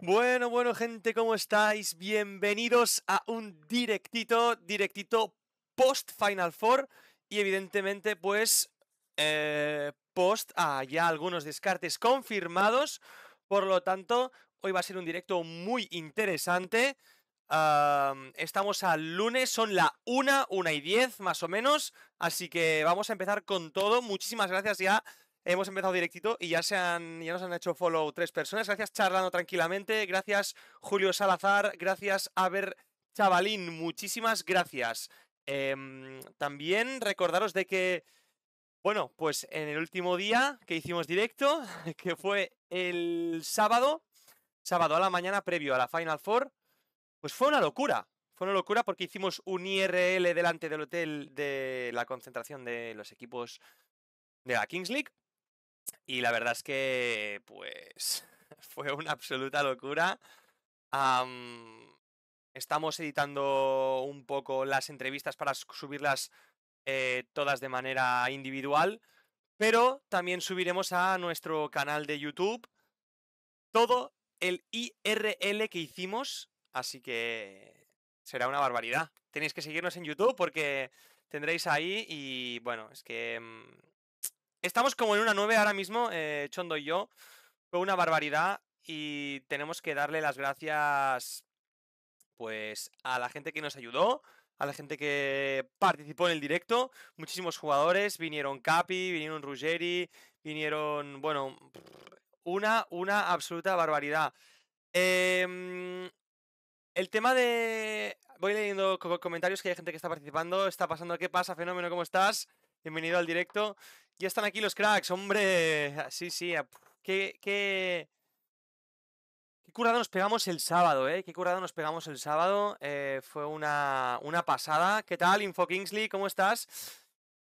Bueno, bueno, gente, ¿cómo estáis? Bienvenidos a un directito, directito post Final Four y evidentemente, pues, eh, post a ah, ya algunos descartes confirmados. Por lo tanto, hoy va a ser un directo muy interesante. estamos al lunes, son la una, una y 10 más o menos. Así que vamos a empezar con todo. Muchísimas gracias ya Hemos empezado directito y ya, se ya nos han hecho follow tres personas. Gracias charlando tranquilamente. Gracias Julio Salazar. Gracias Aver Chavalín. Muchísimas gracias. Em, también recordaros de que, bueno, pues en el último día que hicimos directo, que fue el sábado, sábado a la mañana previo a la Final Four, pues fue una locura. Fue una locura porque hicimos un IRL delante del hotel de la concentración de los equipos de la Kings League. Y la verdad es que, pues, fue una absoluta locura. estamos editando un poco las entrevistas para subirlas eh, todas de manera individual, pero también subiremos a nuestro canal de YouTube todo el IRL que hicimos, así que será una barbaridad. Tenéis que seguirnos en YouTube porque tendréis ahí y bueno, es que mm, Estamos como en una 9 ahora mismo, eh, Chondo y yo. Fue una barbaridad y tenemos que darle las gracias pues a la gente que nos ayudó, a la gente que participó en el directo. Muchísimos jugadores, vinieron Capi, vinieron Ruggeri, vinieron, bueno, una, una absoluta barbaridad. Em, el tema de... Voy leyendo comentarios que hay gente que está participando. Está pasando, ¿qué pasa, fenómeno? ¿Cómo estás? Bienvenido al directo. Ya están aquí los cracks, hombre. Ah, sí, sí. Ah, qué, qué, qué nos pegamos el sábado, ¿eh? Qué curado nos pegamos el sábado. Eh, fue una, una pasada. ¿Qué tal, Info Kingsley? ¿Cómo estás?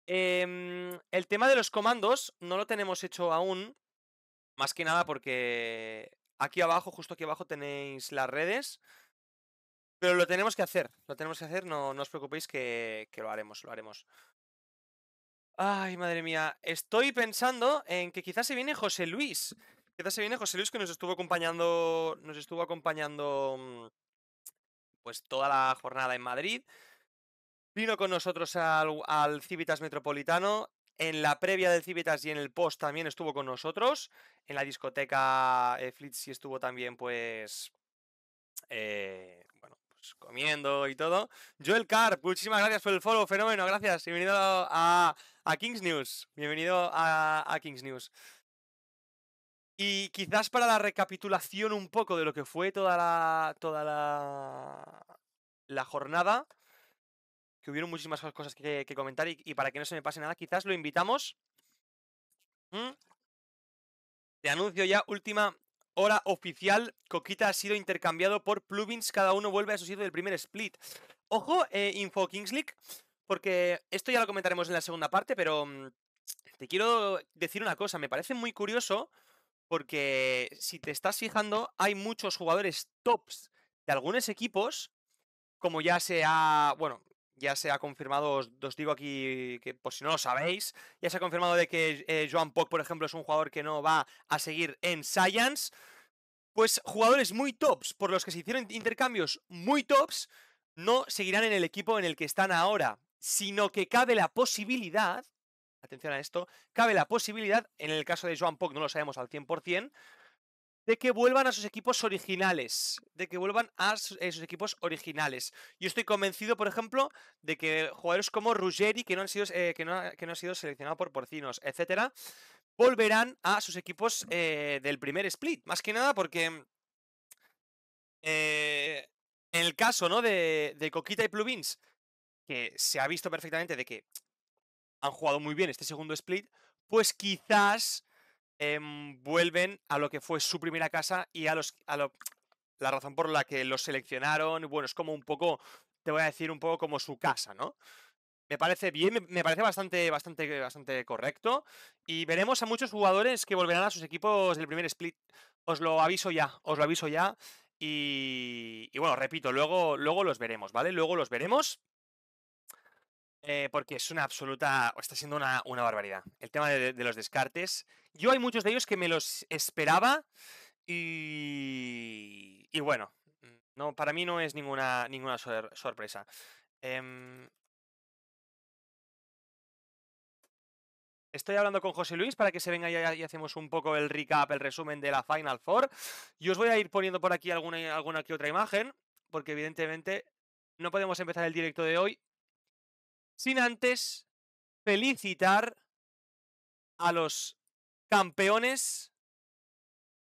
Em, el tema de los comandos no lo tenemos hecho aún. Más que nada porque aquí abajo, justo aquí abajo, tenéis las redes. Pero lo tenemos que hacer, lo tenemos que hacer, no, no os preocupéis que lo haremos, lo haremos. Ay, madre mía. Estoy pensando en que quizás se viene José Luis. Quizás se viene José Luis que nos estuvo acompañando. Nos estuvo acompañando. Mm, pues toda la jornada en Madrid. Vino con nosotros al, Civitas Metropolitano. En la previa del Civitas y en el post también estuvo con nosotros. En la discoteca eh, y estuvo también, pues. Eh, bueno, pues comiendo y todo. Joel Carp, muchísimas gracias por el follow, fenómeno. Gracias. Bienvenido a, a Kings News. Bienvenido a, Kings News. Y quizás para la recapitulación un poco de lo que fue toda la. toda la. la jornada. Que hubieron muchísimas cosas que, comentar y, para que no se me pase nada, quizás lo invitamos. Te anuncio ya, última hora oficial. Coquita ha sido intercambiado por plugins. Cada uno vuelve a su sitio del primer split. Ojo, eh, Info Kings League porque esto ya lo comentaremos en la segunda parte, pero mm, te quiero decir una cosa, me parece muy curioso porque si te estás fijando, hay muchos jugadores tops de algunos equipos, como ya se ha, bueno, ya se ha confirmado, os, digo aquí que por si no lo sabéis, ya se ha confirmado de que eh, Joan Poc, por ejemplo, es un jugador que no va a seguir en Science. Pues jugadores muy tops, por los que se hicieron intercambios muy tops, no seguirán en el equipo en el que están ahora sino que cabe la posibilidad, atención a esto, cabe la posibilidad, en el caso de Joan Poc no lo sabemos al 100%, de que vuelvan a sus equipos originales, de que vuelvan a eh, sus, equipos originales. Yo estoy convencido, por ejemplo, de que jugadores como Ruggeri, que no han sido, eh, que no, sido seleccionados por porcinos, etc volverán a sus equipos eh, del primer split. Más que nada porque en el caso ¿no? de, de Coquita y Plubins, que se ha visto perfectamente de que han jugado muy bien este segundo split, pues quizás em, vuelven a lo que fue su primera casa y a los a lo, la razón por la que los seleccionaron, bueno, es como un poco, te voy a decir un poco como su casa, ¿no? Me parece bien, me, parece bastante, bastante, bastante correcto. Y veremos a muchos jugadores que volverán a sus equipos del primer split. Os lo aviso ya, os lo aviso ya. Y, y bueno, repito, luego, luego los veremos, ¿vale? Luego los veremos. Eh, porque es una absoluta, está siendo una, una barbaridad. El tema de, los descartes. Yo hay muchos de ellos que me los esperaba y, y bueno, no, para mí no es ninguna, ninguna sorpresa. Em Estoy hablando con José Luis para que se venga y hacemos un poco el recap, el resumen de la Final Four. Y os voy a ir poniendo por aquí alguna, alguna que otra imagen, porque evidentemente no podemos empezar el directo de hoy sin antes felicitar a los campeones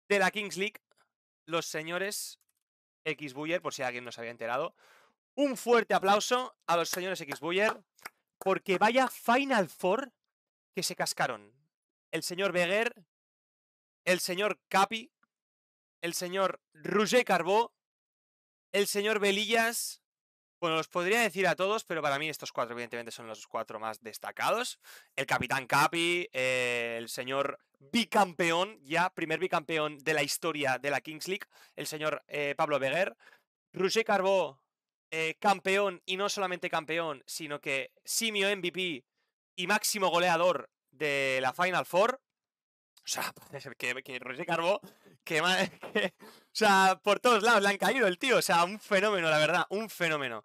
de la Kings League, los señores X buller por si alguien no se había enterado. Un fuerte aplauso a los señores X porque vaya Final Four que se cascaron. El señor Beguer, el señor Capi, el señor Roger Carbó, el señor Belillas bueno, los podría decir a todos, pero para mí estos cuatro, evidentemente, son los cuatro más destacados. El capitán Capi, eh, el señor bicampeón, ya primer bicampeón de la historia de la Kings League, el señor eh, Pablo Beguer. Roger Carbó, eh, campeón, y no solamente campeón, sino que simio MVP y máximo goleador de la Final Four. O sea, puede ser que, que Roger Carbó que, o sea, por todos lados le han caído el tío. O sea, un fenómeno, la verdad, un fenómeno.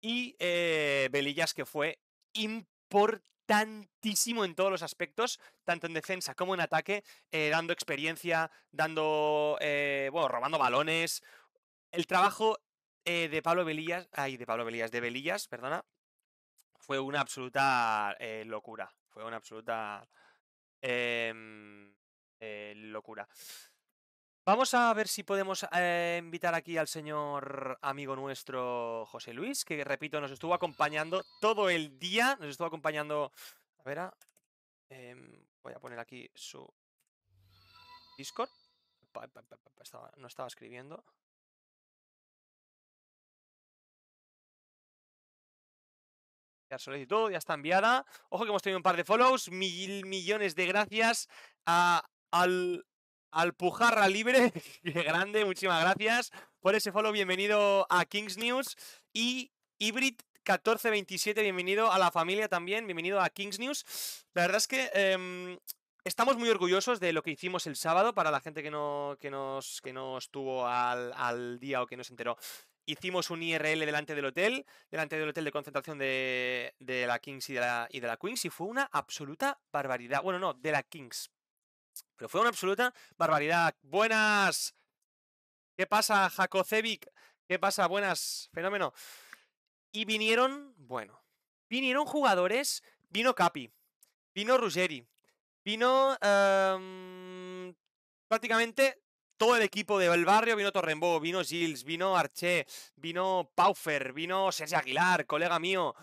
Y eh, Belillas, que fue importantísimo en todos los aspectos, tanto en defensa como en ataque, eh, dando experiencia, dando, eh, bueno, robando balones. El trabajo de Pablo Belillas, ay, de Pablo Belillas, de Belillas, perdona, fue una absoluta locura. Fue una absoluta em, locura. Vamos a ver si podemos eh, invitar aquí al señor amigo nuestro José Luis, que repito, nos estuvo acompañando todo el día. Nos estuvo acompañando. A ver, ah, em, voy a poner aquí su Discord. no estaba escribiendo. solicitud ya está enviada. Ojo que hemos tenido un par de follows. Mil millones de gracias al al Pujarra Libre. Qué grande, muchísimas gracias por ese follow. Bienvenido a Kings News y Hybrid 1427. Bienvenido a la familia también. Bienvenido a Kings News. La verdad es que em, estamos muy orgullosos de lo que hicimos el sábado para la gente que no, que que no estuvo al, día o que no se enteró hicimos un IRL delante del hotel, delante del hotel de concentración de, la Kings y de la, y de la Queens, y fue una absoluta barbaridad. Bueno, no, de la Kings, pero fue una absoluta barbaridad. Buenas. ¿Qué pasa, Jakocevic? ¿Qué pasa? Buenas, fenómeno. Y vinieron, bueno, vinieron jugadores, vino Capi, vino Ruggeri, vino em, prácticamente todo el equipo del barrio, vino Torrembo, vino Gilles, vino Arché, vino Paufer, vino Sergio Aguilar, colega mío.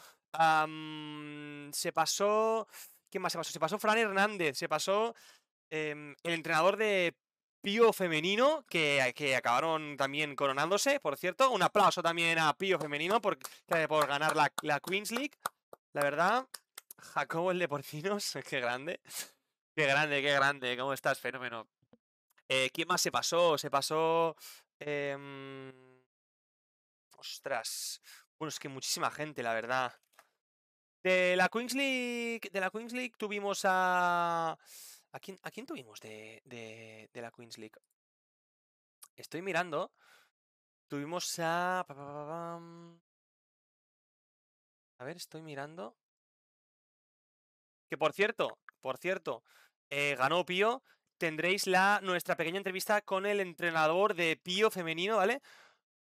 se pasó... qué más se pasó? Se pasó Fran Hernández, se pasó Em, el entrenador de Pío Femenino, que, que, acabaron también coronándose, por cierto. Un aplauso también a Pío Femenino por, por ganar la, la, Queens League. La verdad, Jacobo el de Porcinos, qué grande. Qué grande, qué grande. ¿Cómo estás? Fenómeno. Eh, ¿Quién más se pasó? Se pasó... Em, ostras. Bueno, es que muchísima gente, la verdad. De la Queens League, de la Queens League tuvimos a... ¿A quién, tuvimos de, la Queens League? Estoy mirando. Tuvimos a... A ver, estoy mirando. Que por cierto, por cierto, eh, ganó Pío. Tendréis la, nuestra pequeña entrevista con el entrenador de Pío femenino, ¿vale?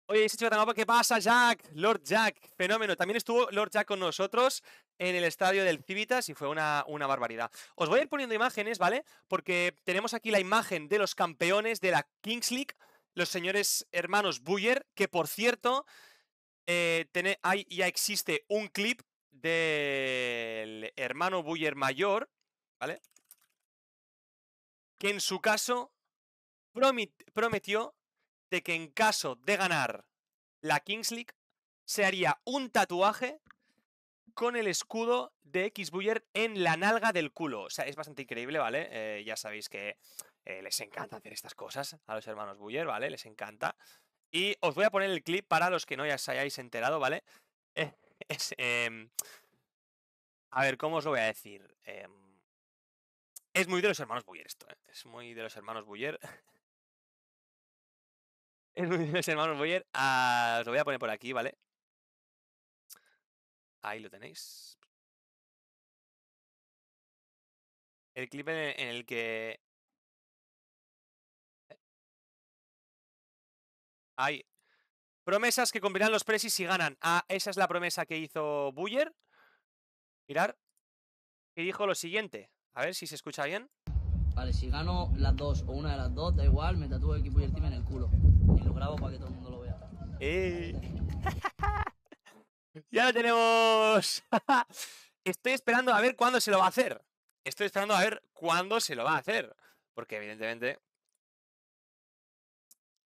Oye, ¿qué pasa, Jack? Lord Jack, fenómeno. También estuvo Lord Jack con nosotros en el estadio del Civitas y fue una, una, barbaridad. Os voy a ir poniendo imágenes, ¿vale? Porque tenemos aquí la imagen de los campeones de la Kings League, los señores hermanos Buyer, que por cierto, eh, ya existe un clip del hermano Buyer mayor, ¿vale? Que en su caso prometió de que en caso de ganar la Kings League, se haría un tatuaje con el escudo de X Buller en la nalga del culo. O sea, es bastante increíble, ¿vale? Eh, ya sabéis que eh, les encanta hacer estas cosas a los hermanos Buller, ¿vale? Les encanta. Y os voy a poner el clip para los que no ya os hayáis enterado, ¿vale? Eh, em, a ver, ¿cómo os lo voy a decir? es em, muy de los hermanos Buller esto, Es muy de los hermanos buyer en hermanos Boyer. Ah, os lo voy a poner por aquí, ¿vale? Ahí lo tenéis. El clip en el que... Hay eh. promesas que combinan los presis y ganan. Ah, esa es la promesa que hizo Buyer. Mirar. Y dijo lo siguiente. A ver si se escucha bien. Vale, si gano las dos o una de las dos, da igual, me tatúo el equipo y el time en el culo. Y lo grabo para que todo el mundo lo vea. Eh. ¡Ya lo tenemos! Estoy esperando a ver cuándo se lo va a hacer. Estoy esperando a ver cuándo se lo va a hacer. Porque evidentemente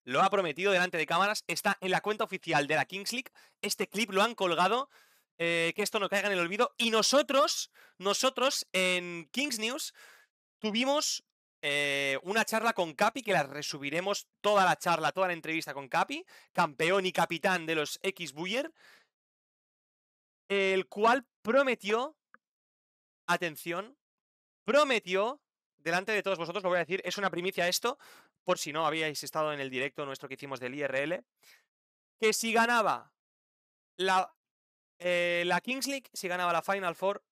lo ha prometido delante de cámaras, está en la cuenta oficial de la Kings League, este clip lo han colgado, eh, que esto no caiga en el olvido, y nosotros, nosotros en Kings News Tuvimos eh, una charla con Capi, que la resubiremos toda la charla, toda la entrevista con Capi, campeón y capitán de los X Buyer, el cual prometió, atención, prometió, delante de todos vosotros, lo voy a decir, es una primicia esto, por si no habíais estado en el directo nuestro que hicimos del IRL, que si ganaba la, eh, la Kings League, si ganaba la Final Four,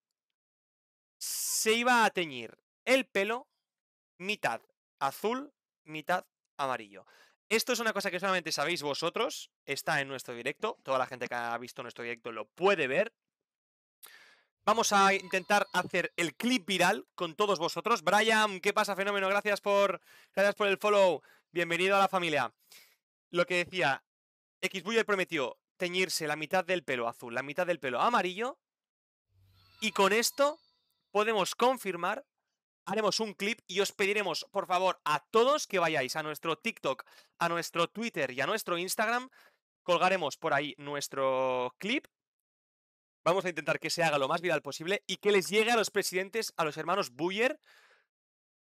se iba a teñir el pelo mitad azul, mitad amarillo. Esto es una cosa que solamente sabéis vosotros, está en nuestro directo, toda la gente que ha visto nuestro directo lo puede ver. Vamos a intentar hacer el clip viral con todos vosotros. Brian, ¿qué pasa, fenómeno? Gracias por, gracias por el follow. Bienvenido a la familia. Lo que decía, Xbuyer prometió teñirse la mitad del pelo azul, la mitad del pelo amarillo. Y con esto podemos confirmar haremos un clip y os pediremos, por favor, a todos que vayáis a nuestro TikTok, a nuestro Twitter y a nuestro Instagram. Colgaremos por ahí nuestro clip. Vamos a intentar que se haga lo más viral posible y que les llegue a los presidentes, a los hermanos Buyer,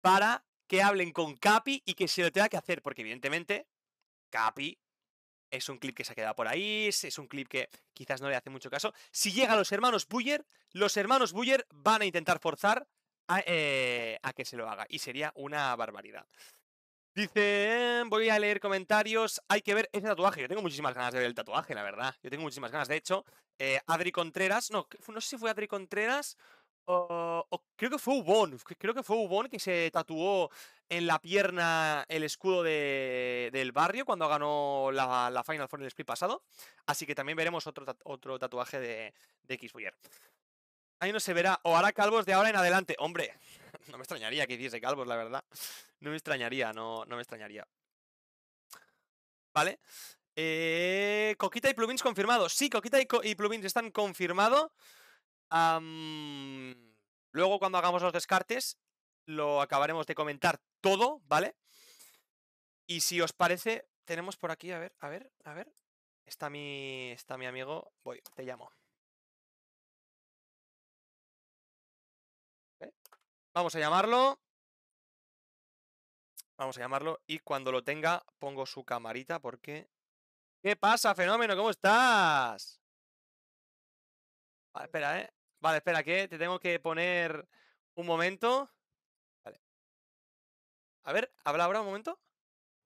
para que hablen con Capi y que se lo tenga que hacer, porque evidentemente Capi es un clip que se ha quedado por ahí, es un clip que quizás no le hace mucho caso. Si llega a los hermanos Buyer, los hermanos Buyer van a intentar forzar eh, a, que se lo haga. Y sería una barbaridad. Dice, voy a leer comentarios, hay que ver ese tatuaje. Yo tengo muchísimas ganas de ver el tatuaje, la verdad. Yo tengo muchísimas ganas. De hecho, eh, Adri Contreras, no, no sé si fue Adri Contreras o, creo que fue Ubon. Creo que fue Ubon que se tatuó en la pierna el escudo del barrio cuando ganó la, Final Four en el split pasado. Así que también veremos otro, otro tatuaje de, de Xboyer. Ahí no se verá. O hará calvos de ahora en adelante. Hombre, no me extrañaría que hiciese calvos, la verdad. No me extrañaría, no, no me extrañaría. ¿Vale? Eh, Coquita y plugins confirmados. Sí, Coquita y, plugins están confirmados. luego, cuando hagamos los descartes, lo acabaremos de comentar todo, ¿vale? Y si os parece, tenemos por aquí, a ver, a ver, a ver. Está mi, está mi amigo. Voy, te llamo. Vamos a llamarlo. Vamos a llamarlo y cuando lo tenga pongo su camarita porque... ¿Qué pasa, fenómeno? ¿Cómo estás? Vale, espera, ¿eh? Vale, espera, que te tengo que poner un momento. Vale. A ver, habla ahora un momento.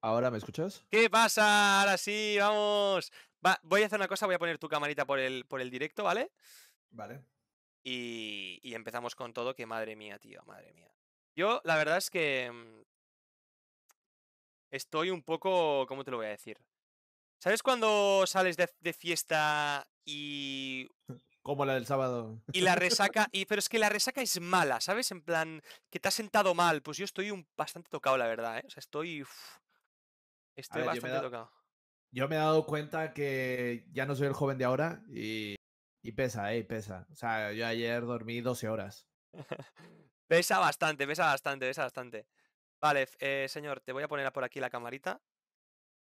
¿Ahora me escuchas? ¿Qué pasa? Ahora sí, vamos. voy a hacer una cosa, voy a poner tu camarita por el, por el directo, ¿vale? Vale. Y, empezamos con todo, que madre mía, tío, madre mía. Yo, la verdad es que mm, estoy un poco, ¿cómo te lo voy a decir? ¿Sabes cuando sales de, fiesta y... Como la del sábado. Y la resaca, y, pero es que la resaca es mala, ¿sabes? En plan, que te has sentado mal. Pues yo estoy un, bastante tocado, la verdad, ¿eh? O sea, estoy... estoy bastante tocado. Yo me he dado cuenta que ya no soy el joven de ahora y y pesa, eh, pesa. O sea, yo ayer dormí 12 horas. pesa bastante, pesa bastante, pesa bastante. Vale, eh, señor, te voy a poner por aquí la camarita.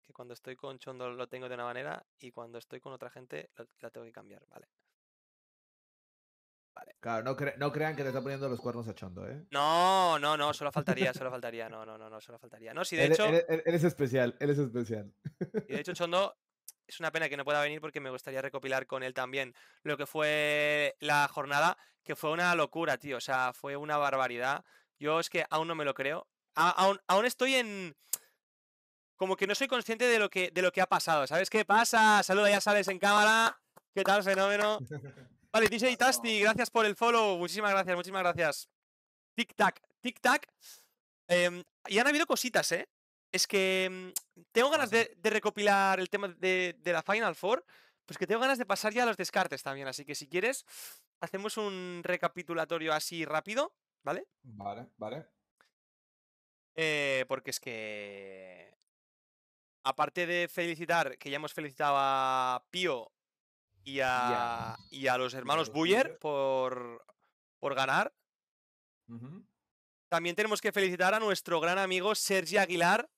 Que cuando estoy con Chondo lo tengo de una manera y cuando estoy con otra gente la tengo que cambiar, vale. Vale. Claro, no, crean que te está poniendo los cuernos a Chondo, ¿eh? No, no, no, solo faltaría, solo faltaría. No, no, no, no, solo faltaría. No, si de hecho. él es especial, él es especial. Y de hecho, Chondo es una pena que no pueda venir porque me gustaría recopilar con él también lo que fue la jornada, que fue una locura, tío. O sea, fue una barbaridad. Yo es que aún no me lo creo. aún, estoy en. Como que no soy consciente de lo que, de lo que ha pasado. ¿Sabes qué pasa? Saluda, ya sales en cámara. ¿Qué tal, fenómeno? Vale, DJ Tasty, gracias por el follow. Muchísimas gracias, muchísimas gracias. Tic-tac, tic-tac. Em, y han habido cositas, ¿eh? es que mm, tengo ganas de, recopilar el tema de, la Final Four, pues que tengo ganas de pasar ya a los descartes también, así que si quieres, hacemos un recapitulatorio así rápido, ¿vale? Vale, vale. Eh, porque es que... Aparte de felicitar, que ya hemos felicitado a Pío y a, y a los hermanos Buyer por, por ganar, también tenemos que felicitar a nuestro gran amigo Sergio Aguilar,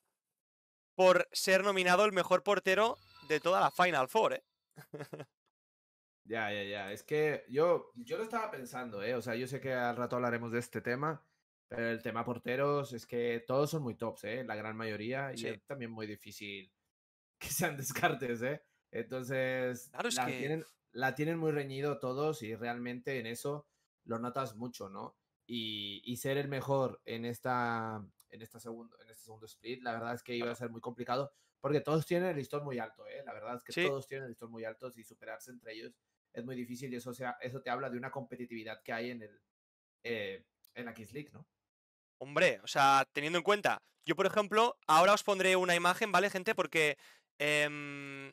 por ser nominado el mejor portero de toda la Final Four, ¿eh? ya, ya, ya. Es que yo, yo lo estaba pensando, ¿eh? O sea, yo sé que al rato hablaremos de este tema, pero el tema porteros es que todos son muy tops, ¿eh? La gran mayoría. Y es también muy difícil que sean descartes, ¿eh? Entonces, claro, la, tienen, la tienen muy reñido todos y realmente en eso lo notas mucho, ¿no? Y, y ser el mejor en esta en, segundo, en este segundo split. La verdad es que iba a ser muy complicado porque todos tienen el listón muy alto, ¿eh? La verdad es que todos tienen el listón muy alto y superarse entre ellos es muy difícil y eso, sea, eso te habla de una competitividad que hay en, el, eh, en la Kings League, ¿no? Hombre, o sea, teniendo en cuenta, yo por ejemplo, ahora os pondré una imagen, ¿vale, gente? Porque em,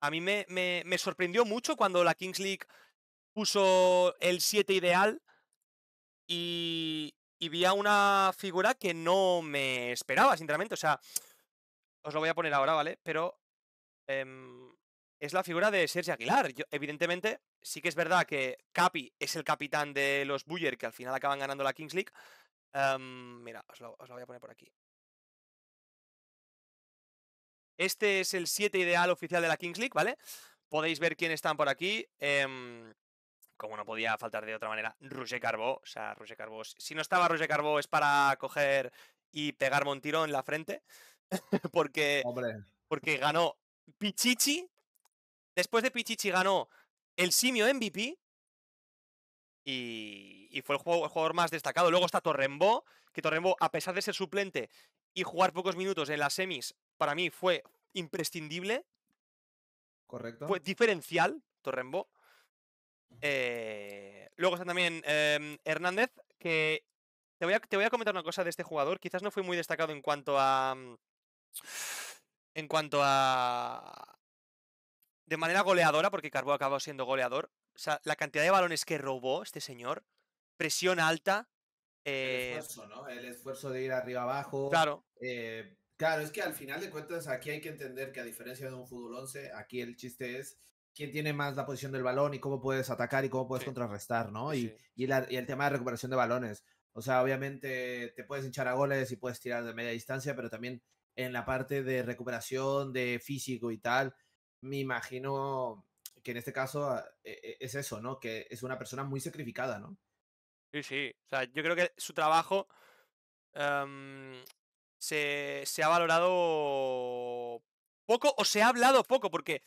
a mí me, me, sorprendió mucho cuando la Kings League puso el 7 ideal y, y vi a una figura que no me esperaba, sinceramente. O sea, os lo voy a poner ahora, ¿vale? Pero em, es la figura de Sergio Aguilar. Yo, evidentemente, sí que es verdad que Capi es el capitán de los Buller, que al final acaban ganando la Kings League. Em, mira, os lo, voy a poner por aquí. Este es el 7 ideal oficial de la Kings League, ¿vale? Podéis ver quién están por aquí. Em, como no podía faltar de otra manera, Roger Carbó. O sea, Roger Carbó, si no estaba Roger Carbó es para coger y pegar un en la frente, porque, porque ganó Pichichi, después de Pichichi ganó el Simio MVP, y, y, fue el jugador más destacado. Luego está Torrembo que Torrembo a pesar de ser suplente y jugar pocos minutos en las semis, para mí fue imprescindible. Correcto. Fue diferencial, Torrembo eh, luego está también em, Hernández, que te voy, a, te voy, a, comentar una cosa de este jugador. Quizás no fue muy destacado en cuanto a. Mm, en cuanto a. De manera goleadora, porque Carbo acabó siendo goleador. O sea, la cantidad de balones que robó este señor, presión alta. El eh, esfuerzo, ¿no? El esfuerzo de ir arriba abajo. Claro. Eh, claro, es que al final de cuentas aquí hay que entender que a diferencia de un fútbol 11, aquí el chiste es quién tiene más la posición del balón y cómo puedes atacar y cómo puedes contrarrestar, ¿no? Y, el tema de recuperación de balones. O sea, obviamente te puedes hinchar a goles y puedes tirar de media distancia, pero también en la parte de recuperación, de físico y tal, me imagino que en este caso ah, e, e, es eso, ¿no? Que es una persona muy sacrificada, ¿no? Sí, sí. O sea, yo creo que su trabajo em, se ha valorado poco o se ha hablado poco, porque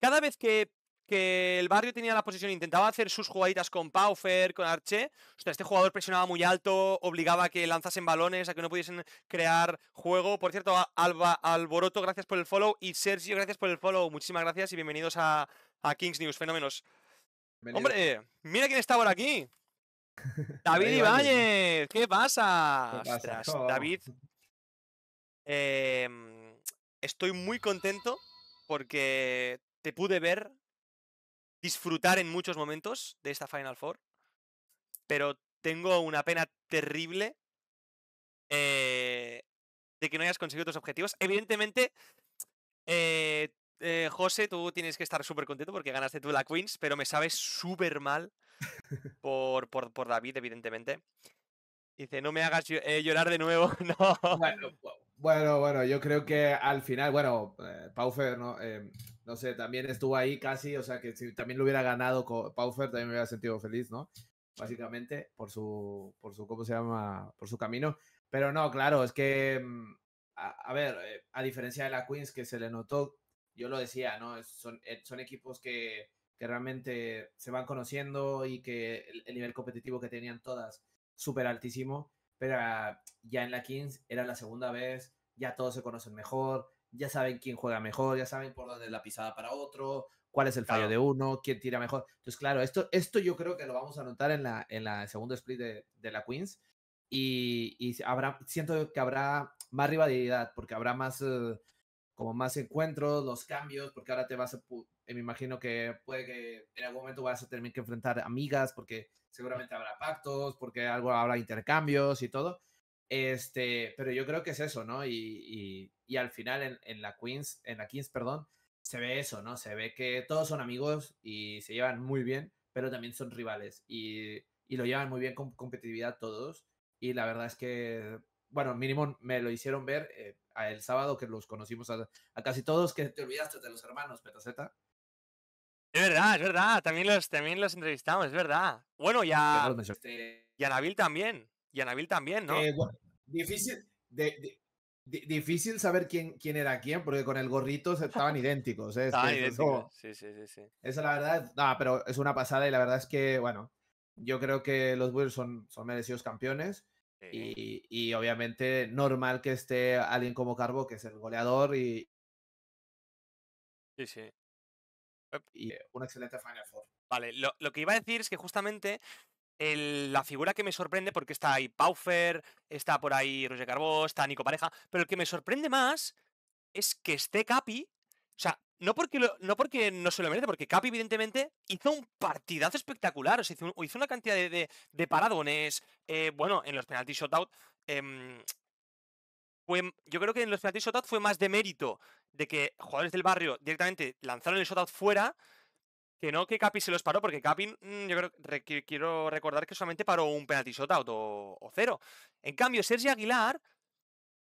cada vez que, el barrio tenía la posición, intentaba hacer sus jugaditas con Paufer, con Arche, este jugador presionaba muy alto, obligaba a que lanzasen balones, a que no pudiesen crear juego. Por cierto, Alba, Alboroto, gracias por el follow. Y Sergio, gracias por el follow. Muchísimas gracias y bienvenidos a, Kings News, fenómenos. Hombre, mira quién está por aquí. David Ibáñez, ¿qué pasa? Ostras, oh. David. Em, estoy muy contento porque te pude ver disfrutar en muchos momentos de esta Final Four, pero tengo una pena terrible eh, de que no hayas conseguido tus objetivos. Evidentemente, eh, eh, José, tú tienes que estar súper contento porque ganaste tú la Queens, pero me sabes súper mal por, por, David, evidentemente. Dice, no me hagas llorar de nuevo. No. Bueno, bueno, bueno, yo creo que al final, bueno, eh, Paufer, ¿no? Eh, no sé, también estuvo ahí casi, o sea que si también lo hubiera ganado Paufer, también me hubiera sentido feliz, ¿no? Básicamente, por su, por su, ¿cómo se llama? Por su camino. Pero no, claro, es que, mm, a, ver, eh, a diferencia de la Queens que se le notó, yo lo decía, ¿no? son, equipos que, realmente se van conociendo y que el, el nivel competitivo que tenían todas, súper altísimo pero ah, ya en la Kings era la segunda vez, ya todos se conocen mejor, ya saben quién juega mejor, ya saben por dónde es la pisada para otro, cuál es el fallo de uno, quién tira mejor. Entonces, claro, esto, esto yo creo que lo vamos a notar en la, en la segundo split de, la Queens y, y, habrá, siento que habrá más rivalidad porque habrá más, eh, como más encuentros, los cambios, porque ahora te vas a eh, me imagino que puede que en algún momento vas a tener que enfrentar amigas porque seguramente habrá pactos, porque algo habrá intercambios y todo. Este, pero yo creo que es eso, ¿no? Y, y, al final en, la Queens, en la Kings, perdón, se ve eso, ¿no? Se ve que todos son amigos y se llevan muy bien, pero también son rivales y, y lo llevan muy bien con competitividad todos. Y la verdad es que, bueno, mínimo me lo hicieron ver eh, el sábado que los conocimos a, a, casi todos, que te olvidaste de los hermanos, Petaceta. Es verdad, es verdad. También los, también los entrevistamos, es verdad. Bueno, ya. Este, y a también. Y a también, ¿no? Eh, difícil. difícil saber quién, quién era quién, porque con el gorrito estaban idénticos. ¿eh? Estaban idénticos. sí, sí, sí, sí. Esa la verdad, pero es una pasada y la verdad es que, bueno, yo creo que los Bulls son, son merecidos campeones. Y, y, obviamente normal que esté alguien como Carbo, que es el goleador y... Sí, sí y eh, un excelente Final Four. Vale, lo, que iba a decir es que justamente la figura que me sorprende, porque está ahí Paufer, está por ahí Roger Carbó, está Nico Pareja, pero el que me sorprende más es que esté Capi, o sea, no porque, no porque no se lo merece, porque Capi evidentemente hizo un partidazo espectacular, o hizo, una cantidad de, paradones, eh, bueno, en los penalty shootout, em, yo creo que en los penaltis shotout fue más de mérito de que jugadores del barrio directamente lanzaron el shotout fuera que no que Capi se los paró, porque Capi, mm, yo creo, quiero recordar que solamente paró un penalti shotout o, cero. En cambio, Sergio Aguilar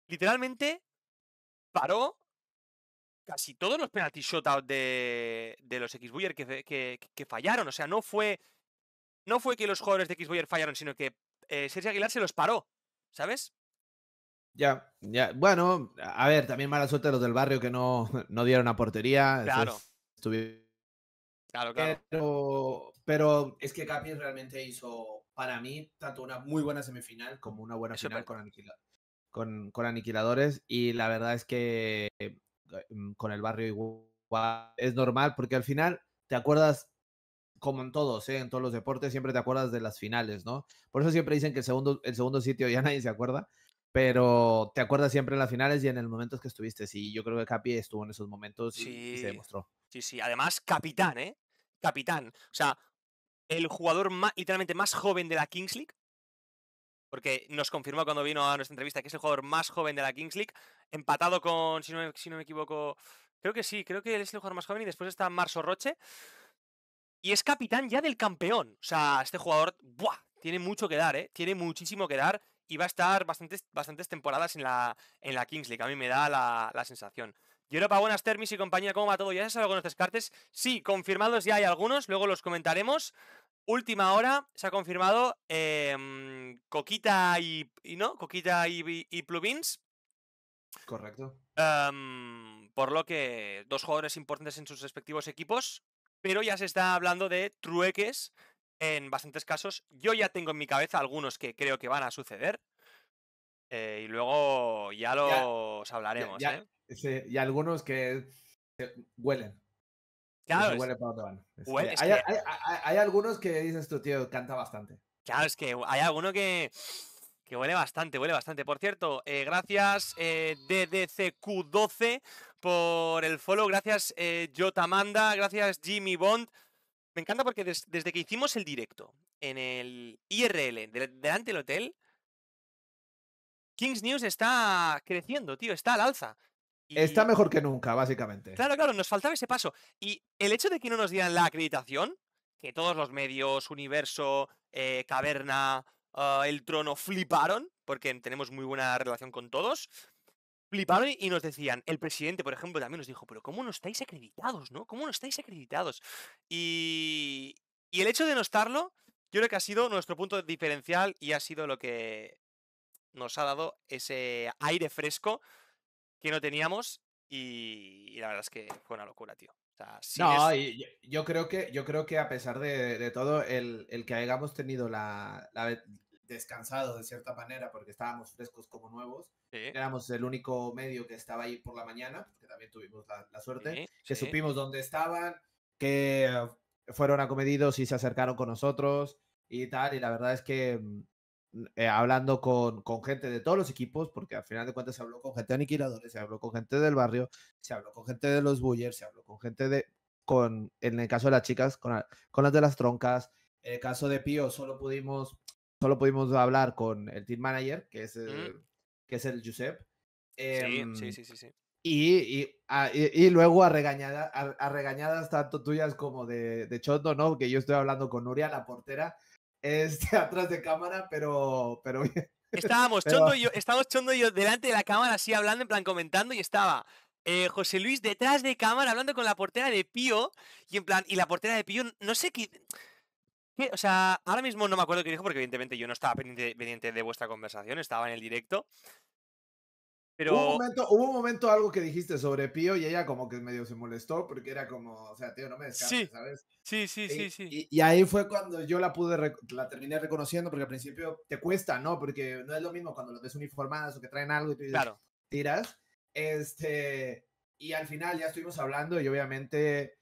literalmente paró casi todos los penalty shotout de, de los x que, que, fallaron. O sea, no fue, no fue que los jugadores de x fallaron, sino que eh, Sergio Aguilar se los paró, ¿sabes? Ya, ya. Bueno, a ver, también mala suerte los del barrio que no, no dieron a portería. Claro. Pero, pero, es que Capi realmente hizo, para mí, tanto una muy buena semifinal como una buena final con, con, con, aniquiladores. Y la verdad es que mm, con el barrio igual es normal porque al final te acuerdas, como en todos, ¿eh? en todos los deportes, siempre te acuerdas de las finales, ¿no? Por eso siempre dicen que el segundo, el segundo sitio ya nadie se acuerda pero te acuerdas siempre en las finales y en el momento que estuviste. Sí, yo creo que Capi estuvo en esos momentos y, se demostró. Sí, sí, además capitán, ¿eh? Capitán. O sea, el jugador literalmente más joven de la Kings League, porque nos confirmó cuando vino a nuestra entrevista que es el jugador más joven de la Kings League, empatado con, si no, si no me equivoco, creo que sí, creo que él es el jugador más joven y después está Marso Roche. Y es capitán ya del campeón. O sea, este jugador, ¡buah! Tiene mucho que dar, ¿eh? Tiene muchísimo que dar y va a estar bastantes, bastantes temporadas en la, en la Kings League. A mí me da la, sensación. sensación. Europa, buenas, Termis y compañía, ¿cómo va todo? ¿Ya se algunos descartes? Sí, confirmados ya hay algunos, luego los comentaremos. Última hora, se ha confirmado em, Coquita y, ¿No? Coquita y, Plubins. Correcto. Em, por lo que dos jugadores importantes en sus respectivos equipos, pero ya se está hablando de trueques en bastantes casos. Yo ya tengo en mi cabeza algunos que creo que van a suceder. Eh, y luego ya los hablaremos. ¿eh? y algunos que huelen. hay, algunos que dices tú, tío, canta bastante. Claro, es que hay alguno que, que huele bastante, huele bastante. Por cierto, eh, gracias DDCQ12 por el follow, gracias Jotamanda, gracias Jimmy Bond. Me encanta porque desde que hicimos el directo en el IRL, delante del hotel, Kings News está creciendo, tío, está al alza. Está mejor que nunca, básicamente. Claro, claro, nos faltaba ese paso. Y el hecho de que no nos dieran la acreditación, que todos los medios, Universo, eh, Caverna, ah, El Trono fliparon, porque tenemos muy buena relación con todos, fliparon y nos decían, el presidente, por ejemplo, también nos dijo, pero ¿cómo no estáis acreditados, no? ¿Cómo no estáis acreditados? Y, y el hecho de no estarlo, yo creo que ha sido nuestro punto diferencial y ha sido lo que nos ha dado ese aire fresco que no teníamos y, la verdad es que fue una locura, tío. no, yo, creo que, yo creo que a pesar de, todo, el, que hayamos tenido la descansado de cierta manera porque estábamos frescos como nuevos. Éramos el único medio que estaba ahí por la mañana, pues, que también tuvimos la, suerte, que supimos dónde estaban, que fueron acomedidos y se acercaron con nosotros y tal. Y la verdad es que mm, eh, hablando con, con, gente de todos los equipos, porque al final de cuentas se habló con gente de aniquiladores, se habló con gente del barrio, se habló con gente de los bullers, se habló con gente de, con, en el caso de las chicas, con, con las de las troncas. En el caso de Pío solo pudimos solo pudimos hablar con el team manager, que es mm. el, que es el Josep. sí, sí, em, sí, sí. Y, y, ah, luego a, regañadas tanto tuyas como de, Chondo, ¿no? Que yo estoy hablando con Nuria, la portera, este, atrás de cámara, pero, pero Estábamos, Chondo y yo, estábamos Chondo yo delante de la cámara, así hablando, en plan comentando, y estaba eh, José Luis detrás de cámara hablando con la portera de Pío y en plan, y la portera de Pío, no sé qué, o sea, ahora mismo no me acuerdo qué dijo, porque evidentemente yo no estaba pendiente, de vuestra conversación, estaba en el directo. Pero... Hubo, un momento, hubo un momento algo que dijiste sobre Pío y ella como que medio se molestó porque era como, o sea, tío, no me descartes, sí, ¿sabes? Sí, sí, e sí, sí. Y, ahí fue cuando yo la pude, la terminé reconociendo porque al principio te cuesta, ¿no? Porque no es lo mismo cuando los ves uniformadas o que traen algo y tú dices, claro. tiras. Este, y al final ya estuvimos hablando y obviamente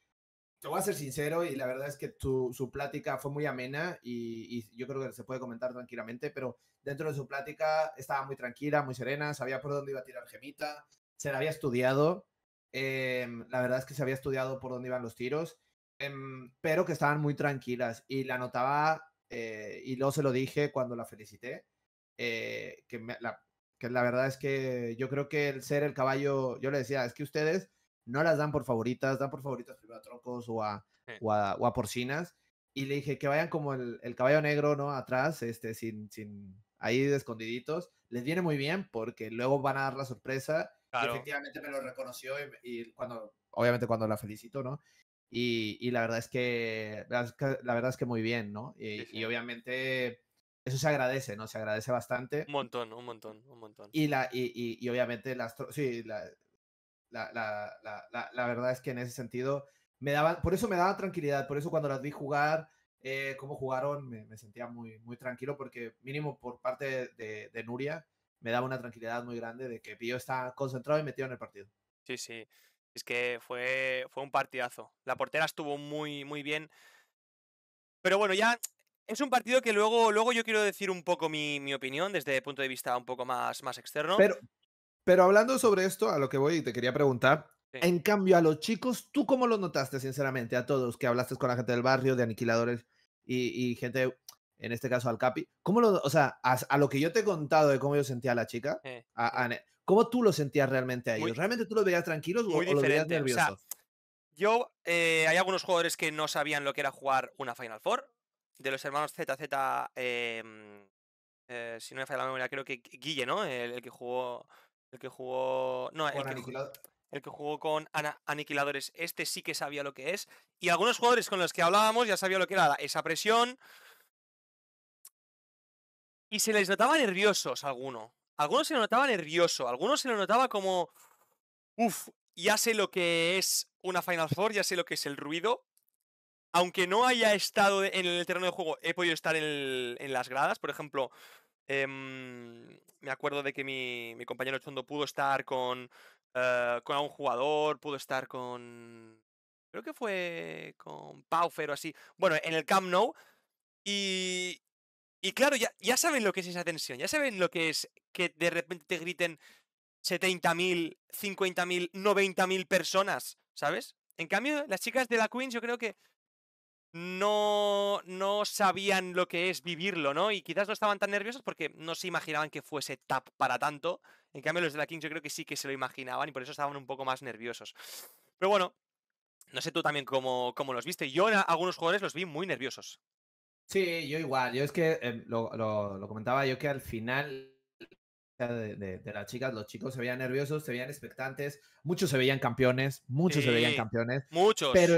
te voy a ser sincero y la verdad es que su plática fue muy amena y, yo creo que se puede comentar tranquilamente, pero dentro de su plática estaba muy tranquila, muy serena, sabía por dónde iba a tirar Gemita, se la había estudiado, em, la verdad es que se había estudiado por dónde iban los tiros, em, pero que estaban muy tranquilas y la notaba eh, y luego se lo dije cuando la felicité, eh, que, la, que la verdad es que yo creo que el ser el caballo, yo le decía, es que ustedes no las dan por favoritas, dan por favoritas primero a trocos o a, o, porcinas. Y le dije que vayan como el, caballo negro, ¿no? Atrás, este, sin, sin ahí de escondiditos. Les viene muy bien porque luego van a dar la sorpresa. efectivamente me lo reconoció y, cuando, obviamente cuando la felicito, ¿no? Y, y, la verdad es que, la verdad es que muy bien, ¿no? Y, obviamente eso se agradece, ¿no? Se agradece bastante. Un montón, un montón, un montón. Y, la, y, y, obviamente las, sí, la, la, la, la, verdad es que en ese sentido me daba por eso me daba tranquilidad, por eso cuando las vi jugar, eh, cómo jugaron, me, sentía muy, muy tranquilo porque mínimo por parte de, Nuria me daba una tranquilidad muy grande de que Pío está concentrado y metido en el partido. Sí, sí, es que fue, fue un partidazo. La portera estuvo muy, muy bien. Pero bueno, ya es un partido que luego, luego yo quiero decir un poco mi, mi opinión desde el punto de vista un poco más, más externo. Pero, pero hablando sobre esto, a lo que voy y te quería preguntar, en cambio a los chicos, ¿tú cómo los notaste, sinceramente, a todos que hablaste con la gente del barrio, de aniquiladores y, gente, en este caso al Capi? ¿Cómo lo, o sea, a, lo que yo te he contado de cómo yo sentía a la chica, ¿cómo tú lo sentías realmente a ellos? ¿Realmente tú los veías tranquilos o, o los veías nerviosos? yo, eh, hay algunos jugadores que no sabían lo que era jugar una Final Four. De los hermanos ZZ, em, eh, si no me falla la memoria, creo que Guille, ¿no? el que jugó el que jugó. No, el que, el que, jugó con aniquiladores. Este sí que sabía lo que es. Y algunos jugadores con los que hablábamos ya sabía lo que era esa presión. Y se les notaba nerviosos alguno. Algunos se lo notaba nervioso. Algunos se lo notaba como. Uf, ya sé lo que es una Final Four, ya sé lo que es el ruido. Aunque no haya estado en el terreno de juego, he podido estar en, las gradas. Por ejemplo, em, me acuerdo de que mi, compañero Chondo pudo estar con, eh, con un jugador, pudo estar con. Creo que fue con Paufer o así. Bueno, en el Camp Nou. Y, y claro, ya, ya saben lo que es esa tensión, ya saben lo que es que de repente te griten 70.000, 50.000, 90.000 personas, ¿sabes? En cambio, las chicas de la Queens yo creo que no, no sabían lo que es vivirlo, ¿no? Y quizás no estaban tan nerviosos porque no se imaginaban que fuese tap para tanto. En cambio, los de la King yo creo que sí que se lo imaginaban y por eso estaban un poco más nerviosos. Pero bueno, no sé tú también cómo, los viste. Yo algunos jugadores los vi muy nerviosos. Sí, yo igual. Yo es que em, lo, comentaba yo que al final de, las chicas, los chicos se veían nerviosos, se veían expectantes, muchos se veían campeones, muchos se veían campeones. Muchos. Pero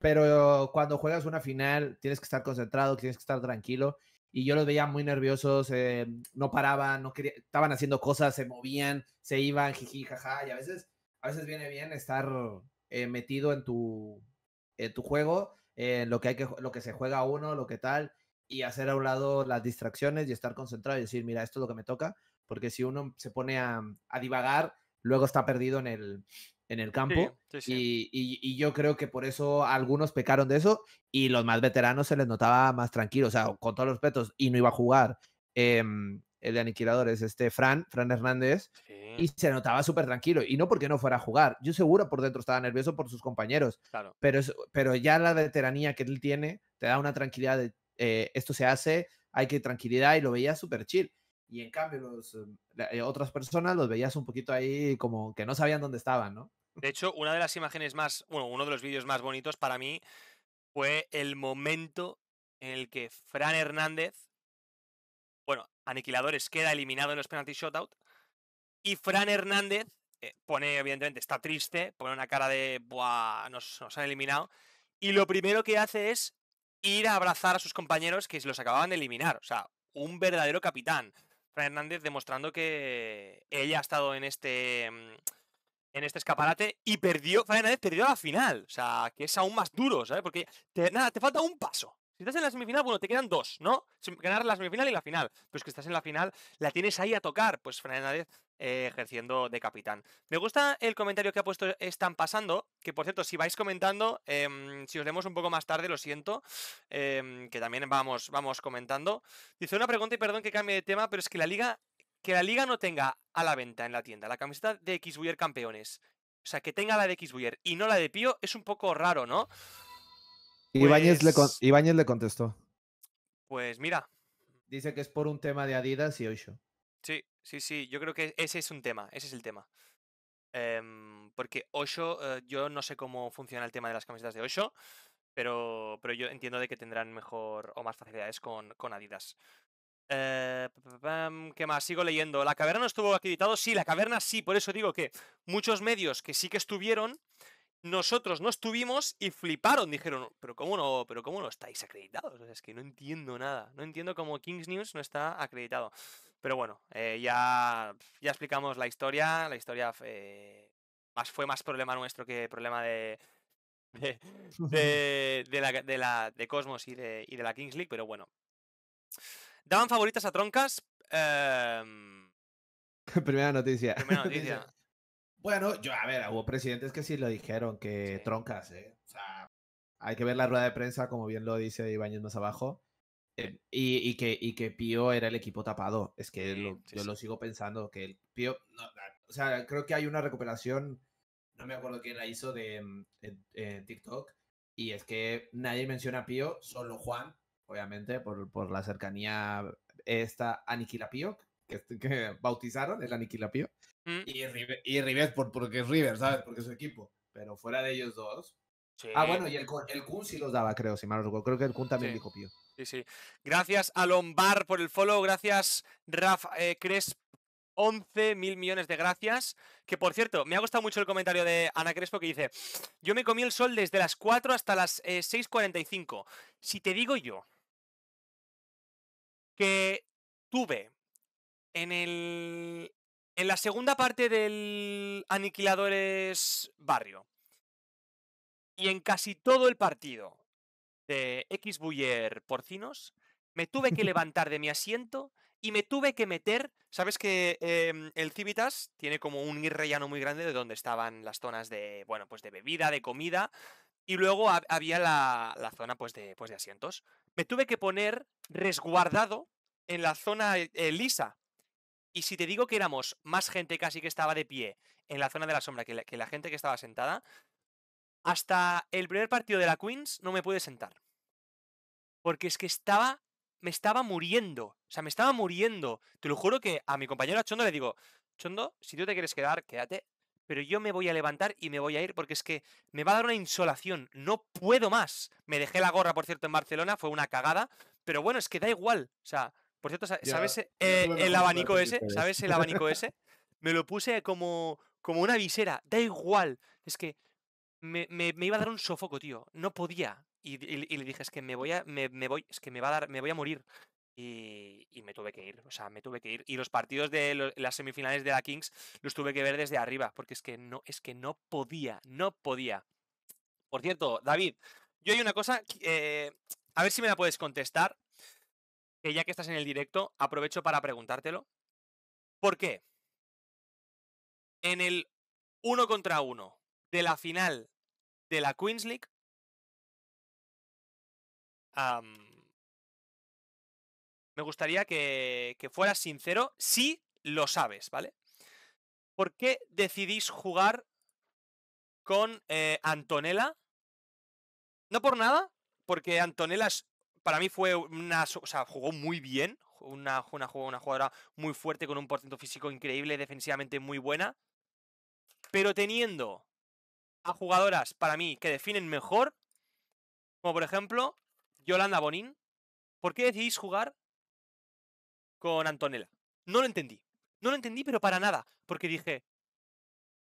pero cuando juegas una final, tienes que estar concentrado, tienes que estar tranquilo. Y yo los veía muy nerviosos, eh, no paraban, no quería, estaban haciendo cosas, se movían, se iban, jiji, jaja. Y a veces, a veces viene bien estar eh, metido en tu, en tu juego, en lo que hay que, lo que se juega uno, lo que tal, y hacer a un lado las distracciones y estar concentrado y decir, mira, esto es lo que me toca. Porque si uno se pone a divagar, luego está perdido en el, en el campo. Y, y, yo creo que por eso algunos pecaron de eso y los más veteranos se les notaba más tranquilos, o sea, con todos los petos y no iba a jugar. Em, el de aniquiladores, este Fran, Fran Hernández, y se notaba súper tranquilo. Y no porque no fuera a jugar, yo seguro por dentro estaba nervioso por sus compañeros, pero, pero ya la veteranía que él tiene te da una tranquilidad de eh, esto se hace, hay que tranquilidad y lo veía súper chill y en cambio los, em, eh, otras personas los veías un poquito ahí como que no sabían dónde estaban, ¿no? De hecho, una de las imágenes más, bueno, uno de los vídeos más bonitos para mí fue el momento en el que Fran Hernández, bueno, Aniquiladores queda eliminado en los penalty shootout y Fran Hernández eh, pone, evidentemente, está triste, pone una cara de, ¡buah! Nos, nos han eliminado. Y lo primero que hace es ir a abrazar a sus compañeros que los acababan de eliminar. O sea, un verdadero capitán. Fran Hernández demostrando que ella ha estado en este mm, en este escaparate y perdió, Fernández perdió la final. O sea, que es aún más duro, ¿sabes? Porque nada, te falta un paso. Si estás en la semifinal, bueno, te quedan dos, ¿no? Ganar la semifinal y la final. Pero es que estás en la final, la tienes ahí a tocar. Pues Fernández eh, ejerciendo de capitán. Me gusta el comentario que ha puesto Están pasando, que por cierto, si vais comentando, em, si os vemos un poco más tarde, lo siento, em, que también vamos, vamos comentando. Dice una pregunta y perdón que cambie de tema, pero es que la liga que la liga no tenga a la venta en la tienda la camiseta de Xbuyer campeones, o sea, que tenga la de Xbuyer y no la de Pío, es un poco raro, ¿no? Pues Ibáñez, le contestó. Pues mira. Dice que es por un tema de Adidas y Oisho. Sí, sí, sí, yo creo que ese es un tema, ese es el tema. Em, porque Osho, eh, yo no sé cómo funciona el tema de las camisetas de Osho, pero, pero yo entiendo de que tendrán mejor o más facilidades con, con Adidas. Eh, ¿Qué más? Sigo leyendo. ¿La caverna no estuvo acreditado? Sí, la caverna sí. Por eso digo que muchos medios que sí que estuvieron, nosotros no estuvimos y fliparon. Dijeron, pero ¿cómo no, pero cómo no estáis acreditados? es que no entiendo nada. No entiendo cómo Kings News no está acreditado. Pero bueno, eh, ya, ya explicamos la historia. La historia fue más problema nuestro que problema de, de, de, Cosmos y de, y de la Kings League, pero bueno. Daban favoritas a troncas. Em, primera noticia. Primera noticia. bueno, yo, a ver, hubo presidentes que sí lo dijeron, que troncas, ¿eh? O sea, hay que ver la rueda de prensa, como bien lo dice Ibáñez más abajo. Eh, y, que, y que Pío era el equipo tapado. Es que yo lo sigo pensando, que el Pío. o sea, creo que hay una recuperación, no me acuerdo quién la hizo, de mm, TikTok. Y es que nadie menciona a Pío, solo Juan, obviamente, por, por la cercanía, esta aniquila que, que bautizaron, el Aniquilapio, mm. y, River, por, porque es River, ¿sabes? Porque es su equipo. Pero fuera de ellos dos. Ah, bueno, y el, Kun sí los daba, creo, si mal recuerdo. Creo que el Kun también dijo Pío. Sí, sí. Gracias a Lombar por el follow. Gracias, Raf Cresp. Eh, Crespo. 11 mil millones de gracias. Que por cierto, me ha gustado mucho el comentario de Ana Crespo que dice: Yo me comí el sol desde las 4 hasta las 6.45. Eh, si te digo yo que tuve en el. En la segunda parte del Aniquiladores Barrio. Y en casi todo el partido de X Buller Porcinos, me tuve que levantar de mi asiento y me tuve que meter. Sabes que em, el Civitas tiene como un irrellano muy grande de donde estaban las zonas de, bueno, pues de bebida, de comida y luego había la, la zona pues de, pues de, asientos. Me tuve que poner resguardado en la zona eh, eh, lisa. Y si te digo que éramos más gente casi que estaba de pie en la zona de la sombra que la, que la gente que estaba sentada, hasta el primer partido de la Queens no me pude sentar. Porque es que estaba me estaba muriendo. O sea, me estaba muriendo. Te lo juro que a mi compañero Chondo le digo, Chondo, si tú te quieres quedar, quédate pero yo me voy a levantar y me voy a ir porque es que me va a dar una insolación, no puedo más. Me dejé la gorra, por cierto, en Barcelona, fue una cagada, pero bueno, es que da igual. O sea, por cierto, ¿sabes eh, eh, el abanico ese? ¿Sabes el abanico ese? Me lo puse como, como una visera, da igual. Es que me, iba a dar un sofoco, tío, no podía. Y, le dije, es que me voy a, voy, es que me va a dar, me voy a morir. Y, me tuve que ir, o sea, me tuve que ir. Y los partidos de las semifinales de la Kings los tuve que ver desde arriba, porque es que no, es que no podía, no podía. Por cierto, David, yo hay una cosa, eh, a ver si me la puedes contestar, que ya que estás en el directo, aprovecho para preguntártelo. ¿Por qué? En el uno contra uno de la final de la Queens League, me gustaría que, fueras sincero si lo sabes, ¿vale? ¿Por qué decidís jugar con eh, Antonella? No por nada, porque Antonella para mí fue una... O sea, jugó muy bien, una, una jugadora muy fuerte con un porcentaje físico increíble, defensivamente muy buena. Pero teniendo a jugadoras, para mí, que definen mejor, como por ejemplo Yolanda Bonín, ¿por qué decidís jugar con Antonella. No lo entendí. No lo entendí, pero para nada. Porque dije,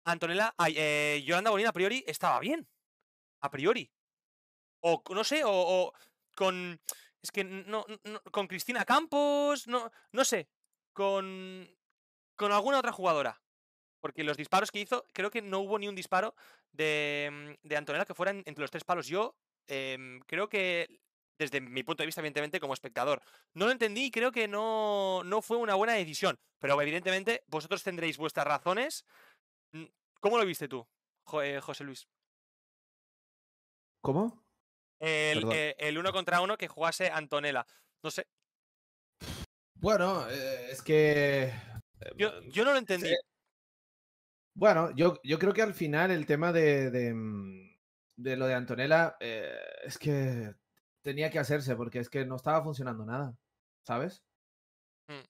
Antonella, eh, Yolanda Bonina a priori estaba bien. A priori. O no sé, o, con. Es que no, Con Cristina Campos, no, no sé. Con. Con alguna otra jugadora. Porque los disparos que hizo, creo que no hubo ni un disparo de, mm, Antonella que fuera entre los tres palos. Yo em, creo que desde mi punto de vista, evidentemente, como espectador. No lo entendí y creo que no, no fue una buena decisión. Pero evidentemente, vosotros tendréis vuestras razones. Mm, ¿Cómo lo viste tú, José Luis? ¿Cómo? Eh, el, uno contra uno que jugase Antonella. No sé. Bueno, eh, es que. Yo, em, yo, no lo entendí. Bueno, yo, yo creo que al final el tema de, mm, lo de Antonella eh, es que tenía que hacerse porque es que no estaba funcionando nada, ¿sabes? Mm.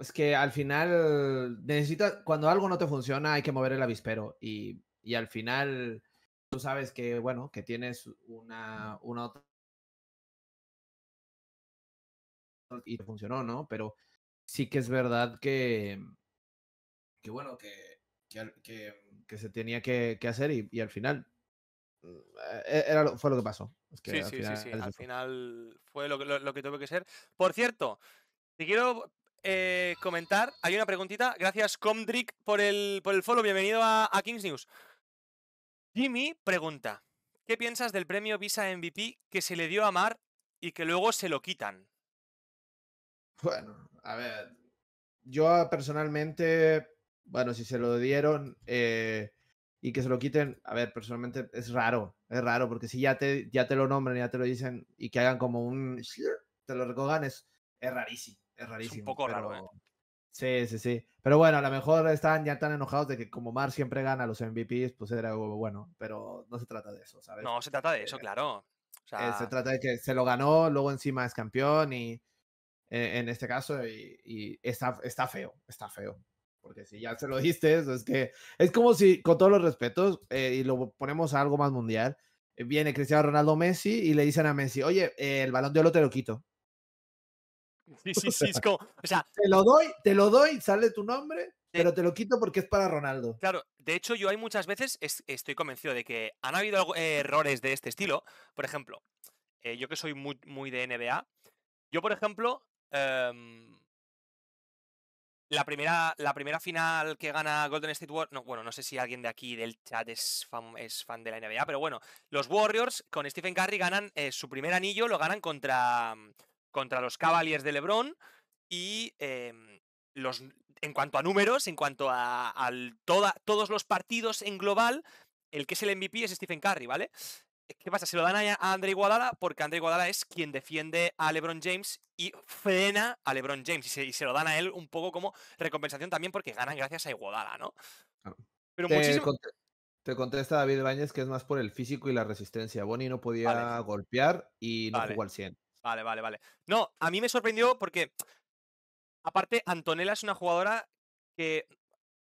Es que al final necesitas, cuando algo no te funciona hay que mover el avispero y, al final tú sabes que, bueno, que tienes una, una otra y funcionó, ¿no? Pero sí que es verdad que, que bueno, que, que, se tenía que, hacer y, y, al final e-, e-, fue lo que pasó. sí, al sí, final, sí, Al final fue lo, que tuvo que ser. Por cierto, te quiero eh, comentar. Hay una preguntita. Gracias, Comdrick, por el, por el follow. Bienvenido a, Kings News. Jimmy pregunta: ¿Qué piensas del premio Visa MVP que se le dio a Mar y que luego se lo quitan? Bueno, a ver. Yo personalmente, bueno, si se lo dieron, eh, y que se lo quiten, a ver, personalmente es raro, es raro, porque si ya te, ya te lo nombran, ya te lo dicen y que hagan como un... te lo recogan, es, rarísimo, es rarísimo. un poco raro, ¿eh? Sí, sí, sí. Pero bueno, a lo mejor están ya tan enojados de que como Mar siempre gana los MVPs, pues era bueno, pero no se trata de eso, ¿sabes? No, se trata de eso, eh, claro. Eh, se trata de que se lo ganó, luego encima es campeón y en este caso y, y está, está feo, está feo. Porque si ya se lo diste, es que es como si, con todos los respetos, eh, y lo ponemos a algo más mundial, eh, viene Cristiano Ronaldo Messi y le dicen a Messi, oye, eh, el balón de oro te lo quito. Sí, sí, sí, es como, o sea, te lo doy, te lo doy, sale tu nombre, pero te lo quito porque es para Ronaldo. Claro, de hecho yo hay muchas veces, estoy convencido de que han habido errores de este estilo. Por ejemplo, yo que soy muy, muy de NBA, yo por ejemplo, em, la primera, la primera final que gana Golden State Warriors. No, bueno, no sé si alguien de aquí del chat es fan, de la NBA, pero bueno, los Warriors con Stephen Curry ganan eh, su primer anillo, lo ganan contra, mm, contra los Cavaliers de LeBron. Y em, los, en cuanto a números, en cuanto a, toda, todos los partidos en global, el que es el MVP es Stephen Curry, ¿vale? Eh, ¿Qué pasa? Se lo dan a, a Andre Iguodala porque André Iguadala es quien defiende a LeBron James y frena a LeBron James. Y se, lo dan a él un poco como recompensación también porque ganan gracias a Iguadala, ¿no? Ah. Pero te, muchísimo... te contesta David Báñez que es más por el físico y la resistencia. Bonnie no podía golpear y no jugó al 100. Vale, vale, vale. No, a mí me sorprendió porque, aparte, Antonella es una jugadora que,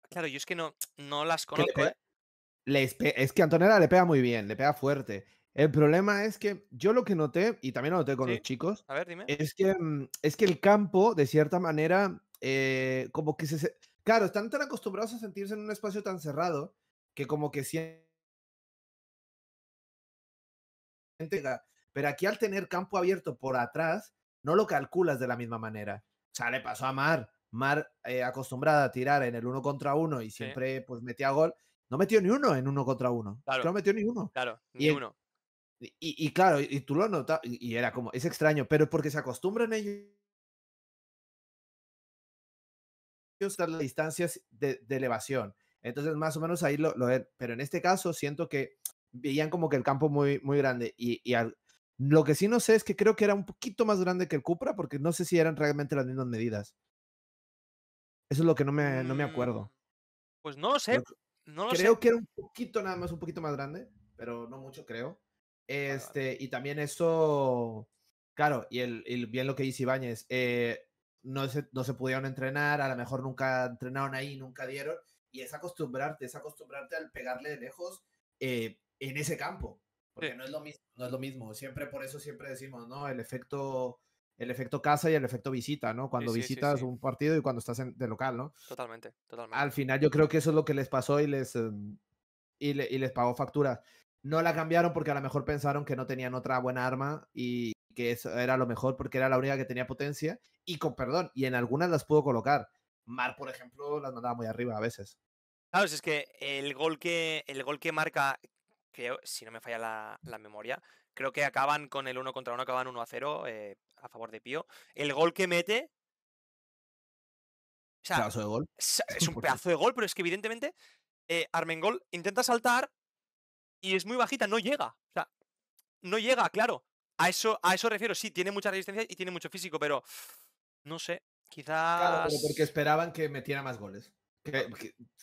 claro, yo es que no, no las conozco. ¿eh? es que Antonella le pega muy bien, le pega fuerte. El problema es que yo lo que noté, y también lo noté con los chicos, Es, que, mm, es que el campo, de cierta manera, eh, como que se... Claro, están tan acostumbrados a sentirse en un espacio tan cerrado que como que sienten... Pero aquí al tener campo abierto por atrás, no lo calculas de la misma manera. O sea, le pasó a Mar. Mar, eh, acostumbrada a tirar en el uno contra uno y siempre pues metía gol, no metió ni uno en uno contra uno. Claro. no metió ni uno. Claro, ni uno. Y, claro, y tú lo notas, y era como, es extraño, pero porque se acostumbran ellos a las distancias de, elevación. Entonces, más o menos ahí lo, lo Pero en este caso, siento que veían como que el campo muy, muy grande. Y, lo que sí no sé es que creo que era un poquito más grande que el Cupra, porque no sé si eran realmente las mismas medidas. Eso es lo que no me, no me mm, acuerdo. Pues no lo sé. creo que era un poquito nada más, un poquito más grande, pero no mucho, creo. Ah, este, y también eso, claro, y, el, bien lo que dice Ibáñez, eh, no, se, no se pudieron entrenar, a lo mejor nunca entrenaron ahí, nunca dieron, y es acostumbrarte, es acostumbrarte al pegarle de lejos eh, en ese campo, porque no es lo mismo, no es lo mismo, siempre por eso siempre decimos, ¿no? El efecto el efecto casa y el efecto visita, ¿no? Cuando visitas un partido y cuando estás de local, ¿no? Totalmente, totalmente. Al final yo creo que eso es lo que les pasó y les, em, les pagó factura no la cambiaron porque a lo mejor pensaron que no tenían otra buena arma y que eso era lo mejor porque era la única que tenía potencia y con perdón, y en algunas las pudo colocar. Mar, por ejemplo, las mandaba muy arriba a veces. Claro, es que el gol que, el gol que marca, creo, si no me falla la, memoria, creo que acaban con el 1 contra 1, acaban 1 a 0 eh, a favor de Pío. El gol que mete pedazo de gol. Es, un pedazo de gol, pero es que evidentemente eh, Armengol intenta saltar, y es muy bajita, no llega. O sea, no llega, claro. A eso, a eso refiero, sí, tiene mucha resistencia y tiene mucho físico, pero no sé, quizás. Claro, porque esperaban que metiera más goles.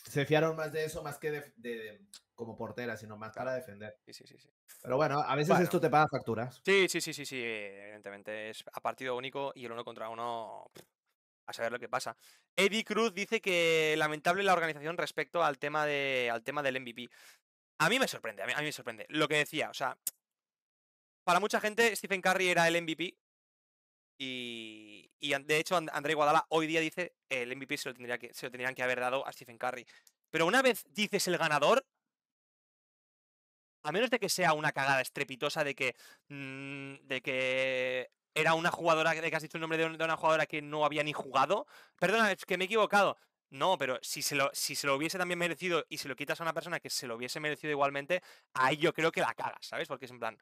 se fiaron más de eso, más que de, como portera, sino más para defender. Sí, sí, sí, Pero bueno, a veces esto te paga facturas. Sí, sí, sí, sí, sí, evidentemente. Es a partido único y el uno contra uno a saber lo que pasa. Eddie Cruz dice que lamentable la organización respecto al tema, de, al tema del MVP. A mí me sorprende, a mí, me sorprende. Lo que decía, o sea, para mucha gente Stephen Curry era el MVP y, y de hecho André Guadala hoy día dice el MVP se lo, tendría que, se tendrían que haber dado a Stephen Curry. Pero una vez dices el ganador, a menos de que sea una cagada estrepitosa de que, mm, de que era una jugadora, de que has dicho el nombre de una jugadora que no había ni jugado. Perdona, es que me he equivocado. No, pero si se, lo, si se lo hubiese también merecido y se lo quitas a una persona que se lo hubiese merecido igualmente, ahí yo creo que la cagas, ¿sabes? Porque es en plan,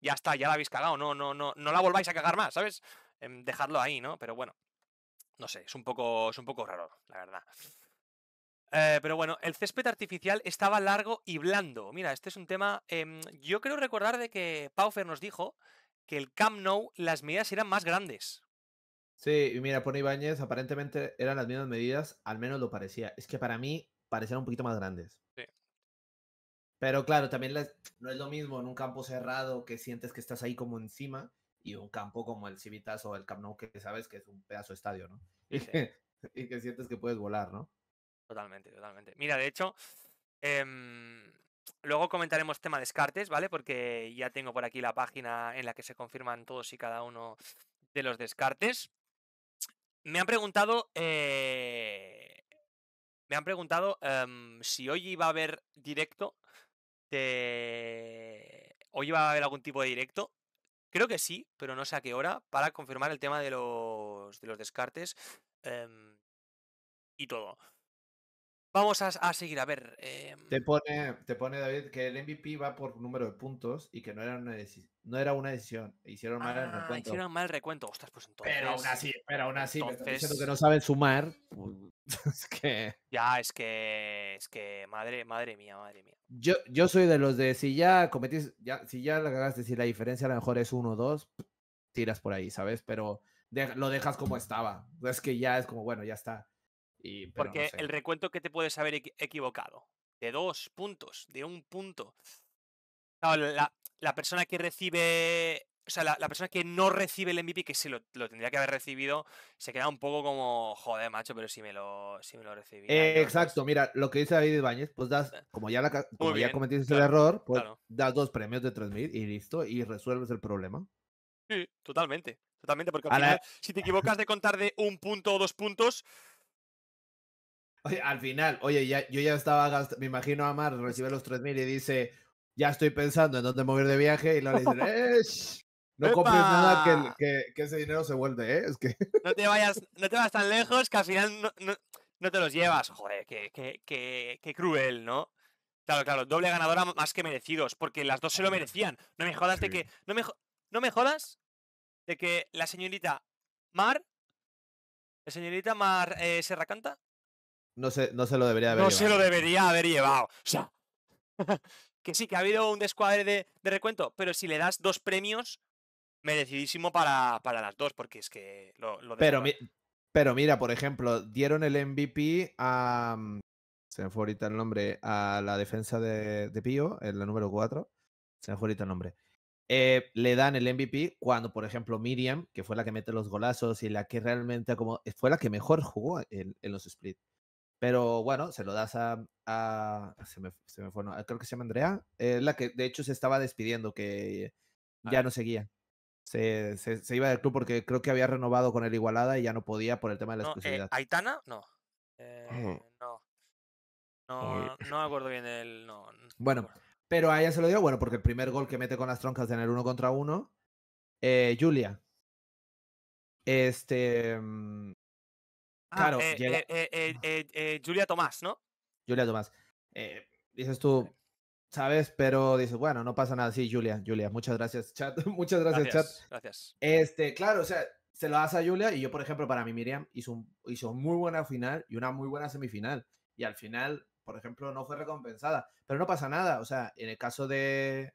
ya está, ya la habéis cagado, no, no, no, no la volváis a cagar más, ¿sabes? Em, dejadlo dejarlo ahí, ¿no? Pero bueno, no sé, es un poco, es un poco raro, la verdad. Eh, pero bueno, el césped artificial estaba largo y blando. Mira, este es un tema. Em, yo creo recordar de que Paufer nos dijo que el Camp Nou las medidas eran más grandes. Sí, y mira, por Ibáñez, aparentemente eran las mismas medidas, al menos lo parecía. Es que para mí parecían un poquito más grandes. Sí. Pero claro, también no es lo mismo en un campo cerrado que sientes que estás ahí como encima y un campo como el Civitas o el Camp Nou que sabes que es un pedazo estadio, ¿no? Y, que, sientes que puedes volar, ¿no? Totalmente, totalmente. Mira, de hecho, em, luego comentaremos tema descartes, ¿vale? Porque ya tengo por aquí la página en la que se confirman todos y cada uno de los descartes. Me han preguntado. Eh, me han preguntado em, si hoy iba a haber directo. Hoy iba a haber algún tipo de directo. Creo que sí, pero no sé a qué hora. Para confirmar el tema de los, descartes. Em, y todo. Vamos a, seguir, a ver. Em, te, pone, te pone David que el MVP va por número de puntos y que no era una, no era una decisión. Hicieron mal el ah, recuento. Hicieron mal el recuento. Ostras, pues entonces. Pero aún así, pero aún así, entonces... que no saben sumar. es que. Ya, es que. Es que. Madre, madre mía, madre mía. Yo, yo soy de los de si ya cometís. Ya, si ya la cagaste, si la diferencia a lo mejor es uno o dos, tiras por ahí, ¿sabes? Pero lo dejas como estaba. Es que ya es como, bueno, ya está porque el recuento que te puedes haber equivocado, de dos puntos, de un punto. la, persona que recibe o sea, la, persona que no recibe el MVP, que sí lo, tendría que haber recibido, se queda un poco como, joder, macho, pero si me lo, si lo recibí. exacto, mira, lo que dice David Ibáñez, pues das, eh. como ya, ya cometiste el error, pues das dos premios de 3.000 y listo, y resuelves el problema. Sí, totalmente, totalmente, porque al final, si te equivocas de contar de un punto o dos puntos, Oye, al final, oye, yo ya estaba me imagino a Mar recibe los 3.000 y dice, ya estoy pensando en dónde mover de viaje y le ¡Eh! No compres nada que, ese dinero se vuelve, ¿eh? Es que... No te vayas, no te vas tan lejos que al final no, te los llevas. Joder, qué, cruel, ¿no? Claro, claro, doble ganadora más que merecidos, porque las dos se lo merecían. No me jodas de que. No me, no jodas de que la señorita Mar. La señorita Mar eh, Serracanta no se, lo debería haber llevado. No se lo debería haber llevado. O sea, que sí, que ha habido un descuadre de, recuento, pero si le das dos premios, merecidísimo para, para las dos, porque es que lo, pero, pero mira, por ejemplo, dieron el MVP a. Mm, se me fue ahorita el nombre. A la defensa de, Pío, en la número 4. Se me fue ahorita el nombre. Eh, le dan el MVP cuando, por ejemplo, Miriam, que fue la que mete los golazos y la que realmente como, fue la que mejor jugó en los splits pero bueno, se lo das a. Ah, creo que se llama Andrea. la que de hecho se estaba despidiendo, que ya ah. no seguía. Se, iba del club porque creo que había renovado con el Igualada y ya no podía por el tema de la eh, exclusividad. ¿Aitana? No. Eh, oh. no. No, me acuerdo bien el bueno, pero a ella se lo dio, bueno, porque el primer gol que mete con las troncas en el uno contra uno, eh, Julia. Este. Mm, Ah, claro, eh, eh, eh, Julia Tomás, ¿no? Julia Tomás. dices tú, ¿sabes? Pero dices, bueno, no pasa nada. Sí, Julia, Julia, muchas gracias, chat. muchas gracias, chat. Gracias. Este, claro, o sea, se lo das a Julia y yo, por ejemplo, para mí Miriam hizo, un, hizo muy buena final y una muy buena semifinal. Y al final, por ejemplo, no fue recompensada. Pero no pasa nada. O sea, en el caso de...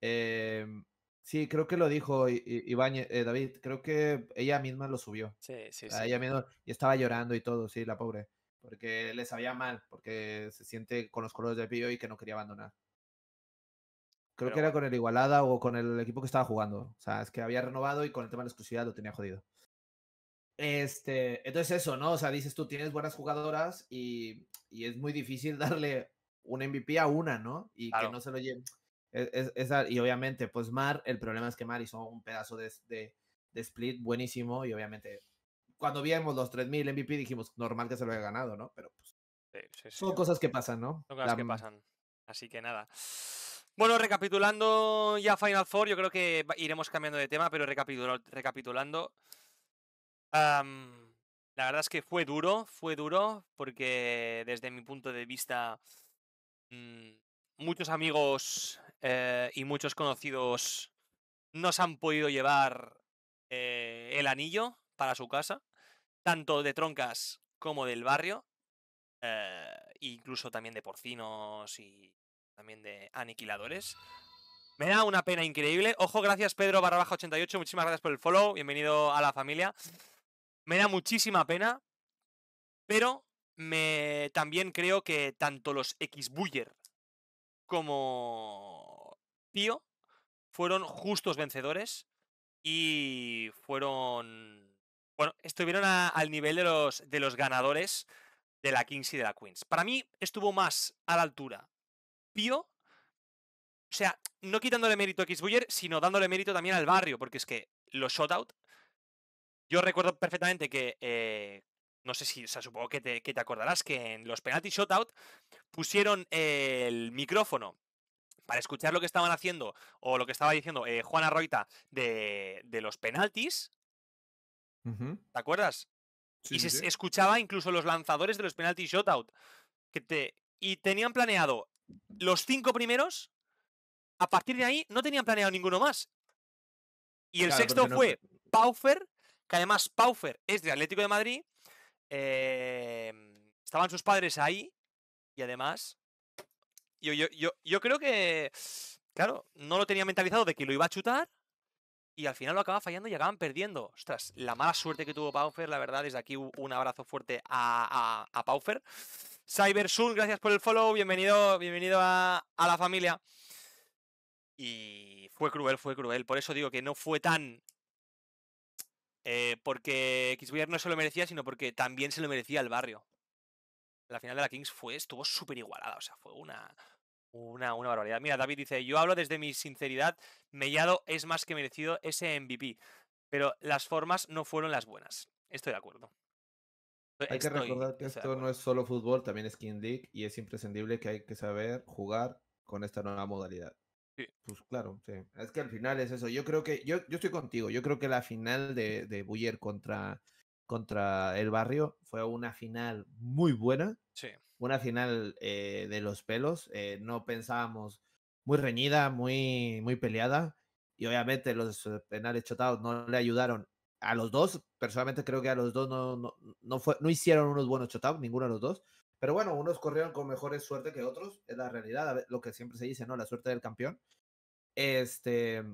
Em, Sí, creo que lo dijo eh, eh, David, creo que ella misma lo subió. Sí, sí, sí. Ella misma, y estaba llorando y todo, sí, la pobre, porque le sabía mal, porque se siente con los colores del Pío y que no quería abandonar. Creo que era con el Igualada o con el equipo que estaba jugando. O sea, es que había renovado y con el tema de la exclusividad lo tenía jodido. Este, entonces eso, ¿no? O sea, dices tú tienes buenas jugadoras y, es muy difícil darle un MVP a una, ¿no? Y que no se lo lleven. E-, es, y obviamente, pues Mar, el problema es que Mar hizo un pedazo de, de, split buenísimo y obviamente cuando vimos los 3000 MVP dijimos, normal que se lo haya ganado, ¿no? Pero pues... son cosas que pasan, ¿no? Son cosas que pasan. Así que nada. Bueno, recapitulando ya Final Four, yo creo que iremos cambiando de tema, pero recapitulando... La verdad es que fue duro, fue duro, porque desde mi punto de vista, mm, muchos amigos eh, y muchos conocidos nos han podido llevar eh, el anillo para su casa, tanto de troncas como del barrio, eh, incluso también de porcinos y también de aniquiladores. Me da una pena increíble. Ojo, gracias Pedro barra 88, muchísimas gracias por el follow, bienvenido a la familia. Me da muchísima pena, pero me, también creo que tanto los X-Buller como Pío, fueron justos vencedores y fueron. Bueno, estuvieron al nivel de los, de los ganadores de la Kings y de la Queens. Para mí estuvo más a la altura Pío, o sea, no quitándole mérito a Xbuyer, sino dándole mérito también al barrio, porque es que los shoutout, yo recuerdo perfectamente que, eh, no sé si, o sea, supongo que te, que te, acordarás que en los penalty shoutout pusieron el micrófono para escuchar lo que estaban haciendo o lo que estaba diciendo eh, Juana Roita de, los penaltis. ¿Te acuerdas? y se escuchaba incluso los lanzadores de los penaltis shootout. Que te, y tenían planeado los cinco primeros. A partir de ahí no tenían planeado ninguno más. Y el sexto fue Paufer, que además Paufer es de Atlético de Madrid. Eh, estaban sus padres ahí. Y además yo, yo, yo, creo que, claro, no lo tenía mentalizado de que lo iba a chutar y al final lo acaba fallando y acaban perdiendo. Ostras, la mala suerte que tuvo Paufer, la verdad, desde aquí un abrazo fuerte a, a, Paufer. Cybersun, gracias por el follow, bienvenido, bienvenido a, la familia. Y fue cruel, fue cruel. Por eso digo que no fue tan. Eh, porque Xvier no se lo merecía, sino porque también se lo merecía el barrio la final de la Kings fue, estuvo súper igualada, o sea, fue una, una, una, barbaridad. Mira, David dice, yo hablo desde mi sinceridad, Mellado es más que merecido ese MVP, pero las formas no fueron las buenas. Estoy de acuerdo. hay que recordar que esto no es solo fútbol, también es King Dick. y es imprescindible que hay que saber jugar con esta nueva modalidad. Pues claro, sí. Es que al final es eso. Yo creo que, yo, yo estoy contigo, yo creo que la final de, de Buller contra contra el barrio. Fue una final muy buena. Sí. Una final eh, de los pelos. Eh, no pensábamos muy reñida, muy, muy peleada. Y obviamente los penales chotados no le ayudaron a los dos. Personalmente creo que a los dos no, no, fue, no hicieron unos buenos chotados, ninguno de los dos. Pero bueno, unos corrieron con mejores suerte que otros. Es la realidad, lo que siempre se dice, ¿no? La suerte del campeón. Este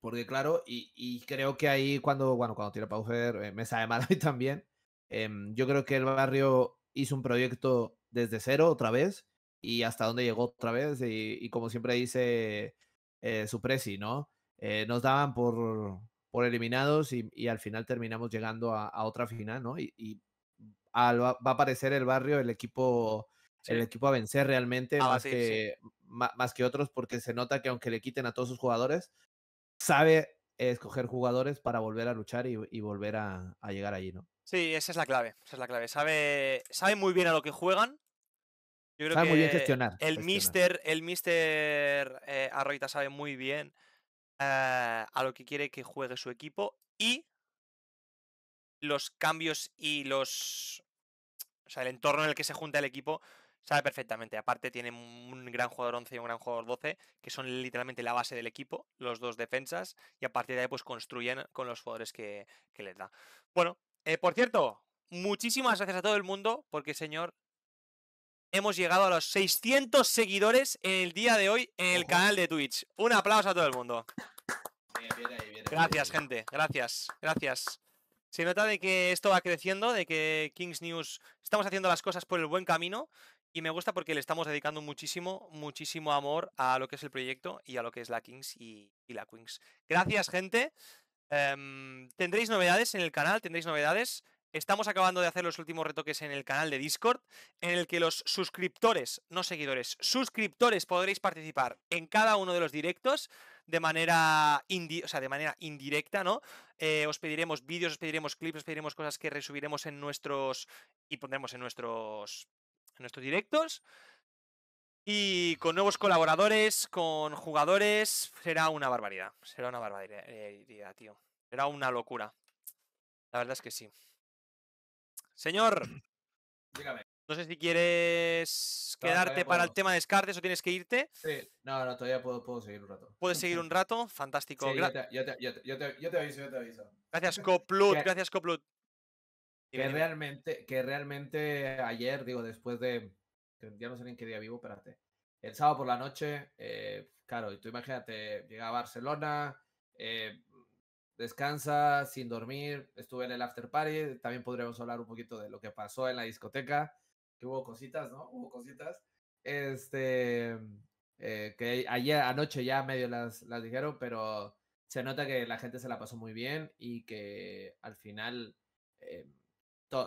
porque claro, y, creo que ahí cuando, bueno, cuando tira Paufer, mesa eh, me sabe mal a también. Em, yo creo que el barrio hizo un proyecto desde cero otra vez y hasta dónde llegó otra vez. Y, como siempre dice eh, su presi ¿no? Eh, nos daban por, por eliminados y, al final terminamos llegando a, otra final, ¿no? Y, va a aparecer el barrio, el equipo, el equipo a vencer realmente ah, más, que, más, que otros, porque se nota que aunque le quiten a todos sus jugadores, sabe escoger jugadores para volver a luchar y, volver a, llegar allí, ¿no? Sí, esa es la clave, esa es la clave. Sabe, sabe muy bien a lo que juegan. sabe muy bien gestionar. El mister, el mister eh, sabe muy bien eh, a lo que quiere que juegue su equipo y los cambios y los... O sea, el entorno en el que se junta el equipo sabe perfectamente. Aparte, tiene un gran jugador 11 y un gran jugador 12, que son literalmente la base del equipo, los dos defensas, y a partir de ahí, pues construyen con los jugadores que, les da. Bueno, eh, por cierto, muchísimas gracias a todo el mundo, porque señor, hemos llegado a los 600 seguidores en el día de hoy en el canal de Twitch. Un aplauso a todo el mundo. gracias, gente. Gracias, gracias. Se nota de que esto va creciendo, de que Kings News estamos haciendo las cosas por el buen camino y me gusta porque le estamos dedicando muchísimo, muchísimo amor a lo que es el proyecto y a lo que es la Kings y, la Queens. Gracias, gente. Em, tendréis novedades en el canal, tendréis novedades. Estamos acabando de hacer los últimos retoques en el canal de Discord, en el que los suscriptores, no seguidores, suscriptores podréis participar en cada uno de los directos de manera, indi o sea, de manera indirecta, ¿no? Eh, os pediremos vídeos, os pediremos clips, os pediremos cosas que resubiremos en nuestros y pondremos en nuestros en nuestros directos. Y con nuevos colaboradores, con jugadores, será una barbaridad. Será una barbaridad, tío. Será una locura. La verdad es que sí. Señor. Dígame. No sé si quieres quedarte para el tema de descartes o tienes que irte. Sí, no, no, todavía puedo, seguir un rato. Puedes seguir un rato, fantástico. yo, te, aviso, yo te aviso. Gracias, Coplut, gracias, Coplut. Que realmente, que realmente ayer, digo, después de. Ya no sé en qué día vivo, espérate. El sábado por la noche, eh, claro, y tú imagínate, llega a Barcelona, eh, descansa sin dormir, estuve en el after party, también podríamos hablar un poquito de lo que pasó en la discoteca, que hubo cositas, ¿no? Hubo cositas. Este. Eh, que ayer anoche ya medio las, las dijeron, pero se nota que la gente se la pasó muy bien y que al final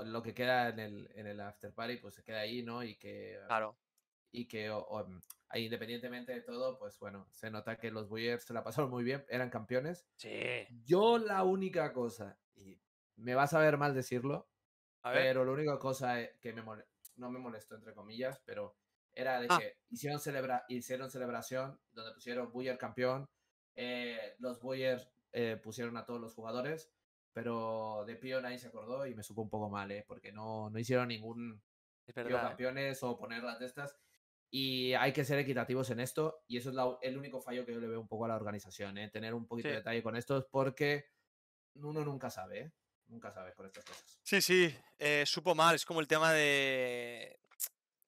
lo que queda en el, en el after party, pues se queda ahí, ¿no? Y que. Claro. Y que mm, independientemente de todo, pues bueno, se nota que los Boyers se la pasaron muy bien, eran campeones. Sí. Yo la única cosa, y me vas a ver mal decirlo, a ver. pero la única cosa eh, que no me molestó, entre comillas, pero era de ah. que hicieron, celebra hicieron celebración donde pusieron buyer campeón, eh, los Boyers eh, pusieron a todos los jugadores pero de pion nadie se acordó y me supo un poco mal, ¿eh? porque no, no hicieron ningún campeones o poner las de estas. Y hay que ser equitativos en esto. Y eso es el único fallo que yo le veo un poco a la organización, ¿eh? tener un poquito de detalle con estos, porque uno nunca sabe, ¿eh? nunca sabes con estas cosas. Sí, sí, eh, supo mal. Es como el tema de,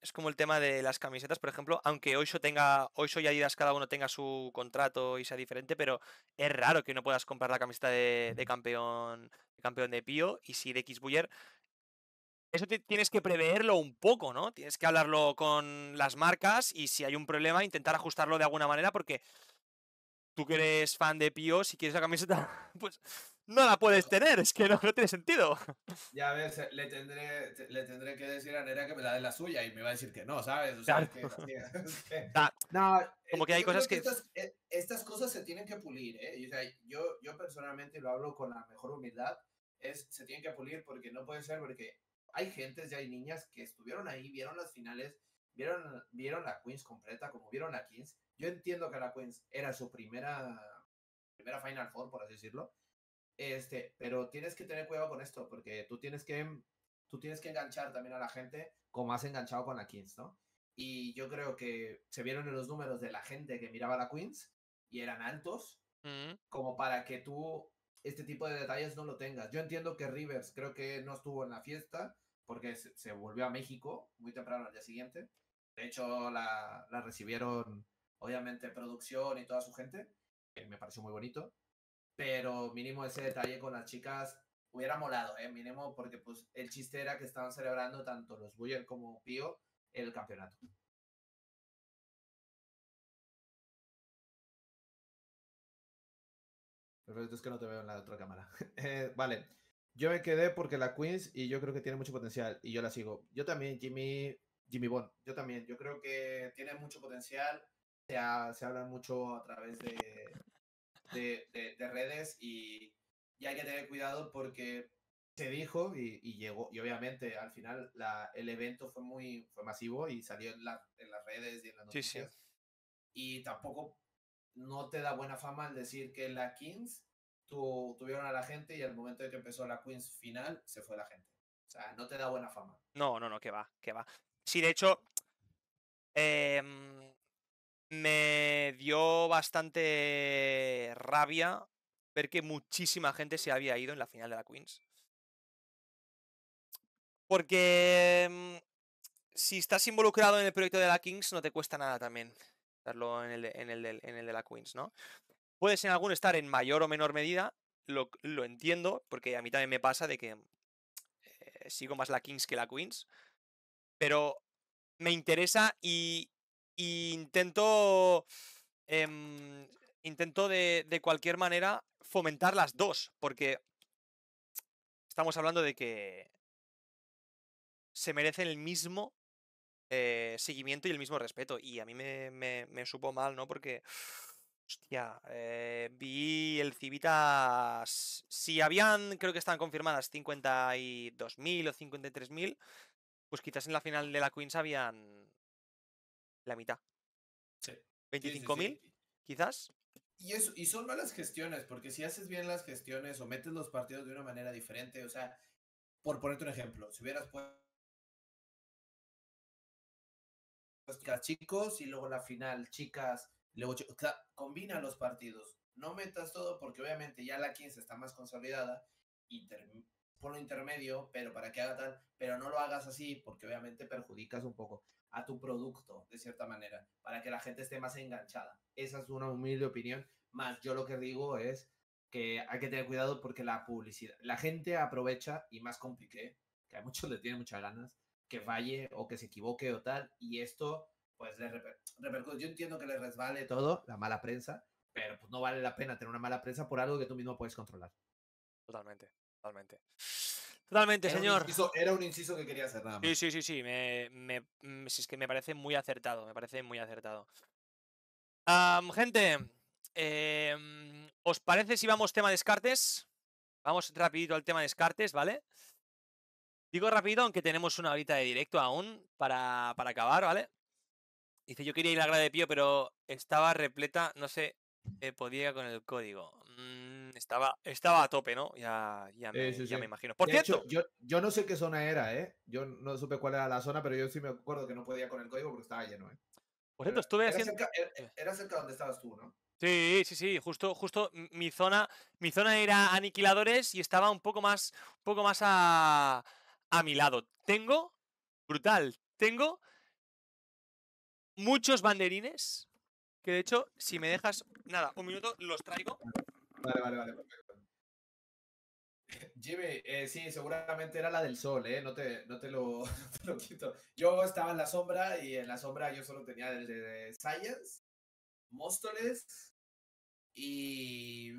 es como el tema de las camisetas, por ejemplo, aunque hoy tenga, hoy y Adidas cada uno tenga su contrato y sea diferente, pero es raro que no puedas comprar la camiseta de, campeón, de campeón de Pío y si de X Buller eso tienes que preverlo un poco, ¿no? Tienes que hablarlo con las marcas y si hay un problema, intentar ajustarlo de alguna manera, porque tú que eres fan de Pío, si quieres la camiseta, pues no la puedes tener, es que no, tiene sentido. Ya ves, le tendré, le tendré que decir a Nera que me la dé la suya y me va a decir que no, ¿sabes? O sea, no, como que eh, hay cosas que... Eh, estas, cosas se tienen que pulir, ¿eh? o sea, yo, yo personalmente lo hablo con la mejor humildad, es, se tienen que pulir porque no puede ser, porque hay gentes y hay niñas que estuvieron ahí, vieron las finales, vieron, vieron la Queens completa, como vieron la queens Yo entiendo que la Queens era su primera, primera Final Four, por así decirlo este, pero tienes que tener cuidado con esto, porque tú tienes que, tú tienes que enganchar también a la gente como has enganchado con la Queens, ¿no? Y yo creo que se vieron en los números de la gente que miraba a la Queens y eran altos, mm. como para que tú este tipo de detalles no lo tengas. Yo entiendo que Rivers creo que no estuvo en la fiesta porque se, volvió a México muy temprano al día siguiente. De hecho, la, la recibieron obviamente producción y toda su gente, que me pareció muy bonito pero mínimo ese detalle con las chicas hubiera molado, ¿eh? mínimo porque pues el chiste era que estaban celebrando tanto los Buller como Pío el campeonato. Perfecto, es que no te veo en la otra cámara. Eh, vale, yo me quedé porque la Queens y yo creo que tiene mucho potencial y yo la sigo. Yo también, Jimmy, Jimmy Bond, yo también, yo creo que tiene mucho potencial. se habla mucho a través de, de, redes y, hay que tener cuidado porque se dijo y, llegó, y obviamente al final el evento fue muy fue masivo y salió en, las redes y en las noticias. Y tampoco no te da buena fama al decir que la Kings tu, tuvieron a la gente y al momento de que empezó la Queens final se fue la gente. O sea, no te da buena fama. No, no, no, que va, que va. si de hecho, em, me dio bastante rabia ver que muchísima gente se había ido en la final de la Queens. Porque mm, si estás involucrado en el proyecto de la Kings, no te cuesta nada también estarlo en el de, en el la Queens, ¿no? Puedes en algún estar en mayor o menor medida, lo, lo, entiendo, porque a mí también me pasa de que mm, eh, sigo más la Kings que la Queens, pero me interesa y y intento, em, intento de, cualquier manera fomentar las dos, porque estamos hablando de que se merecen el mismo eh, seguimiento y el mismo respeto. Y a mí me, supo mal, ¿no? Porque, hostia, eh, vi el Civitas... Si habían, creo que están confirmadas 52.000 o 53.000, pues quizás en la final de la Queens habían la mitad. Sí. 25.000, quizás. Y, eso, y son malas gestiones, porque si haces bien las gestiones o metes los partidos de una manera diferente, o sea, por ponerte un ejemplo, si hubieras puesto chicos y luego la final, chicas, luego o sea, combina los partidos. No metas todo porque obviamente ya la 15 está más consolidada y lo intermedio, pero para que haga tal, pero no lo hagas así, porque obviamente perjudicas un poco a tu producto, de cierta manera, para que la gente esté más enganchada. Esa es una humilde opinión, más yo lo que digo es que hay que tener cuidado porque la publicidad, la gente aprovecha, y más con que a muchos le tienen muchas ganas, que falle o que se equivoque o tal, y esto pues le repercute. Yo entiendo que le resbale todo, la mala prensa, pero pues no vale la pena tener una mala prensa por algo que tú mismo puedes controlar. Totalmente. Totalmente. Totalmente, señor. era un inciso que quería hacer Sí, sí, sí, sí. Me, mm, es que me parece muy acertado. Me parece muy acertado. gente, em, ¿os parece si vamos tema descartes? Vamos rapidito al tema descartes, ¿vale? Digo rápido, aunque tenemos una horita de directo aún para, acabar, ¿vale? Dice, yo quería ir a la grada de Pío, pero estaba repleta, no sé, eh, podía con el código. Mm, estaba, estaba a tope, ¿no? Ya, me, imagino. de Hecho, yo, no sé qué zona era, ¿eh? Yo no supe cuál era la zona, pero yo sí me acuerdo que no podía con el código porque estaba lleno, ¿eh? Por cierto, estuve haciendo. E, era, cerca donde estabas tú, ¿no? Sí, sí, sí, justo, justo mi zona, mi zona era aniquiladores y estaba un poco más, un poco más a, a mi lado. Tengo, brutal, tengo muchos banderines que de hecho, si me dejas, nada, un minuto, los traigo Vale, vale, vale, Jimmy, eh, sí, seguramente era la del sol, ¿eh? No te, no te, lo, quito. Yo estaba en la sombra y en la sombra yo solo tenía el de Science, Móstoles y...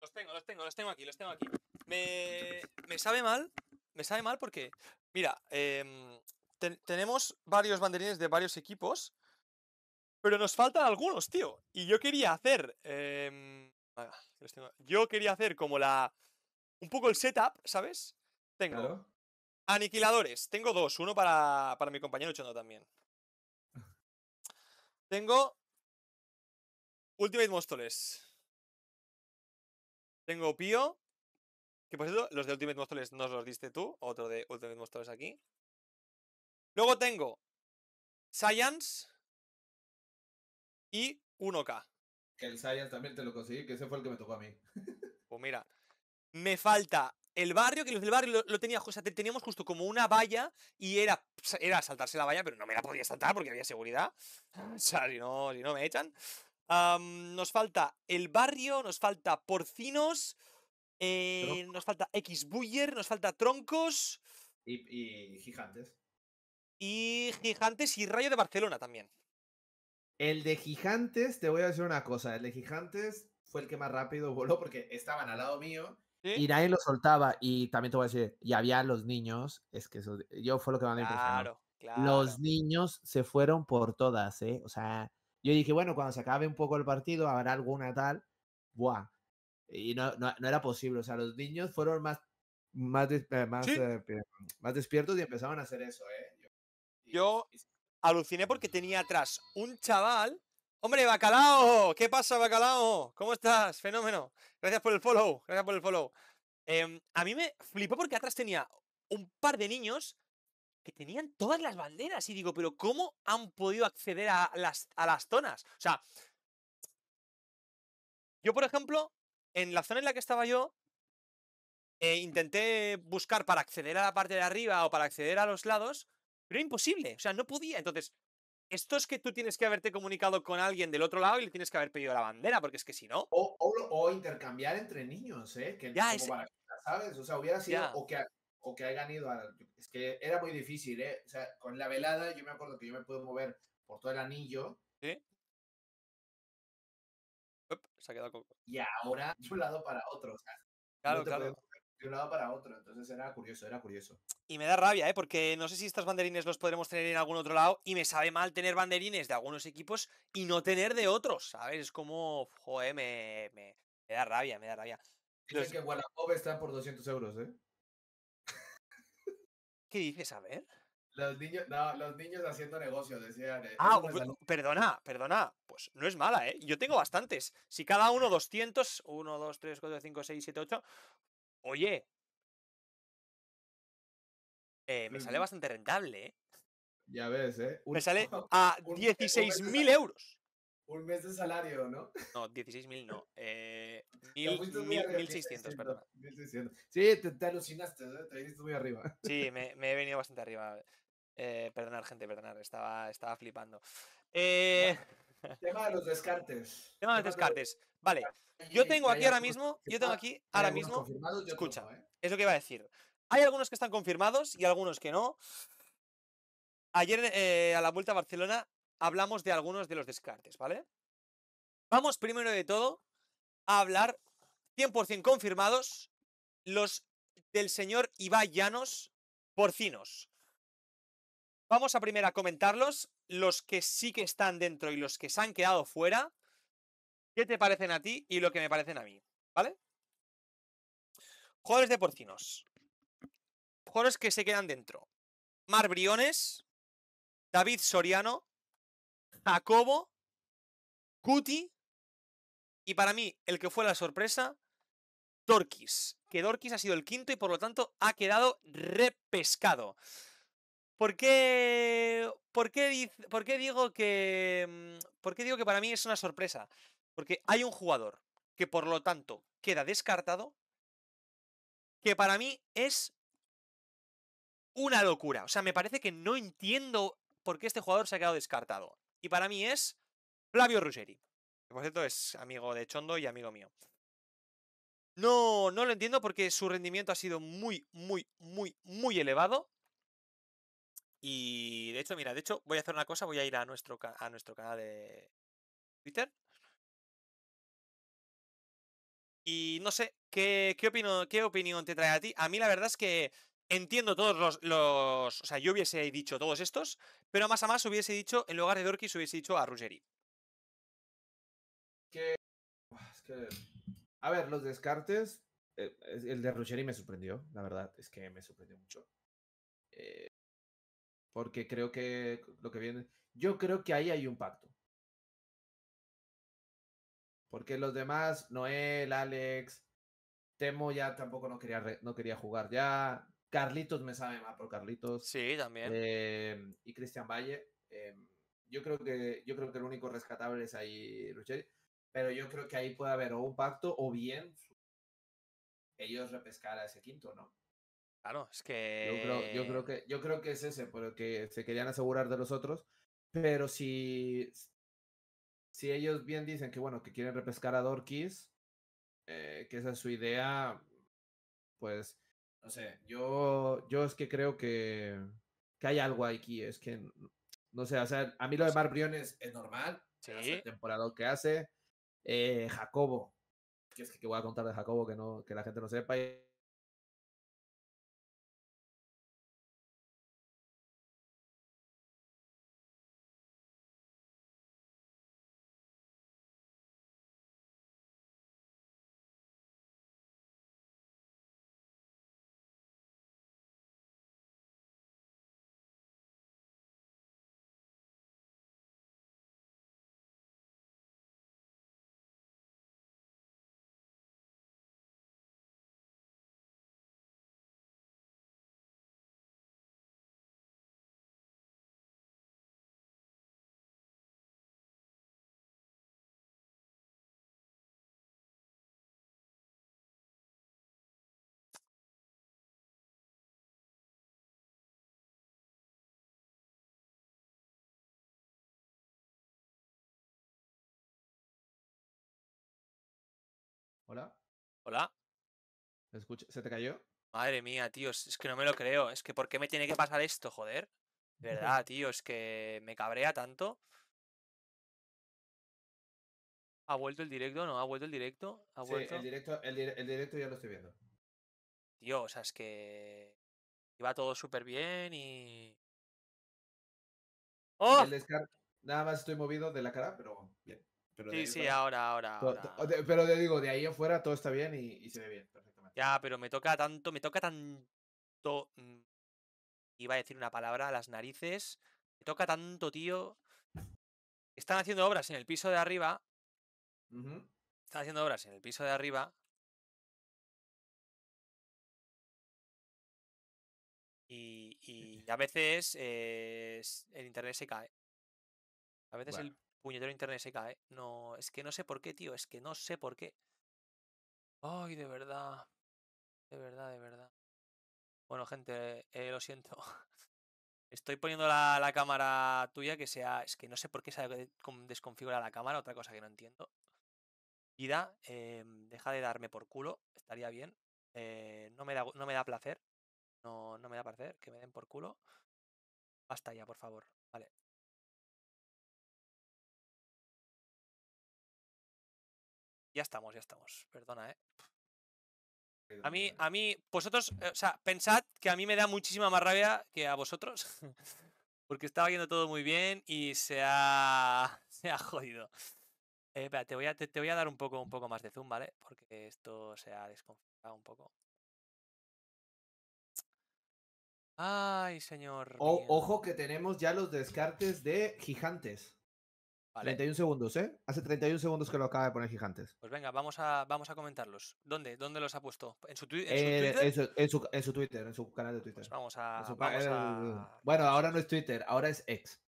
Los tengo, los tengo, los tengo aquí, los tengo aquí. Me, me sabe mal, me sabe mal porque, mira, em, tenemos varios banderines de varios equipos pero nos faltan algunos, tío. Y yo quería hacer. Em, ah, yo quería hacer como la. Un poco el setup, ¿sabes? Tengo. Aniquiladores. Tengo dos. Uno para, para mi compañero Chondo también. Tengo. Ultimate Móstoles. Tengo Pío. Que por cierto, los de Ultimate Móstoles nos los diste tú. Otro de Ultimate Móstoles aquí. Luego tengo. Science y 1K. Que el Saiyan también te lo conseguí, que ese fue el que me tocó a mí. Pues mira, me falta el barrio, que el barrio lo, tenía, o teníamos justo como una valla y era, pues, era saltarse la valla, pero no me la podía saltar porque había seguridad. O sea, si no, no me echan. nos falta el barrio, nos falta porcinos, eh, nos falta X Buller, nos falta troncos. y, gigantes. Y gigantes y rayo de Barcelona también. El de Gigantes, te voy a decir una cosa, el de Gigantes fue el que más rápido voló porque estaban al lado mío y nadie lo soltaba. Y también te voy a decir, y había los niños, es que yo fue lo que más me impresionó. Los niños se fueron por todas, ¿eh? O sea, yo dije, bueno, cuando se acabe un poco el partido habrá alguna tal, ¡buah! Y no, era posible, o sea, los niños fueron más, más, eh, eh, despiertos y empezaban a hacer eso, ¿eh? yo aluciné porque tenía atrás un chaval. Hombre, bacalao, ¿qué pasa, bacalao? ¿Cómo estás? Fenómeno. Gracias por el follow, gracias por el follow. Em, a mí me flipó porque atrás tenía un par de niños que tenían todas las banderas y digo, pero ¿cómo han podido acceder a las, a las zonas? O sea, yo, por ejemplo, en la zona en la que estaba yo, eh, intenté buscar para acceder a la parte de arriba o para acceder a los lados pero era imposible, o sea, no podía. Entonces, esto es que tú tienes que haberte comunicado con alguien del otro lado y le tienes que haber pedido la bandera, porque es que si no. O, intercambiar entre niños, ¿eh? Que ya, es... ¿sabes? O sea, hubiera sido. O que, o que hayan ido a. Es que era muy difícil, ¿eh? O sea, con la velada, yo me acuerdo que yo me puedo mover por todo el anillo. Sí. Up, se ha quedado con... Y ahora, de un lado para otro. O claro, claro de un lado para otro. Entonces era curioso, era curioso. Y me da rabia, ¿eh? porque no sé si estos banderines los podremos tener en algún otro lado y me sabe mal tener banderines de algunos equipos y no tener de otros, ¿sabes? Es como, joder, me, me, da rabia, me da rabia. Dicen los... que Wallapop está por 200 euros, ¿eh? ¿Qué dices? A ver. Los niños, los niños haciendo negocios, decían. Eh, ah, pues, perdona, perdona. Pues no es mala, ¿eh? Yo tengo bastantes. Si cada uno 200, 1, 2, 3, 4, 5, 6, 7, 8, oye, eh, me sale bastante rentable, ¿eh? Ya ves, ¿eh? me sale a 16.000 eh, euros. Un mes de salario, ¿no? No, 16.000 no. Eh, 1.600, perdón. 1600. Sí, te, alucinaste, ¿eh? te viniste muy arriba. Sí, me, he venido bastante arriba. Eh, perdonad, gente, perdonad, estaba, estaba flipando. Eh. Tema de los descartes. Tema de los descartes. Vale. Yo tengo aquí ahora mismo. Yo tengo aquí ahora mismo. Escucha, ¿eh? es lo que iba a decir. Hay algunos que están confirmados y algunos que no. Ayer eh, a la vuelta a Barcelona hablamos de algunos de los descartes, ¿vale? Vamos primero de todo a hablar 100% confirmados los del señor Ibai Llanos Porcinos. Vamos a primero a comentarlos los que sí que están dentro y los que se han quedado fuera, qué te parecen a ti y lo que me parecen a mí, ¿vale? Jugadores de porcinos. Juegos que se quedan dentro. Mar Briones, David Soriano, Jacobo, Cuti y para mí, el que fue la sorpresa, Dorkis. Que Dorkis ha sido el quinto y por lo tanto ha quedado repescado. ¿Por qué, por qué, por qué digo que, mm, por qué digo que para mí es una sorpresa? Porque hay un jugador que por lo tanto queda descartado, que para mí es una locura. O sea, me parece que no entiendo por qué este jugador se ha quedado descartado. Y para mí es Flavio Ruggeri. Que por cierto es amigo de Chondo y amigo mío. No, no lo entiendo porque su rendimiento ha sido muy, muy, muy, muy elevado. Y de hecho, mira, de hecho, voy a hacer una cosa, voy a ir a nuestro, a nuestro canal de Twitter. Y no sé, ¿qué, qué, opino, ¿qué opinión te trae a ti? A mí la verdad es que entiendo todos los, los, O sea, yo hubiese dicho todos estos, pero más a más hubiese dicho, en lugar de se hubiese dicho a Ruggeri. A ver, los descartes. Eh, el de Ruggeri me sorprendió, la verdad, es que me sorprendió mucho. Eh, porque creo que lo que viene. Yo creo que ahí hay un pacto. Porque los demás, Noel, Alex, Temo ya tampoco no quería, no quería jugar ya. Carlitos me sabe más por Carlitos. Sí, también. Em, y Cristian Valle. Em, yo creo que yo creo que el único rescatable es ahí Rucheri, pero yo creo que ahí puede haber o un pacto o bien ellos repescar a ese quinto, ¿no? Claro, es que... Yo creo, que... yo creo que es ese, porque se querían asegurar de los otros, pero si, si ellos bien dicen que, bueno, que quieren repescar a Dorkis, eh, que esa es su idea, pues, no sé, yo, yo es que creo que, que hay algo aquí, es que, no sé, a mí lo de Marbriones es normal, es el temporada que hace, eh, Jacobo, que es que, voy a contar de Jacobo que, no, que la gente no sepa, y Hola. Hola. ¿Se te cayó? Madre mía, tío, es que no me lo creo. Es que ¿por qué me tiene que pasar esto, joder? verdad, tío, es que me cabrea tanto. ¿Ha vuelto el directo? ¿No? ¿Ha vuelto el directo? sí, el directo, el, directo ya lo estoy viendo. Tío, o sea, es que iba todo súper bien y... ¡Oh! Nada más estoy movido de la cara, pero bien sí, sí, ahora, ahora, Pero te digo, de ahí afuera todo está bien y, se ve bien, perfectamente. Ya, pero me toca tanto, me toca tanto. Mm, iba a decir una palabra a las narices. Me toca tanto, tío. Están haciendo obras en el piso de arriba. Están haciendo obras en el piso de arriba. Y, y a veces eh, el internet se cae. A veces el puñetero internet se cae. No, es que no sé por qué, tío, es que no sé por qué. Ay, de verdad. De verdad, de verdad. Bueno, gente, eh, lo siento. Estoy poniendo la, cámara tuya que sea. Es que no sé por qué se desconfigurado la cámara, otra cosa que no entiendo. Ida, em, deja de darme por culo, estaría bien. Eh, no, me da, no me da placer. No, no me da placer que me den por culo. Basta ya, por favor. Vale. Ya estamos, ya estamos. Perdona, ¿eh? A mí, a mí, vosotros, eh, o sea, pensad que a mí me da muchísima más rabia que a vosotros. Porque estaba yendo todo muy bien y se ha, se ha jodido. Eh, espera, te voy, a, te, voy a dar un poco, un poco más de zoom, ¿vale? Porque esto se ha desconfigurado un poco. Ay, señor. ojo que tenemos ya los descartes de gigantes. 31 segundos, ¿eh? Hace 31 segundos que lo acaba de poner Gigantes. Pues venga, vamos a, vamos a comentarlos. ¿Dónde? ¿Dónde los ha puesto? ¿En su, eh, Twitter? En su, Twitter, en su canal de pues Twitter. vamos eh, a, Bueno, ahora no es Twitter, ahora es ex.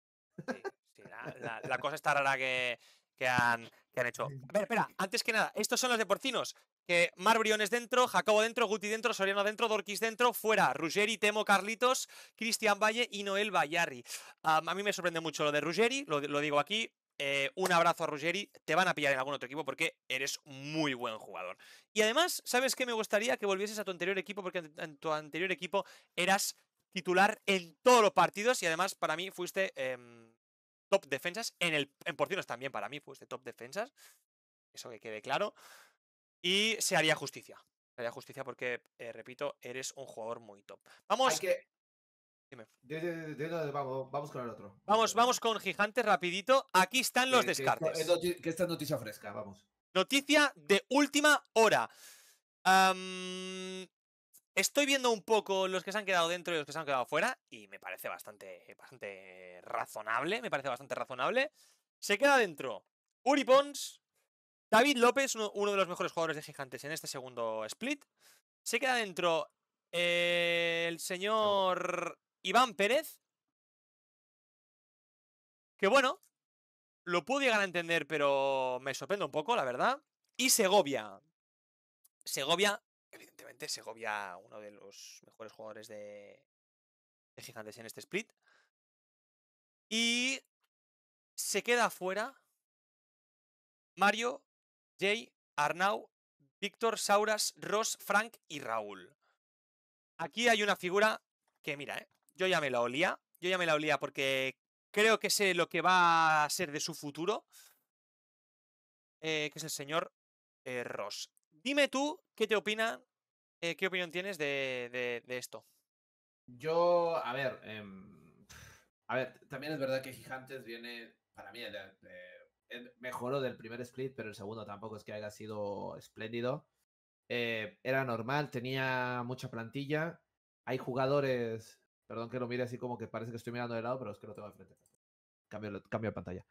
la, cosa está rara que, que, han, que han hecho. A ver, espera, antes que nada, estos son los deportinos. Que Mar Briones dentro, Jacobo dentro, Guti dentro, Soriano dentro, Dorquis dentro, fuera, Ruggeri, Temo Carlitos, Cristian Valle y Noel Bayarri. a mí me sorprende mucho lo de Ruggeri, lo, lo digo aquí, eh, un abrazo a Ruggeri, te van a pillar en algún otro equipo porque eres muy buen jugador. Y además, ¿sabes qué? Me gustaría que volvieses a tu anterior equipo porque en tu anterior equipo eras titular en todos los partidos y además para mí fuiste em, top defensas, en, el, en porciones también para mí fuiste top defensas, eso que quede claro, y se haría justicia. Se haría justicia porque, eh, repito, eres un jugador muy top. Vamos. que, vamos, con el otro. Vamos, con Gigantes rapidito. Aquí están los descartes. Que esta, noticia fresca, vamos. Noticia de última hora. estoy viendo un poco los que se han quedado dentro y los que se han quedado fuera y me parece bastante, bastante razonable. Me parece bastante razonable. Se queda dentro Uri Pons, David López, uno, de los mejores jugadores de Gigantes en este segundo split. Se queda dentro eh, el señor Iván Pérez. Que bueno, lo pude llegar a entender, pero me sorprende un poco, la verdad. Y Segovia. Segovia, evidentemente, Segovia, uno de los mejores jugadores de, de Gigantes en este split. Y se queda fuera Mario, Jay, Arnau, Víctor, Sauras, Ross, Frank y Raúl. Aquí hay una figura que, mira, ¿eh? yo ya me la olía. Yo ya me la olía porque creo que sé lo que va a ser de su futuro. Eh, que es el señor eh, Ross. Dime tú, ¿qué te opina eh, ¿Qué opinión tienes de, esto? Yo, a ver, em, a ver, también es verdad que Gigantes viene, para mí, mejoró del primer split, pero el segundo tampoco es que haya sido espléndido. era normal, tenía mucha plantilla. Hay jugadores Perdón que lo mire así como que parece que estoy mirando de lado, pero es que lo tengo de frente. Cambio, de pantalla.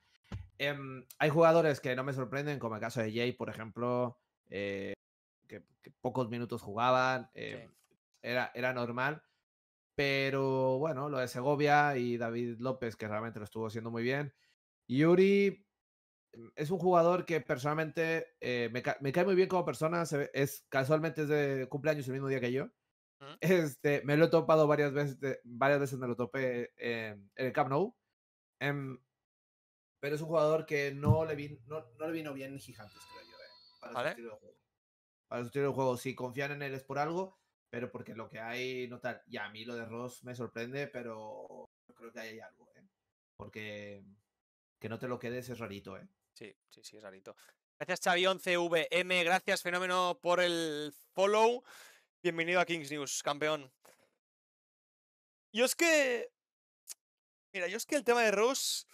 Em, hay jugadores que no me sorprenden, como el caso de Jay, por ejemplo, eh, que, pocos minutos jugaban. Em, era, era normal. Pero bueno, lo de Segovia y David López, que realmente lo estuvo haciendo muy bien. Yuri em, es un jugador que personalmente eh, me, cae muy bien como persona. es, casualmente es de cumpleaños el mismo día que yo. Este, me lo he topado varias veces, varias veces me lo topé en el Camp Nou. Em, pero es un jugador que no le, vino bien Gigantes, creo yo, eh, para su estilo de juego. Para si confían en él es por algo, pero porque lo que hay no tal. Y a mí lo de Ross me sorprende, pero creo que hay algo, eh, Porque que no te lo quedes es rarito, eh. Sí, sí, sí, es rarito. Gracias xavi 11 gracias Fenómeno por el follow. Bienvenido a Kings News, campeón. Yo es que. Mira, yo es que el tema de Rose.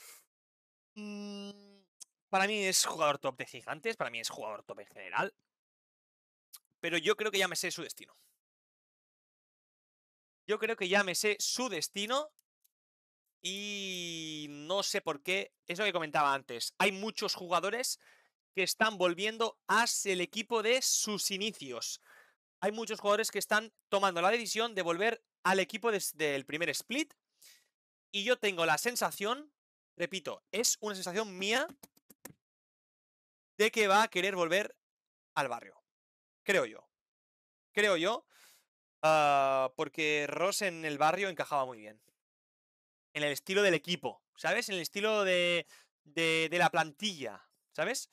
Mm, para mí es jugador top de gigantes, para mí es jugador top en general. Pero yo creo que ya me sé su destino. Yo creo que ya me sé su destino. Y no sé por qué. Es lo que comentaba antes. Hay muchos jugadores que están volviendo hacia el equipo de sus inicios hay muchos jugadores que están tomando la decisión de volver al equipo desde el primer split. Y yo tengo la sensación, repito, es una sensación mía de que va a querer volver al barrio. Creo yo. Creo yo. Ah, porque Ross en el barrio encajaba muy bien. En el estilo del equipo, ¿sabes? En el estilo de, de la plantilla, ¿sabes?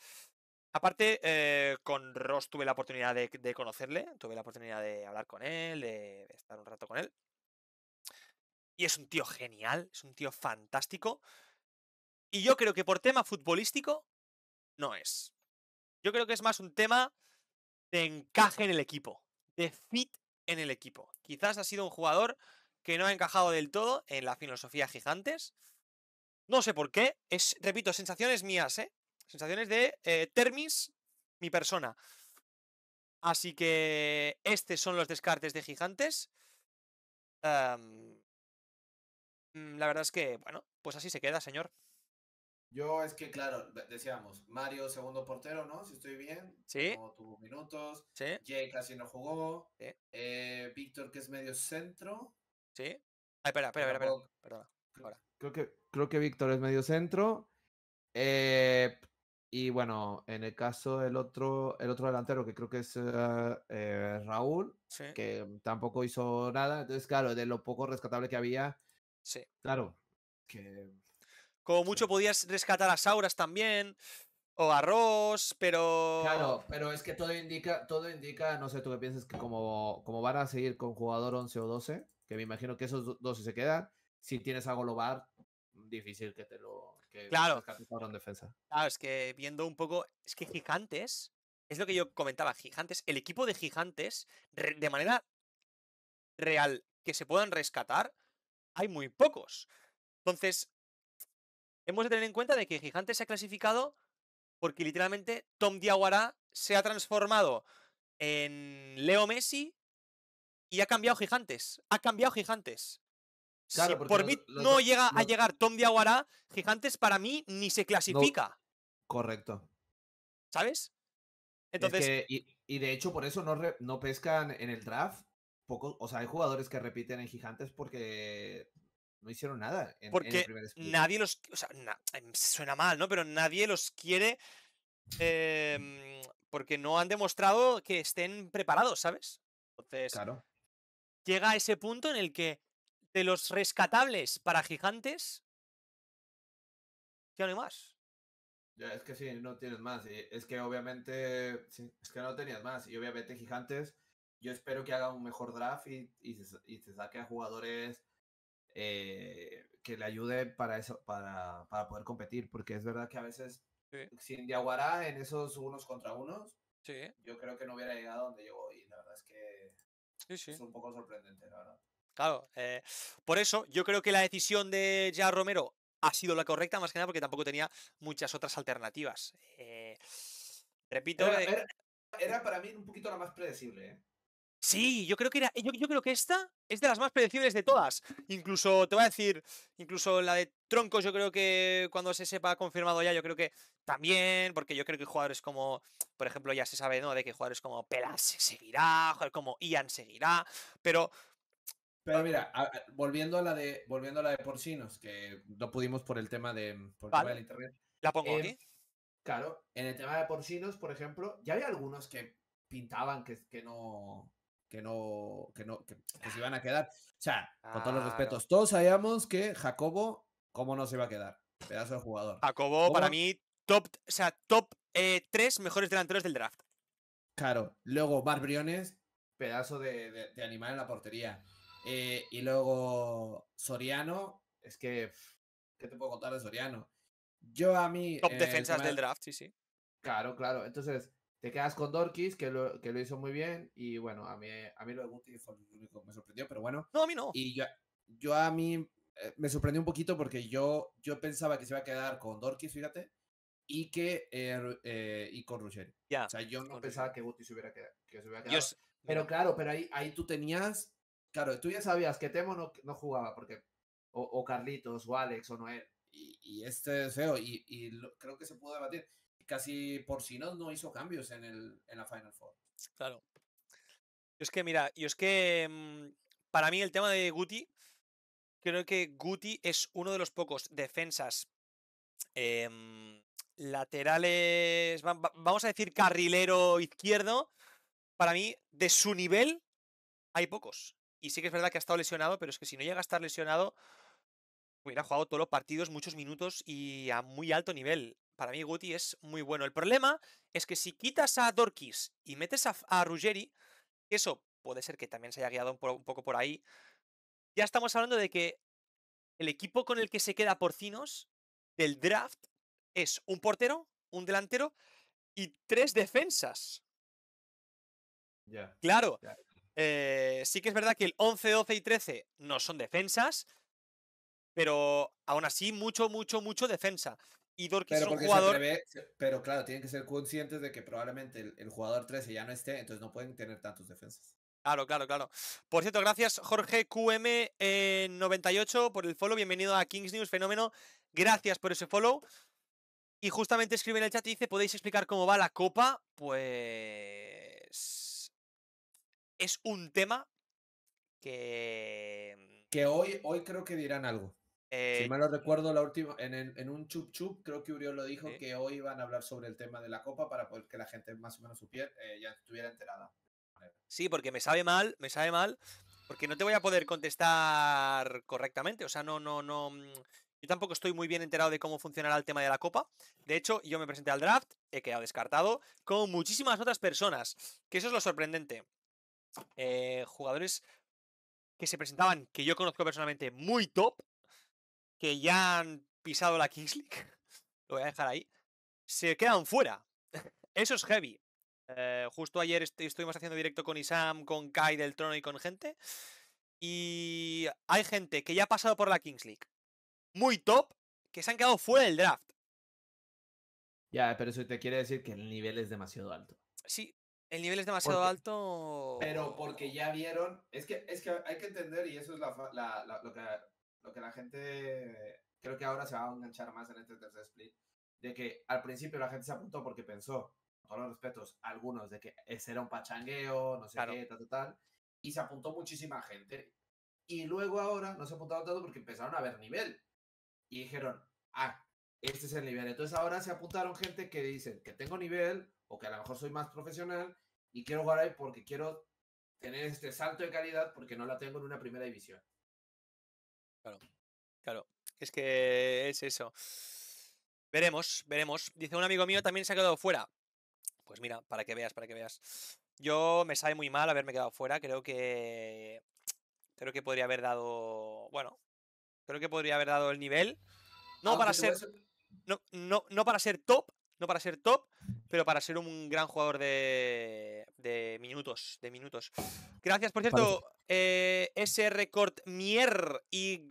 Aparte, eh, con Ross tuve la oportunidad de, de, conocerle, tuve la oportunidad de hablar con él, de estar un rato con él. Y es un tío genial, es un tío fantástico. Y yo creo que por tema futbolístico, no es. Yo creo que es más un tema de encaje en el equipo, de fit en el equipo. Quizás ha sido un jugador que no ha encajado del todo en la filosofía Gigantes. No sé por qué, es, repito, sensaciones mías, ¿eh? Sensaciones de eh, Termis, mi persona. Así que estos son los descartes de gigantes. Mm, la verdad es que, bueno, pues así se queda, señor. Yo es que, claro, decíamos, Mario segundo portero, ¿no? Si estoy bien. Sí. No tuvo minutos. Sí. Jay casi no jugó. Eh, Víctor, que es medio centro. Sí. Ay, ah, espera, espera, espera, espera. Creo que, creo que Víctor es medio centro. Eh, y bueno, en el caso del otro, el otro delantero, que creo que es eh, eh, Raúl, que tampoco hizo nada. Entonces, claro, de lo poco rescatable que había. Sí. Claro. Que... Como mucho podías rescatar a Sauras también. O a Ross, pero. Claro, pero es que todo indica, todo indica, no sé tú qué piensas, que como, como van a seguir con jugador 11 o 12, que me imagino que esos 12 se quedan, si tienes a Golobar, difícil que te lo claro. es que viendo un poco, es que Gigantes, es lo que yo comentaba, Gigantes, el equipo de Gigantes, de manera real, que se puedan rescatar, hay muy pocos. Entonces, hemos de tener en cuenta de que Gigantes se ha clasificado porque literalmente Tom Diawara se ha transformado en Leo Messi y ha cambiado Gigantes. Ha cambiado Gigantes por mí no llega a llegar Tom Aguará Gigantes para mí ni se clasifica. Correcto. ¿Sabes? Entonces. y, de hecho, por eso no, no pescan en el draft. o sea, hay jugadores que repiten en Gigantes porque no hicieron nada. En, porque el nadie los. O sea, em, suena mal, ¿no? Pero nadie los quiere. Em, porque no han demostrado que estén preparados, ¿sabes? Entonces. Llega a ese punto en el que de los rescatables para gigantes, ¿qué hay más. es que sí, no tienes más. es que obviamente, es que no tenías más. Y obviamente gigantes, yo espero que haga un mejor draft y, y, se, saque a jugadores eh, que le ayuden para eso, para, poder competir. Porque es verdad que a veces Sin Diaguará en esos unos contra unos, yo creo que no hubiera llegado donde llegó. Y la verdad es que es un poco sorprendente, la verdad. Claro, eh, por eso yo creo que la decisión de ya Romero ha sido la correcta, más que nada porque tampoco tenía muchas otras alternativas. Eh, repito. Era, para mí un poquito la más predecible, ¿eh? Sí, yo creo que era, yo, yo, creo que esta es de las más predecibles de todas. Incluso, te voy a decir, incluso la de Troncos, yo creo que cuando se sepa confirmado ya, yo creo que también, porque yo creo que jugadores como, por ejemplo, ya se sabe, ¿no? De que jugadores como Pelas seguirá, jugadores como Ian seguirá, pero pero mira, volviendo a la de volviendo a la de porcinos, que no pudimos por el tema de internet. La pongo em, aquí. Claro, en el tema de porcinos, por ejemplo, ya había algunos que pintaban que, no que no que no que, se iban a quedar. O sea, con todos los respetos, todos sabíamos que Jacobo cómo no se iba a quedar. Pedazo de jugador. Jacobo para mí top, o sea, top eh, tres mejores delanteros del draft. Claro, luego Barbriones, pedazo de animal en la portería. Eh, y luego Soriano, es que, ¿qué te puedo contar de Soriano? Yo a mí... Top eh, defensas del draft, sí, sí. Claro, claro. Entonces, te quedas con Dorkis, que lo, que lo hizo muy bien. Y bueno, a mí, a mí lo de Guti fue lo único que me sorprendió, pero bueno. No, a mí no. Y yo, yo a mí eh, me sorprendió un poquito porque yo, yo pensaba que se iba a quedar con Dorkis, fíjate, y que y con Ruggeri. o sea, yo no pensaba que Guti se hubiera quedado. pero claro, pero ahí, ahí tú tenías Claro, tú ya sabías que Temo no, no jugaba, porque o, Carlitos, o Alex, o Noel. Y, este es feo, y, creo que se pudo debatir. Casi por si no, no hizo cambios en, el, en la Final Four. Claro. Es que, mira, y es que mm, para mí el tema de Guti, creo que Guti es uno de los pocos defensas em, laterales, vamos a decir carrilero izquierdo, para mí de su nivel hay pocos. Y sí que es verdad que ha estado lesionado, pero es que si no llega a estar lesionado, hubiera jugado todos los partidos, muchos minutos y a muy alto nivel. Para mí Guti es muy bueno. El problema es que si quitas a Dorkis y metes a, a Ruggeri, eso puede ser que también se haya guiado un, poco por ahí, ya estamos hablando de que el equipo con el que se queda Porcinos del draft es un portero, un delantero y tres defensas. Claro, eh, sí que es verdad que el 11, 12 y 13 no son defensas, pero aún así mucho, mucho, mucho defensa. Y Dorque pero es un jugador... pero claro, tienen que ser conscientes de que probablemente el, jugador 13 ya no esté, entonces no pueden tener tantos defensas. Claro, claro, claro. Por cierto, gracias Jorge QM98 eh, por el follow. Bienvenido a Kings News Fenómeno. Gracias por ese follow. Y justamente escribe en el chat y dice, ¿podéis explicar cómo va la copa? Pues es un tema que. Mm, que hoy, hoy creo que dirán algo. si eh, mal no recuerdo, la última, en, un chup chup, creo que Uriol lo dijo, que hoy iban a hablar sobre el tema de la copa para poder que la gente más o menos supiera, eh, ya estuviera enterada. Sí, porque me sabe mal, me sabe mal, porque no te voy a poder contestar correctamente. O sea, no, no, no. Mm, yo tampoco estoy muy bien enterado de cómo funcionará el tema de la copa. De hecho, yo me presenté al draft, he quedado descartado, con muchísimas otras personas, que eso es lo sorprendente. Eh, jugadores que se presentaban, que yo conozco personalmente muy top, que ya han pisado la Kings League, lo voy a dejar ahí, se quedan fuera. Eso es heavy. Eh, justo ayer estuvimos haciendo directo con Isam, con Kai del Trono y con gente. Y hay gente que ya ha pasado por la Kings League, muy top, que se han quedado fuera del draft. Ya, pero eso te quiere decir que el nivel es demasiado alto. Sí, el nivel es demasiado alto. Pero porque ya vieron. Es que, es que hay que entender, y eso es lo, que, lo que la gente. Creo que ahora se va a enganchar más en este tercer split. De que al principio la gente se apuntó porque pensó, con los respetos, algunos, de que ese era un pachangueo, no sé qué, tal, tal, Y se apuntó muchísima gente. Y luego ahora no se apuntaron tanto porque empezaron a ver nivel. Y dijeron, ah, este es el nivel. Entonces ahora se apuntaron gente que dicen que tengo nivel, o que a lo mejor soy más profesional y quiero jugar ahí porque quiero tener este salto de calidad porque no la tengo en una primera división. Claro, claro, es que es eso. Veremos, veremos. Dice un amigo mío también se ha quedado fuera. Pues mira, para que veas, para que veas. Yo me sabe muy mal haberme quedado fuera. Creo que. Creo que podría haber dado. Bueno, creo que podría haber dado el nivel. No para ser. no, no para ser top, no para ser top, pero para ser un gran jugador de, minutos, de minutos. Gracias, por cierto, eh, ese Mier y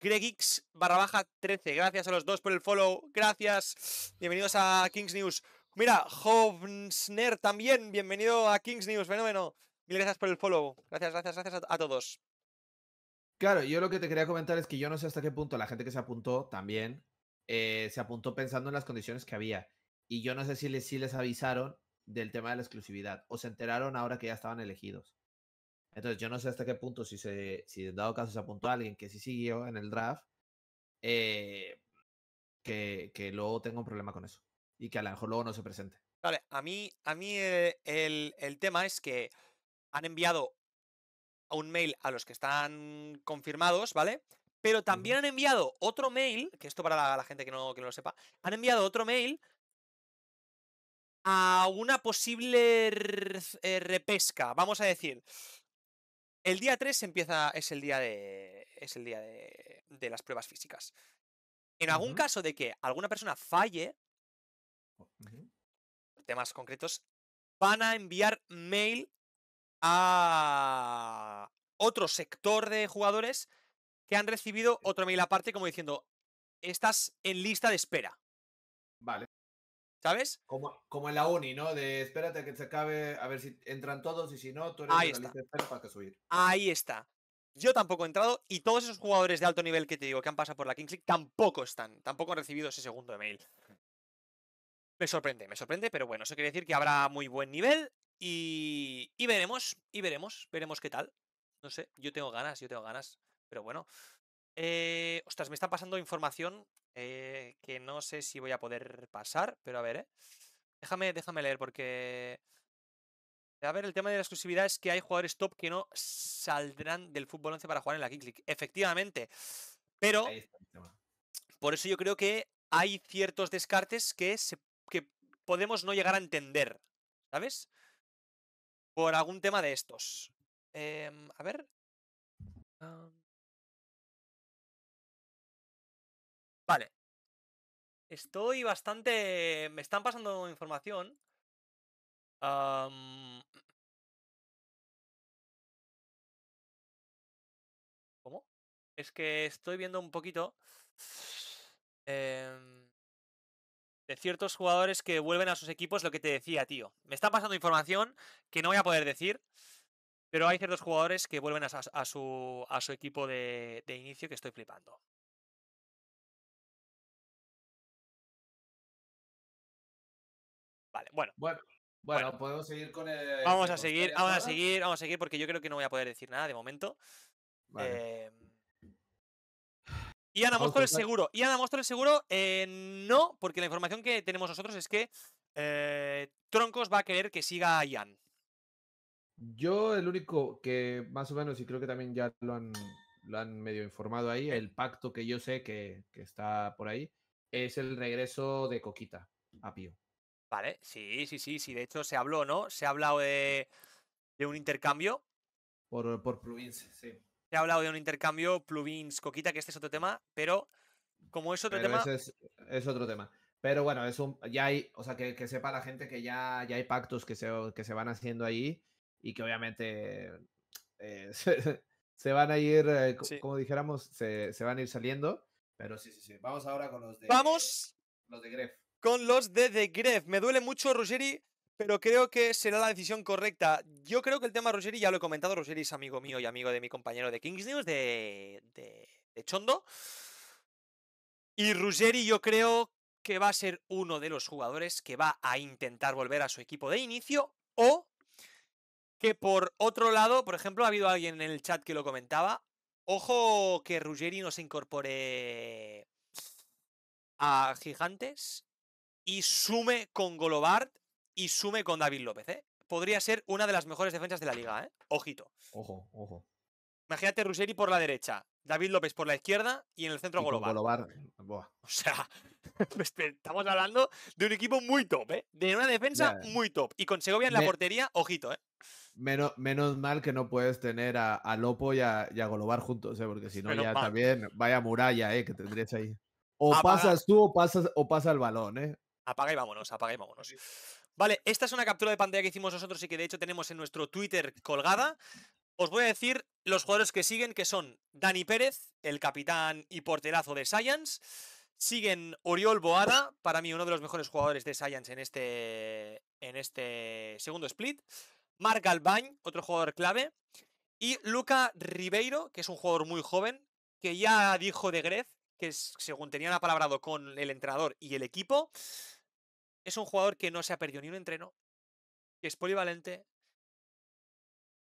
Gregix barra baja 13. Gracias a los dos por el follow. Gracias. Bienvenidos a Kings News. Mira, Hovnsner también. Bienvenido a Kings News. Fenómeno. Mil gracias por el follow. Gracias, gracias, gracias a, todos. Claro, yo lo que te quería comentar es que yo no sé hasta qué punto la gente que se apuntó también eh, se apuntó pensando en las condiciones que había. Y yo no sé si les, si les avisaron del tema de la exclusividad o se enteraron ahora que ya estaban elegidos. Entonces yo no sé hasta qué punto, si se, si en dado caso se apuntó a alguien que sí siguió en el draft, eh, que, luego Tengo un problema con eso y que a lo mejor luego no se presente. Vale, a mí, a mí eh, el, el, tema es que han enviado un mail a los que están confirmados, ¿vale? Pero también han enviado otro mail, que esto para la, gente que no, lo sepa, han enviado otro mail a una posible eh, repesca, vamos a decir. El día 3 empieza, es el día de. Es el día de, de las pruebas físicas. En algún caso de que alguna persona falle, temas concretos, van a enviar mail a otro sector de jugadores que han recibido otro mail aparte como diciendo, estás en lista de espera. Vale. ¿Sabes? Como, como en la uni, ¿no? De espérate que se acabe, a ver si entran todos y si no, tú eres Ahí La lista de espera para que subir. Ahí está. Yo tampoco he entrado y todos esos jugadores de alto nivel que te digo que han pasado por la Kings tampoco están, tampoco han recibido ese segundo mail Me sorprende, me sorprende, pero bueno, eso quiere decir que habrá muy buen nivel y, y veremos, y veremos, veremos qué tal. No sé, yo tengo ganas, yo tengo ganas. Pero bueno. Eh, ostras, me está pasando información eh, que no sé si voy a poder pasar, pero a ver, eh. Déjame, déjame leer porque... A ver, el tema de la exclusividad es que hay jugadores top que no saldrán del fútbol 11 para jugar en la kick click, Efectivamente. Pero... Por eso yo creo que hay ciertos descartes que, que podemos no llegar a entender, ¿sabes? Por algún tema de estos. Em, a ver. Vale. Estoy bastante... Me están pasando información. ¿Cómo? Es que estoy viendo un poquito em, de ciertos jugadores que vuelven a sus equipos lo que te decía, tío. Me están pasando información que no voy a poder decir, pero hay ciertos jugadores que vuelven a, su, a su, equipo de, de inicio que estoy flipando. Bueno. Bueno. podemos seguir con el. Eh, vamos a seguir, vamos a seguir, vamos a seguir, porque yo creo que no voy a poder decir nada de momento. Vale. Eh... Ana es el seguro. Ana Mostro el seguro, no, porque la información que tenemos nosotros es que eh, Troncos va a querer que siga a Ian. Yo, el único que más o menos, y creo que también ya lo han, medio informado ahí, el pacto que yo sé que está por ahí, es el regreso de Coquita a Pío. Vale, sí, sí, sí, sí. De hecho, se habló, ¿no? Se ha hablado de, un intercambio. Por, por plugins, sí. Se ha hablado de un intercambio plugins coquita, que este es otro tema, pero como es otro tema. Es, otro tema. Pero bueno, es un, ya hay, o sea, que, sepa la gente que ya, ya hay pactos que se, que se van haciendo ahí y que obviamente eh, se, van a ir, eh, como dijéramos, se, van a ir saliendo. Pero sí, sí, sí. Vamos ahora con los de. Vamos. Los de Gref con los de The Gref. Me duele mucho Ruggeri, pero creo que será la decisión correcta. Yo creo que el tema Ruggeri, ya lo he comentado, Ruggeri es amigo mío y amigo de mi compañero de Kings News, de, de, de Chondo. Y Ruggeri yo creo que va a ser uno de los jugadores que va a intentar volver a su equipo de inicio o que por otro lado, por ejemplo, ha habido alguien en el chat que lo comentaba, ojo que Ruggeri no se incorpore a Gigantes y sume con Golobart y sume con David López. ¿eh? Podría ser una de las mejores defensas de la liga. ¿eh? Ojito. Ojo, ojo. Imagínate Ruseri por la derecha, David López por la izquierda y en el centro Golobar. Golobar. O sea, pues estamos hablando de un equipo muy top, ¿eh? De una defensa muy top. Y con Segovia en la portería, ojito, ¿eh? Menos, menos mal que no puedes tener a, Lopo y a, y Golobar juntos, ¿eh? Porque si no, ya también vaya muralla, ¿eh? Que tendrías ahí. O pasas tú o, pasas, o pasa el balón, ¿eh? Apaga y vámonos, apaga y vámonos. Vale, esta es una captura de pantalla que hicimos nosotros y que de hecho tenemos en nuestro Twitter colgada. Os voy a decir los jugadores que siguen, que son Dani Pérez, el capitán y porterazo de Science. Siguen Oriol Boada, para mí uno de los mejores jugadores de Science en este, en este segundo split. Marc Albañ, otro jugador clave. Y Luca Ribeiro, que es un jugador muy joven, que ya dijo de Grez, que según tenían apalabrado con el entrenador y el equipo, es un jugador que no se ha perdido ni un entreno, que es polivalente,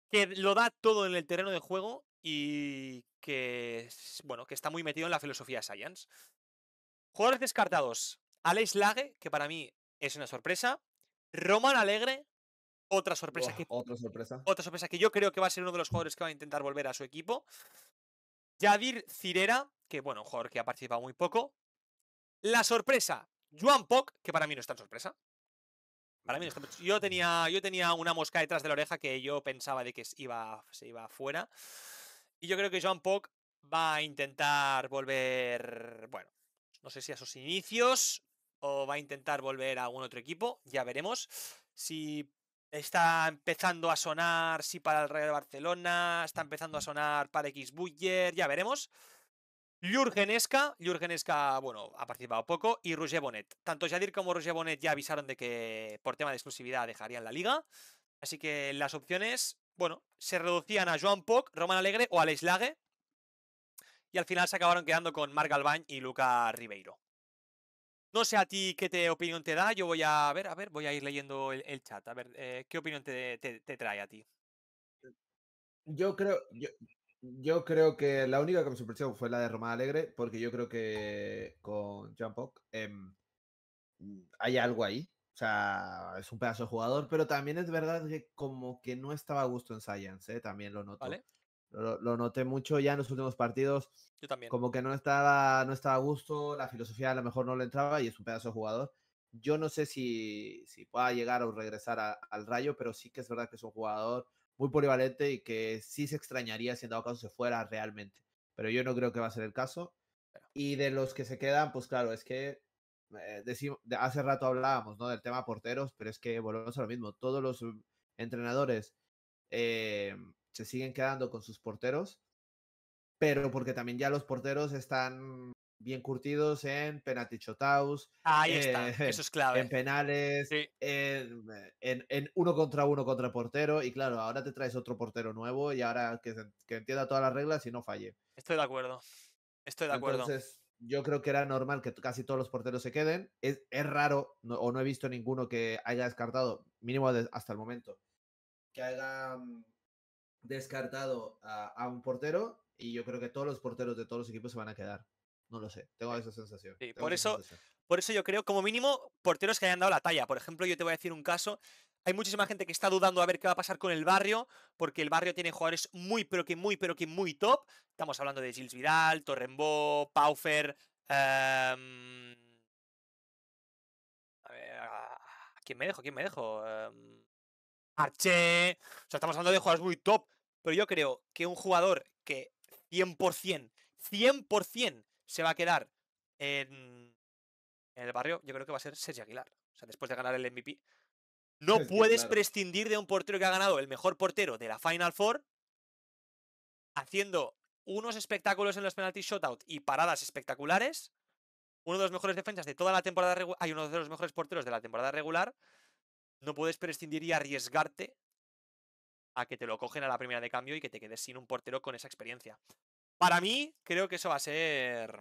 que lo da todo en el terreno de juego y que, bueno, que está muy metido en la filosofía de Science. Jugadores descartados. Alex Lage, que para mí es una sorpresa. Roman Alegre, otra sorpresa. que, otra sorpresa. Otra sorpresa que yo creo que va a ser uno de los jugadores que va a intentar volver a su equipo. Yadir Cirera, que bueno, un jugador que ha participado muy poco. La sorpresa, Joan Poc, que para mí no es tan sorpresa. Para mí no Yo tenía, yo tenía una mosca detrás de la oreja que yo pensaba de que iba, se iba fuera. Y yo creo que Joan Poc va a intentar volver, bueno, no sé si a sus inicios o va a intentar volver a algún otro equipo, ya veremos. Si está empezando a sonar, si para el Real Barcelona, está empezando a sonar para X ya veremos. Jürgen Esca, bueno, ha participado poco, y Roger Bonet. Tanto Jadir como Roger Bonet ya avisaron de que por tema de exclusividad dejarían la liga. Así que las opciones, bueno, se reducían a Joan Poc, Roman Alegre o Alex Lage. Y al final se acabaron quedando con Marc Albañ y Luca Ribeiro. No sé a ti qué opinión te da. Yo voy a ver, a ver, voy a ir leyendo el, chat. A ver, eh, ¿qué opinión te, te, trae a ti? Yo creo, yo creo que la única que me sorprendió fue la de Román Alegre, porque yo creo que con Jean em, mm, hay algo ahí. O sea, es un pedazo de jugador, pero también es verdad que como que no estaba a gusto en Science, ¿eh? también lo noto. Lo, noté mucho ya en los últimos partidos. Yo también. Como que no estaba, no estaba a gusto, la filosofía a lo mejor no le entraba y es un pedazo de jugador. Yo no sé si, si pueda llegar o regresar al rayo, pero sí que es verdad que es un jugador muy polivalente y que sí se extrañaría si en dado caso se fuera realmente. Pero yo no creo que va a ser el caso. Y de los que se quedan, pues claro, es que eh, hace rato hablábamos ¿no? del tema porteros, pero es que volvemos a lo mismo. Todos los mm, entrenadores eh, se siguen quedando con sus porteros, pero porque también ya los porteros están bien curtidos en penalty shotouts. Ahí está, eh, eso es clave. En penales, en, uno contra uno contra portero. Y claro, ahora te traes otro portero nuevo y ahora que, entienda todas las reglas y no falle. Estoy de acuerdo. Estoy de acuerdo. Entonces, yo creo que era normal que casi todos los porteros se queden. Es, raro, o no he visto ninguno que haya descartado, mínimo hasta el momento, que haya mm, descartado a un portero. Y yo creo que todos los porteros de todos los equipos se van a quedar. No lo sé, tengo eh, esa sensación. Sí, por, eso, por eso yo creo, como mínimo, porteros que hayan dado la talla. Por ejemplo, yo te voy a decir un caso. Hay muchísima gente que está dudando a ver qué va a pasar con el barrio, porque el barrio tiene jugadores muy, pero que muy, pero que muy top. Estamos hablando de Gilles Vidal, torrembo Paufer. Em, a ver, ah, ¿quién me dejo? ¿Quién me dejo? arché em, Arche. O sea, estamos hablando de jugadores muy top. Pero yo creo que un jugador que 100%, 100% se va a quedar en, el barrio, yo creo que va a ser Sergio Aguilar. O sea, después de ganar el MVP. No puedes prescindir de un portero que ha ganado el mejor portero de la Final Four, haciendo unos espectáculos en los penalty shootout y paradas espectaculares. Uno de los mejores defensas de toda la temporada regular. Hay uno de los mejores porteros de la temporada regular. No puedes prescindir y arriesgarte a que te lo cogen a la primera de cambio y que te quedes sin un portero con esa experiencia. Para mí, creo que eso va a ser.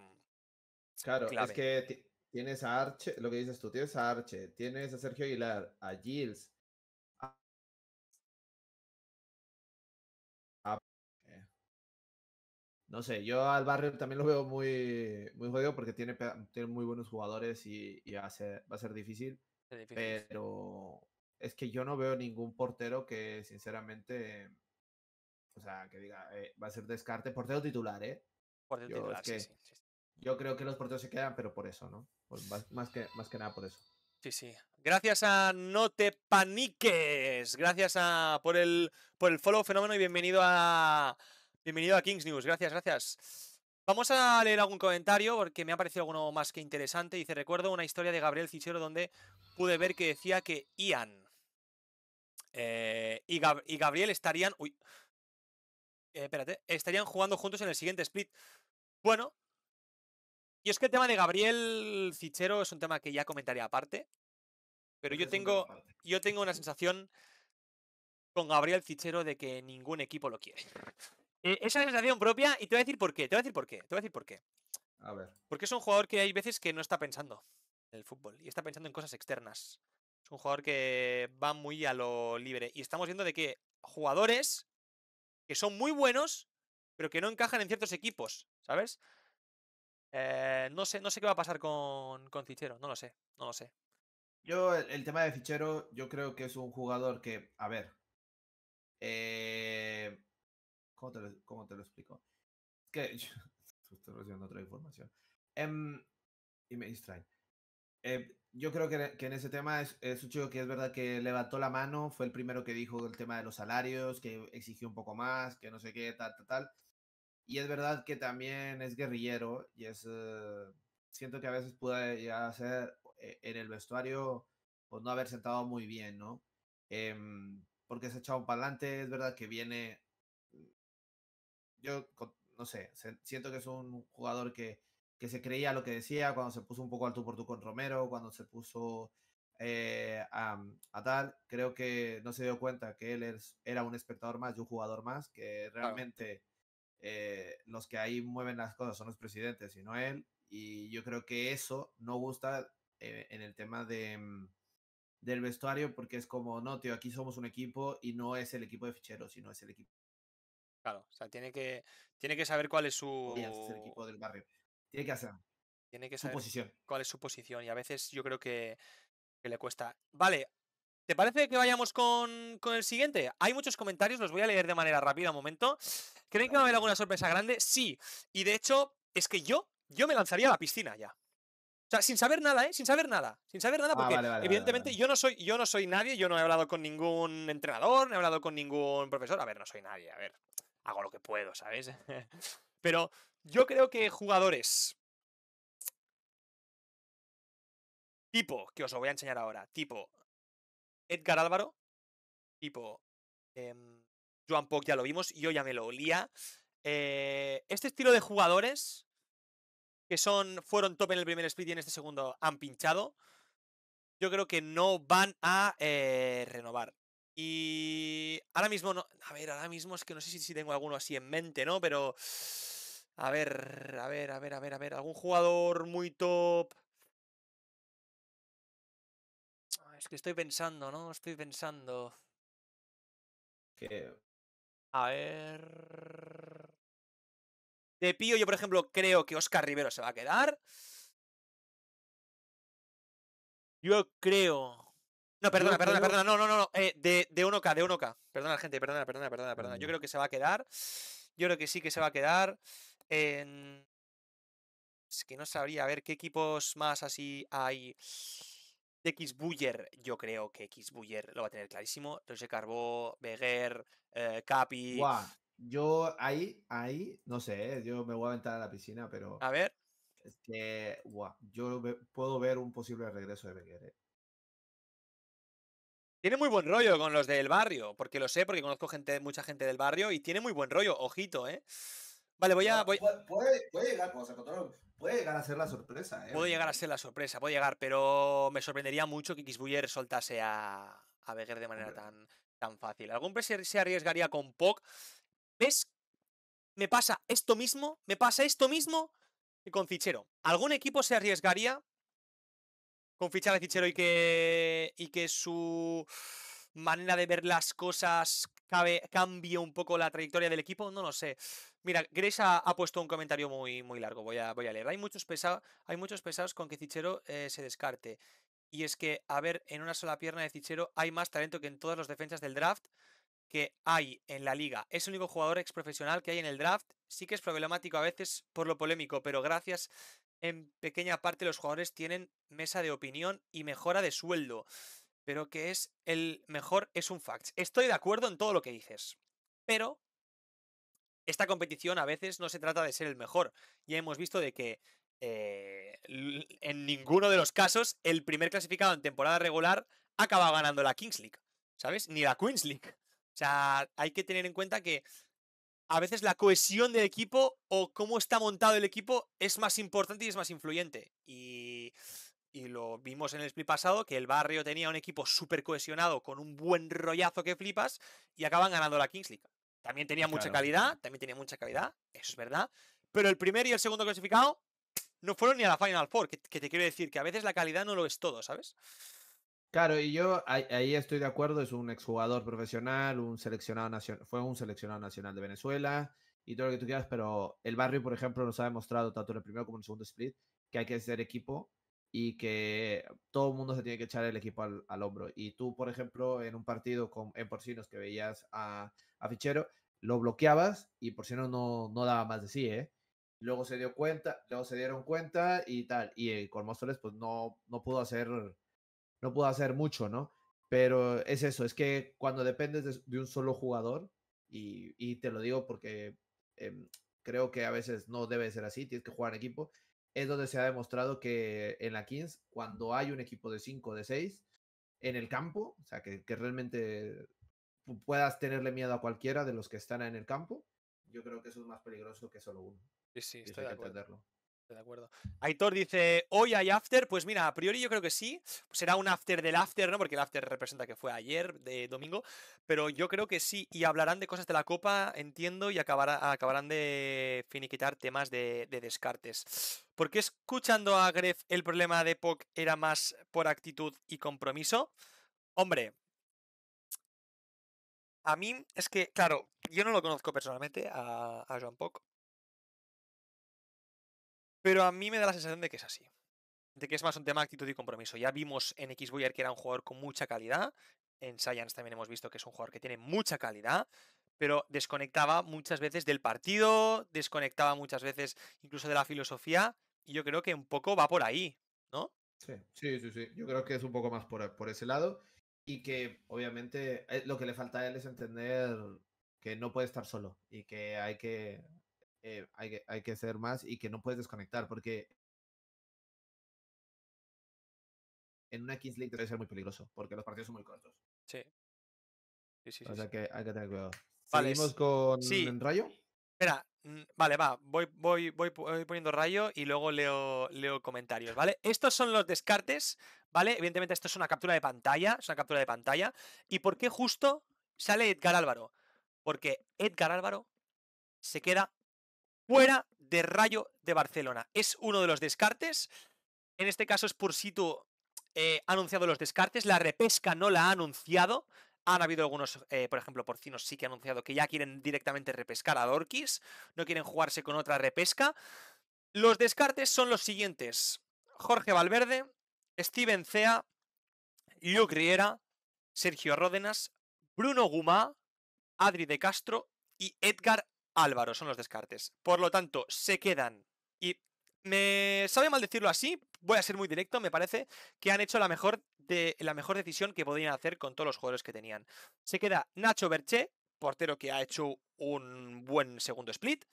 Claro, es que tienes a Arche, lo que dices tú, tienes a Arche, tienes a Sergio Aguilar, a Gilles. Ah, eh. No sé, yo al barrio también lo veo muy, muy jodido porque tiene, tiene muy buenos jugadores y, va, a ser, difícil. Pero es que yo no veo ningún portero que sinceramente o sea, que diga, eh, va a ser descarte. porteo titular, ¿eh? Porteo yo, titular, sí, Yo creo que los porteros se quedan, pero por eso, ¿no? más, que, más que nada por eso. Sí, sí. Gracias a No Te Paniques. Gracias a por el, por el follow fenómeno y bienvenido a. Bienvenido a Kings News. Gracias, gracias. Vamos a leer algún comentario porque me ha parecido alguno más que interesante. Dice, recuerdo una historia de Gabriel Cichero donde pude ver que decía que Ian eh, y, y Gabriel estarían... Uy, eh, espérate, estarían jugando juntos en el siguiente split. Bueno, y es que el tema de Gabriel Cichero es un tema que ya comentaré aparte, pero yo tengo, yo tengo una sensación con Gabriel Cichero de que ningún equipo lo quiere. Eh, esa sensación propia, y te voy a decir por qué, te voy a decir por qué, te voy a decir por qué. A ver. Porque es un jugador que hay veces que no está pensando en el fútbol y está pensando en cosas externas. Es un jugador que va muy a lo libre. Y estamos viendo de que jugadores que son muy buenos, pero que no encajan en ciertos equipos, ¿sabes? Eh, no, sé, no sé qué va a pasar con, con Fichero, no lo sé, no lo sé. Yo, el, tema de Fichero, yo creo que es un jugador que, a ver, eh, ¿cómo, te lo, ¿cómo, te explico? Que estoy recibiendo otra información. Em, y me distrae. Eh, yo creo que, en ese tema es, un chico que es verdad que levantó la mano, fue el primero que dijo el tema de los salarios, que exigió un poco más, que no sé qué, tal, tal, tal. Y es verdad que también es guerrillero y es... Eh, siento que a veces puede ya ser eh, en el vestuario pues no haber sentado muy bien, ¿no? Em, porque se ha echado un palante, es verdad que viene... Yo no sé, siento que es un jugador que que se creía lo que decía, cuando se puso un poco al tú por tú con Romero, cuando se puso eh, a, tal, creo que no se dio cuenta que él era un espectador más y un jugador más, que realmente eh, los que ahí mueven las cosas son los presidentes y no él, y yo creo que eso no gusta eh, en el tema de mm, del vestuario porque es como, no, tío, aquí somos un equipo y no es el equipo de ficheros, sino es el equipo. Claro, o sea, tiene que, tiene que saber cuál es su. es el equipo del barrio. Tiene que hacer. Tiene que saber posición. cuál es su posición y a veces yo creo que, le cuesta. Vale, ¿te parece que vayamos con, el siguiente? Hay muchos comentarios, los voy a leer de manera rápida un momento. ¿Creen que va a haber alguna sorpresa grande? Sí, y de hecho es que yo, yo me lanzaría a la piscina ya. O sea, sin saber nada, ¿eh? Sin saber nada. Sin saber nada, ah, porque evidentemente Yo, no soy, yo no soy nadie, yo no he hablado con ningún entrenador, no he hablado con ningún profesor. A ver, no soy nadie, a ver. Hago lo que puedo, ¿sabes? Pero yo creo que jugadores tipo, que os lo voy a enseñar ahora, tipo Edgar Álvaro, tipo em, Joan Poc, ya lo vimos, y yo ya me lo olía. Eh, este estilo de jugadores que son, fueron top en el primer split y en este segundo han pinchado, yo creo que no van a eh, renovar. Y ahora mismo, no, a ver, ahora mismo es que no sé si, tengo alguno así en mente, ¿no? Pero, a ver, a ver, a ver, a ver, a ver, algún jugador muy top. Ah, es que estoy pensando, ¿no? Estoy pensando. ¿Qué? A ver. De Pío, yo por ejemplo creo que Oscar Rivero se va a quedar. Yo creo no, perdona, perdona, perdona. No, no, no. Eh, de, de 1K, de 1K. Perdona, gente, perdona, perdona, perdona, perdona. Yo mm. creo que se va a quedar. Yo creo que sí que se va a quedar. Es que no sabría a ver qué equipos más así hay. De X Buller, yo creo que X Buller lo va a tener clarísimo. Roger Carbó, Beguer, eh, Capi. Yo ahí, ahí, no sé, eh, yo me voy a aventar a la piscina, pero. A ver. Es que, yo puedo ver un posible regreso de Beguer. ¿eh? Tiene muy buen rollo con los del barrio, porque lo sé, porque conozco gente, mucha gente del barrio y tiene muy buen rollo, ojito, ¿eh? Vale, voy a. Puede, llegar, puede, llegar, a ser la sorpresa, ¿eh? Puede llegar a ser la sorpresa, puede llegar, pero me sorprendería mucho que Xbuyer soltase a, a de manera tan, tan fácil. ¿Algún pc se arriesgaría con Pog? ¿Ves? Me pasa esto mismo, me pasa esto mismo y con Fichero. ¿Algún equipo se arriesgaría con ficha de fichero y que, y que su manera de ver las cosas cabe, cambie un poco la trayectoria del equipo, no lo sé. Mira, Grace ha, puesto un comentario muy, muy largo, voy a, voy a leer. Hay muchos, hay muchos pesados con que Cichero eh, se descarte. Y es que, a ver, en una sola pierna de Cichero hay más talento que en todas las defensas del draft que hay en la liga. Es el único jugador exprofesional que hay en el draft. Sí que es problemático a veces por lo polémico, pero gracias en pequeña parte los jugadores tienen mesa de opinión y mejora de sueldo, pero que es el mejor es un fact. Estoy de acuerdo en todo lo que dices, pero esta competición a veces no se trata de ser el mejor. Ya hemos visto de que eh, en ninguno de los casos el primer clasificado en temporada regular acaba ganando la Kings League, ¿sabes? Ni la Queens League. O sea, hay que tener en cuenta que a veces la cohesión del equipo o cómo está montado el equipo es más importante y es más influyente. Y, lo vimos en el split pasado, que el barrio tenía un equipo súper cohesionado con un buen rollazo que flipas y acaban ganando la Kings League. También tenía mucha calidad, también tenía mucha calidad, eso es verdad. Pero el primero y el segundo clasificado no fueron ni a la Final Four, que te quiero decir que a veces la calidad no lo es todo, ¿sabes? Claro, y yo ahí, estoy de acuerdo, es un exjugador profesional, un seleccionado nacional, fue un seleccionado nacional de Venezuela y todo lo que tú quieras, pero el barrio, por ejemplo, nos ha demostrado tanto en el primero como en el segundo split que hay que ser equipo y que todo el mundo se tiene que echar el equipo al, hombro. Y tú, por ejemplo, en un partido con, en Porcinos que veías a, Fichero, lo bloqueabas y Porcinos no, no daba más de sí, ¿eh? Luego se dio cuenta, luego se dieron cuenta y tal. Y eh, con Móstoles, pues no, no pudo hacer no puedo hacer mucho, ¿no? Pero es eso, es que cuando dependes de, un solo jugador, y, te lo digo porque em, creo que a veces no debe ser así, tienes que jugar en equipo, es donde se ha demostrado que en la Kings, cuando hay un equipo de 5, de 6, en el campo, o sea, que, realmente puedas tenerle miedo a cualquiera de los que están en el campo, yo creo que eso es más peligroso que solo uno. Sí, acuerdo. Aitor dice, ¿hoy hay after? Pues mira, a priori yo creo que sí. Será un after del after, ¿no? Porque el after representa que fue ayer, de domingo. Pero yo creo que sí. Y hablarán de cosas de la copa, entiendo, y acabarán de finiquitar temas de, de descartes. Porque escuchando a Gref el problema de POC era más por actitud y compromiso? Hombre, a mí es que, claro, yo no lo conozco personalmente a, a Joan Poc, pero a mí me da la sensación de que es así. De que es más un tema de actitud y compromiso. Ya vimos en X Xboyer que era un jugador con mucha calidad. En Science también hemos visto que es un jugador que tiene mucha calidad pero desconectaba muchas veces del partido, desconectaba muchas veces incluso de la filosofía, y yo creo que un poco va por ahí, ¿no? Sí, sí, sí, yo creo que es un poco más por, por ese lado, y que obviamente eh, lo que le falta a él es entender que no puede estar solo y que hay que, eh, hay, que, hacer más y que no puedes desconectar porque en una Kings League debe ser muy peligroso porque los partidos son muy cortos. Sí. sí, sí o sea que hay que tener cuidado. ¿Seguimos con Rayo? Espera, vale, va, voy, voy, voy, voy, poniendo rayo y luego leo, leo comentarios, ¿vale? Estos son los descartes, ¿vale? Evidentemente esto es una captura de pantalla, es una captura de pantalla. ¿Y por qué justo sale Edgar Álvaro? Porque Edgar Álvaro se queda fuera de Rayo de Barcelona. Es uno de los descartes. En este caso, Spursito eh, ha anunciado los descartes. La repesca no la ha anunciado. Han habido algunos, eh, por ejemplo, porcinos sí que han anunciado que ya quieren directamente repescar a Dorquis. No quieren jugarse con otra repesca. Los descartes son los siguientes. Jorge Valverde, Steven Cea, Luke Riera, Sergio Ródenas, Bruno Gumá, Adri de Castro y Edgar Álvaro, son los descartes. Por lo tanto, se quedan. Y me sabe mal decirlo así, voy a ser muy directo, me parece que han hecho la mejor, de, la mejor decisión que podían hacer con todos los jugadores que tenían. Se queda Nacho Berché, portero que ha hecho un buen segundo split.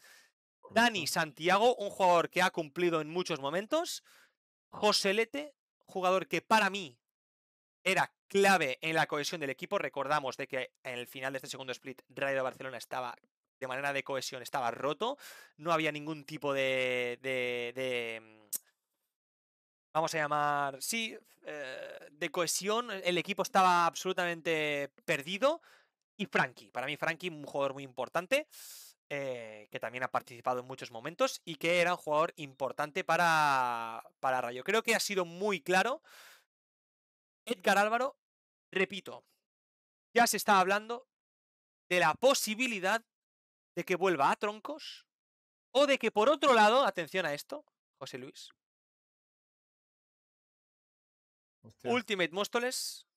Dani Santiago, un jugador que ha cumplido en muchos momentos. José jugador que para mí era clave en la cohesión del equipo. Recordamos de que en el final de este segundo split, de Barcelona estaba de manera de cohesión estaba roto, no había ningún tipo de, mm, vamos a llamar, sí, eh, de cohesión, el equipo estaba absolutamente perdido. Y Frankie, para mí Frankie, un jugador muy importante, eh, que también ha participado en muchos momentos y que era un jugador importante para, para Rayo. Creo que ha sido muy claro. Edgar Álvaro, repito, ya se está hablando de la posibilidad de que vuelva a troncos o de que por otro lado, atención a esto, José Luis. Ultimate Móstoles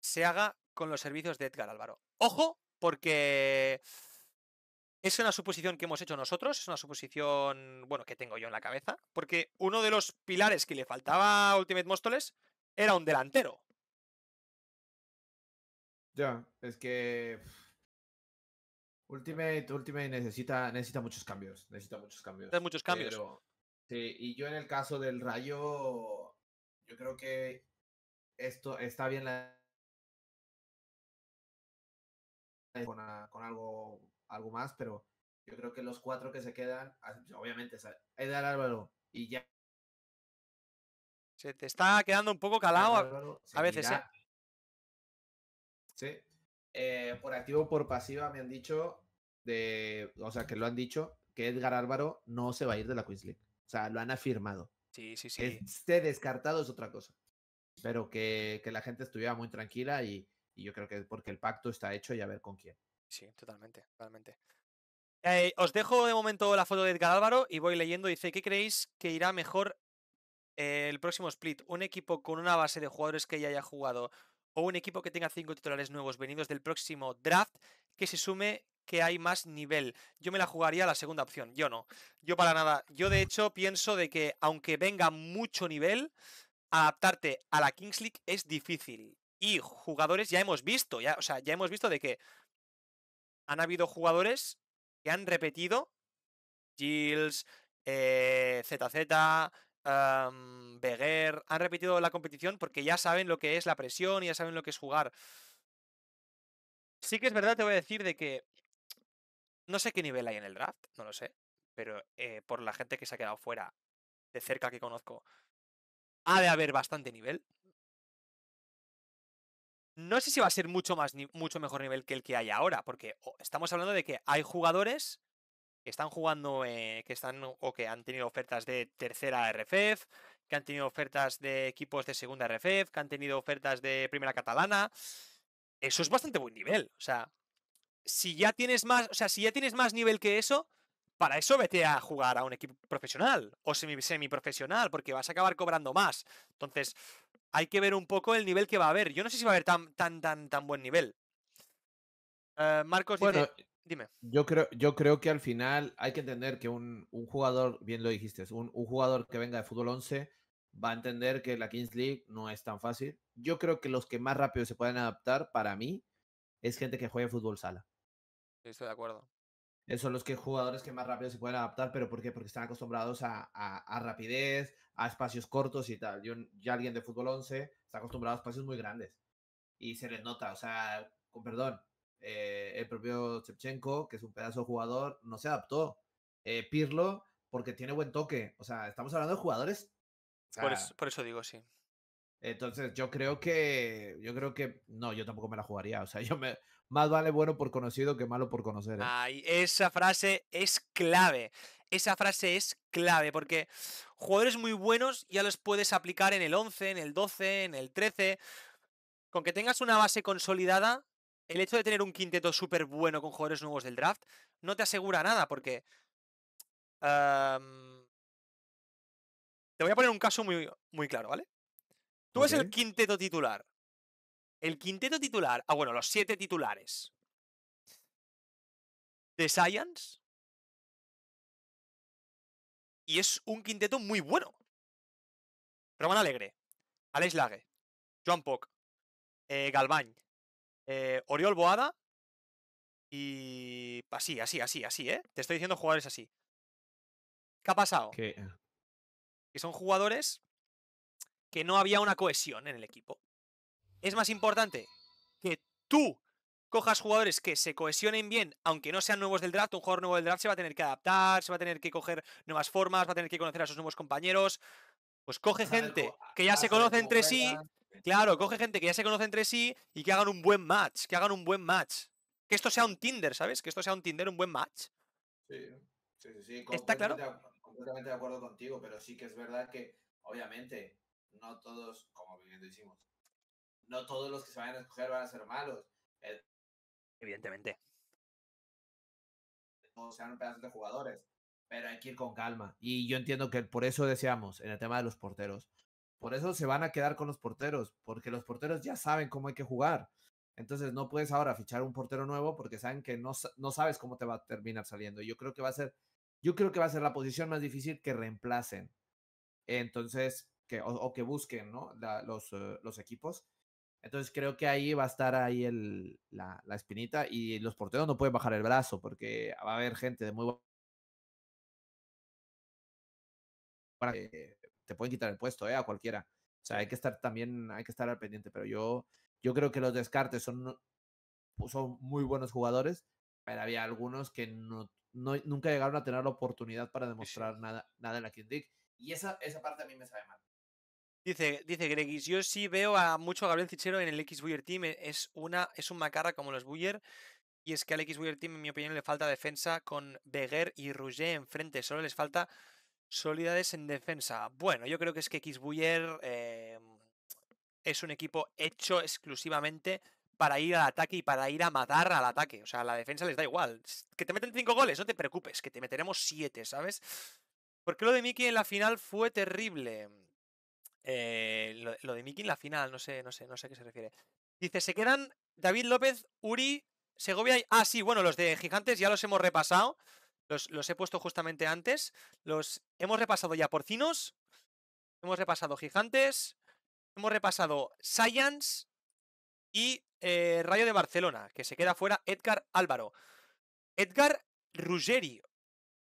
se haga con los servicios de Edgar Álvaro. Ojo, porque es una suposición que hemos hecho nosotros, es una suposición, bueno, que tengo yo en la cabeza, porque uno de los pilares que le faltaba a Ultimate Móstoles era un delantero. Ya, es que Ultimate, Ultimate necesita, necesita muchos cambios. Necesita muchos cambios. Necesita muchos cambios. sí, y yo en el caso del Rayo, yo creo que esto está bien la... con, algo, algo más, pero yo creo que los cuatro que se quedan, ah, obviamente, Edgar Álvaro y ya. Se te está quedando un poco calado a, veces, ¿eh? Sí. Eh, por activo o por pasiva me han dicho, de, o sea, que lo han dicho, que Edgar Álvaro no se va a ir de la Queens League. O sea, lo han afirmado. Sí, sí, sí. Que esté descartado es otra cosa. Pero que, la gente estuviera muy tranquila y, yo creo que porque el pacto está hecho y a ver con quién. Sí, totalmente, totalmente. Eh, os dejo de momento la foto de Edgar Álvaro y voy leyendo. Dice, ¿qué creéis que irá mejor eh, el próximo split? ¿Un equipo con una base de jugadores que ya haya jugado o un equipo que tenga cinco titulares nuevos venidos del próximo draft que se sume que hay más nivel. Yo me la jugaría a la segunda opción, yo no. Yo para nada. Yo de hecho pienso de que aunque venga mucho nivel, adaptarte a la Kings League es difícil. Y jugadores ya hemos visto, ya, o sea, ya hemos visto de que han habido jugadores que han repetido Jills, ZZ, eh, um, han repetido la competición porque ya saben lo que es la presión, y ya saben lo que es jugar. Sí que es verdad, te voy a decir de que no sé qué nivel hay en el draft, no lo sé, pero eh, por la gente que se ha quedado fuera, de cerca que conozco, ha de haber bastante nivel. No sé si va a ser mucho, más, mucho mejor nivel que el que hay ahora, porque estamos hablando de que hay jugadores que están jugando, eh, que están o que han tenido ofertas de tercera RFF, que han tenido ofertas de equipos de segunda RFF, que han tenido ofertas de primera catalana. Eso es bastante buen nivel. O sea, si ya tienes más, o sea, si ya tienes más nivel que eso, para eso vete a jugar a un equipo profesional o semiprofesional, porque vas a acabar cobrando más. Entonces, hay que ver un poco el nivel que va a haber. Yo no sé si va a haber tan, tan, tan, tan buen nivel. Eh, Marcos dice... Eh, yo creo, yo creo que al final hay que entender que un, jugador, bien lo dijiste, un, un, jugador que venga de fútbol 11 va a entender que la Kings League no es tan fácil. Yo creo que los que más rápido se pueden adaptar, para mí, es gente que juega fútbol sala. estoy de acuerdo. Esos son los que, jugadores que más rápido se pueden adaptar, pero ¿por qué? Porque están acostumbrados a, rapidez, a espacios cortos y tal. ya alguien de fútbol 11 está acostumbrado a espacios muy grandes y se les nota, o sea, con perdón, eh, el propio Chepchenko, que es un pedazo de jugador, no se adaptó. Eh, Pirlo, porque tiene buen toque. O sea, estamos hablando de jugadores. por, eso, digo, sí. Entonces, yo creo que. Yo creo que. No, yo tampoco me la jugaría. O sea, yo me. Más vale bueno por conocido que malo por conocer. ¿eh? Ay, esa frase es clave. Esa frase es clave, porque jugadores muy buenos ya los puedes aplicar en el 11, en el 12, en el 13. Con que tengas una base consolidada, el hecho de tener un quinteto súper bueno con jugadores nuevos del draft no te asegura nada, porque. Em, te voy a poner un caso muy, muy claro, ¿vale? Tú eres el quinteto titular. El quinteto titular. Ah, bueno, los siete titulares. De Science. Y es un quinteto muy bueno. Roman Alegre. Alex Lage. Joan Pock. Eh, eh, Oriol Boada y pues, así, así, así, así, ¿eh? Te estoy diciendo jugadores así. ¿Qué ha pasado? Eh que son jugadores que no había una cohesión en el equipo. Es más importante que tú cojas jugadores que se cohesionen bien, aunque no sean nuevos del draft, un jugador nuevo del draft se va a tener que adaptar, se va a tener que coger nuevas formas, va a tener que conocer a sus nuevos compañeros. Pues coge pues gente que ya se conoce entre sí, Claro, coge gente que ya se conoce entre sí y que hagan un buen match, que hagan un buen match. Que esto sea un Tinder, ¿sabes? Que esto sea un Tinder, un buen match. Sí, sí, sí. ¿Está claro? Completamente de acuerdo contigo, pero sí que es verdad que, obviamente, no todos, como bien decimos, no todos los que se vayan a escoger van a ser malos. Eh Evidentemente. Todos sean pedazo de jugadores, pero hay que ir con calma. Y yo entiendo que por eso deseamos, en el tema de los porteros, por eso se van a quedar con los porteros, porque los porteros ya saben cómo hay que jugar. Entonces no puedes ahora fichar un portero nuevo porque saben que no, sabes cómo te va a terminar saliendo. Yo creo que va a ser, yo creo que va a ser la posición más difícil que reemplacen. Entonces, que, o, que busquen, ¿no? los, eh, los equipos. Entonces creo que ahí va a estar ahí el, la, la, espinita y los porteros no pueden bajar el brazo porque va a haber gente de muy buena te pueden quitar el puesto, ¿eh? A cualquiera. O sea, hay que estar también, hay que estar al pendiente, pero yo, yo creo que los descartes son, pues, son muy buenos jugadores, pero había algunos que no, nunca llegaron a tener la oportunidad para demostrar nada, nada en la Kid Y esa, esa parte a mí me sabe mal. Dice, dice Gregis, yo sí veo a mucho a Gabriel Cichero en el X Buyer Team. E, es, una, es un macarra como los Buyer. Y es que al X Buyer Team, en mi opinión, le falta defensa con Beguer y Rouget enfrente. Solo les falta Solidades en defensa. Bueno, yo creo que es que Kisbuyer em, es un equipo hecho exclusivamente para ir al ataque y para ir a matar al ataque. O sea, la defensa les da igual. Que te meten cinco goles, no te preocupes, que te meteremos siete, ¿sabes? Porque lo de Miki en la final fue terrible. Eh, lo, de Miki en la final, no sé, no sé, no sé a qué se refiere. Dice, se quedan David López, Uri, Segovia y... Ah, sí, bueno, los de Gigantes ya los hemos repasado. Los, he puesto justamente antes. Los hemos repasado ya porcinos. Hemos repasado gigantes. Hemos repasado Science. Y eh, Rayo de Barcelona, que se queda fuera Edgar Álvaro. Edgar Ruggeri.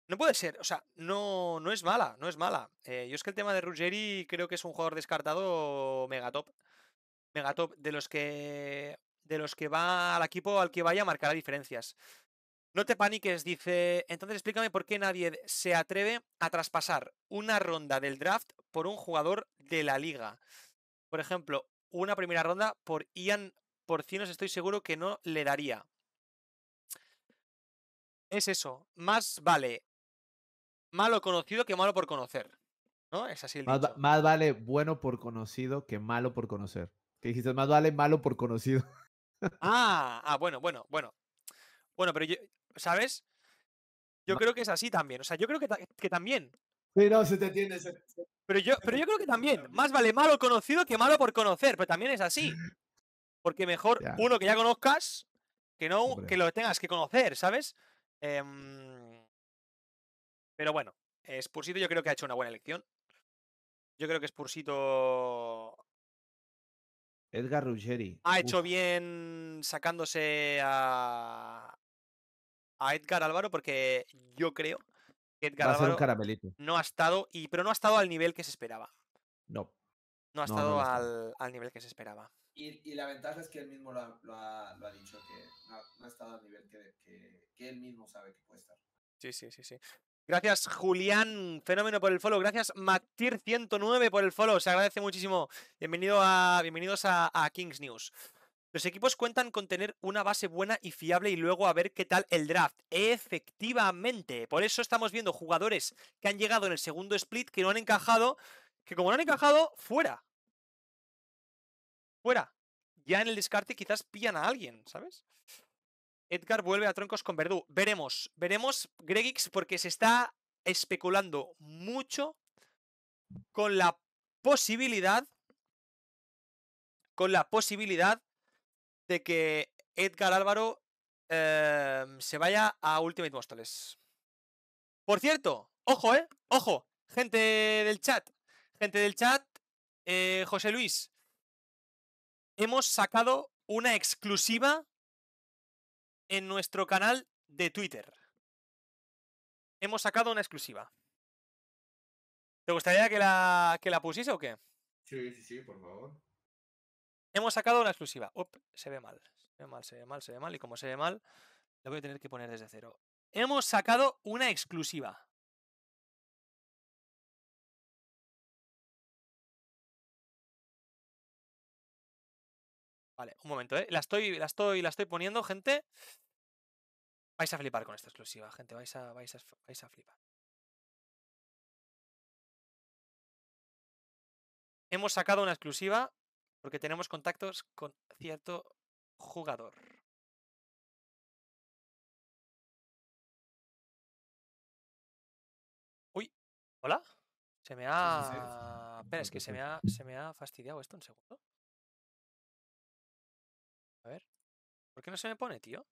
No puede ser, o sea, no, no es mala, no es mala. Eh, yo es que el tema de Ruggeri creo que es un jugador descartado megatop. Megatop, de los que. De los que va al equipo al que vaya a marcar diferencias. No te paniques, dice. Entonces explícame por qué nadie se atreve a traspasar una ronda del draft por un jugador de la liga. Por ejemplo, una primera ronda por Ian Porcinos estoy seguro que no le daría. Es eso. Más vale malo conocido que malo por conocer. ¿No? Es así el más, dicho. más vale bueno por conocido que malo por conocer. ¿Qué dijiste, más vale malo por conocido. Ah, ah, bueno, bueno, bueno. Bueno, pero yo, ¿sabes? Yo creo que es así también. O sea, yo creo que, que también. Sí, no, se te entiende. Pero, yo, pero yo creo que también. Más vale malo conocido que malo por conocer, pero también es así. Porque mejor uno que ya conozcas que no que lo tengas que conocer, ¿sabes? Em, pero bueno, Spursito yo creo que ha hecho una buena elección. Yo creo que Spursito. Edgar Ruggeri. Ha hecho bien sacándose a, a Edgar Álvaro porque yo creo que Edgar Álvaro no ha estado, y, pero no ha estado al nivel que se esperaba. No. No ha estado al, nivel que se esperaba. Y, la ventaja es que él mismo lo ha, dicho, que no, ha estado al nivel que, él mismo sabe que puede estar. Sí, sí, sí, sí. Gracias, Julián, fenómeno por el follow. Gracias, Matir109 por el follow. Se agradece muchísimo. Bienvenido a, bienvenidos a Kings News. Los equipos cuentan con tener una base buena y fiable y luego a ver qué tal el draft. Efectivamente, por eso estamos viendo jugadores que han llegado en el segundo split que no han encajado, que como no han encajado, fuera. Fuera. Ya en el descarte quizás pillan a alguien, ¿sabes? Edgar vuelve a troncos con Verdú. Veremos, veremos Gregix porque se está especulando mucho con la posibilidad con la posibilidad de que Edgar Álvaro em, se vaya a Ultimate Móstoles. Por cierto, ojo, ¿eh? Ojo, gente del chat. Gente del chat, eh, José Luis. Hemos sacado una exclusiva en nuestro canal de Twitter. Hemos sacado una exclusiva. ¿Te gustaría que la, que la pusiese o qué? Sí, sí, sí, por favor. Hemos sacado una exclusiva. se ve mal. Se ve mal, se ve mal, se ve mal. Y como se ve mal, lo voy a tener que poner desde cero. Hemos sacado una exclusiva. Vale, un momento, ¿eh? La estoy, estoy, la estoy poniendo, gente. Vais a flipar con esta exclusiva, gente. Vais a, vais vais a flipar. Hemos sacado una exclusiva porque tenemos contactos con cierto jugador. Uy, hola. Se me ha... Espera, es que se me ha, se me ha fastidiado esto un segundo. A ver. ¿Por qué no se me pone, tío?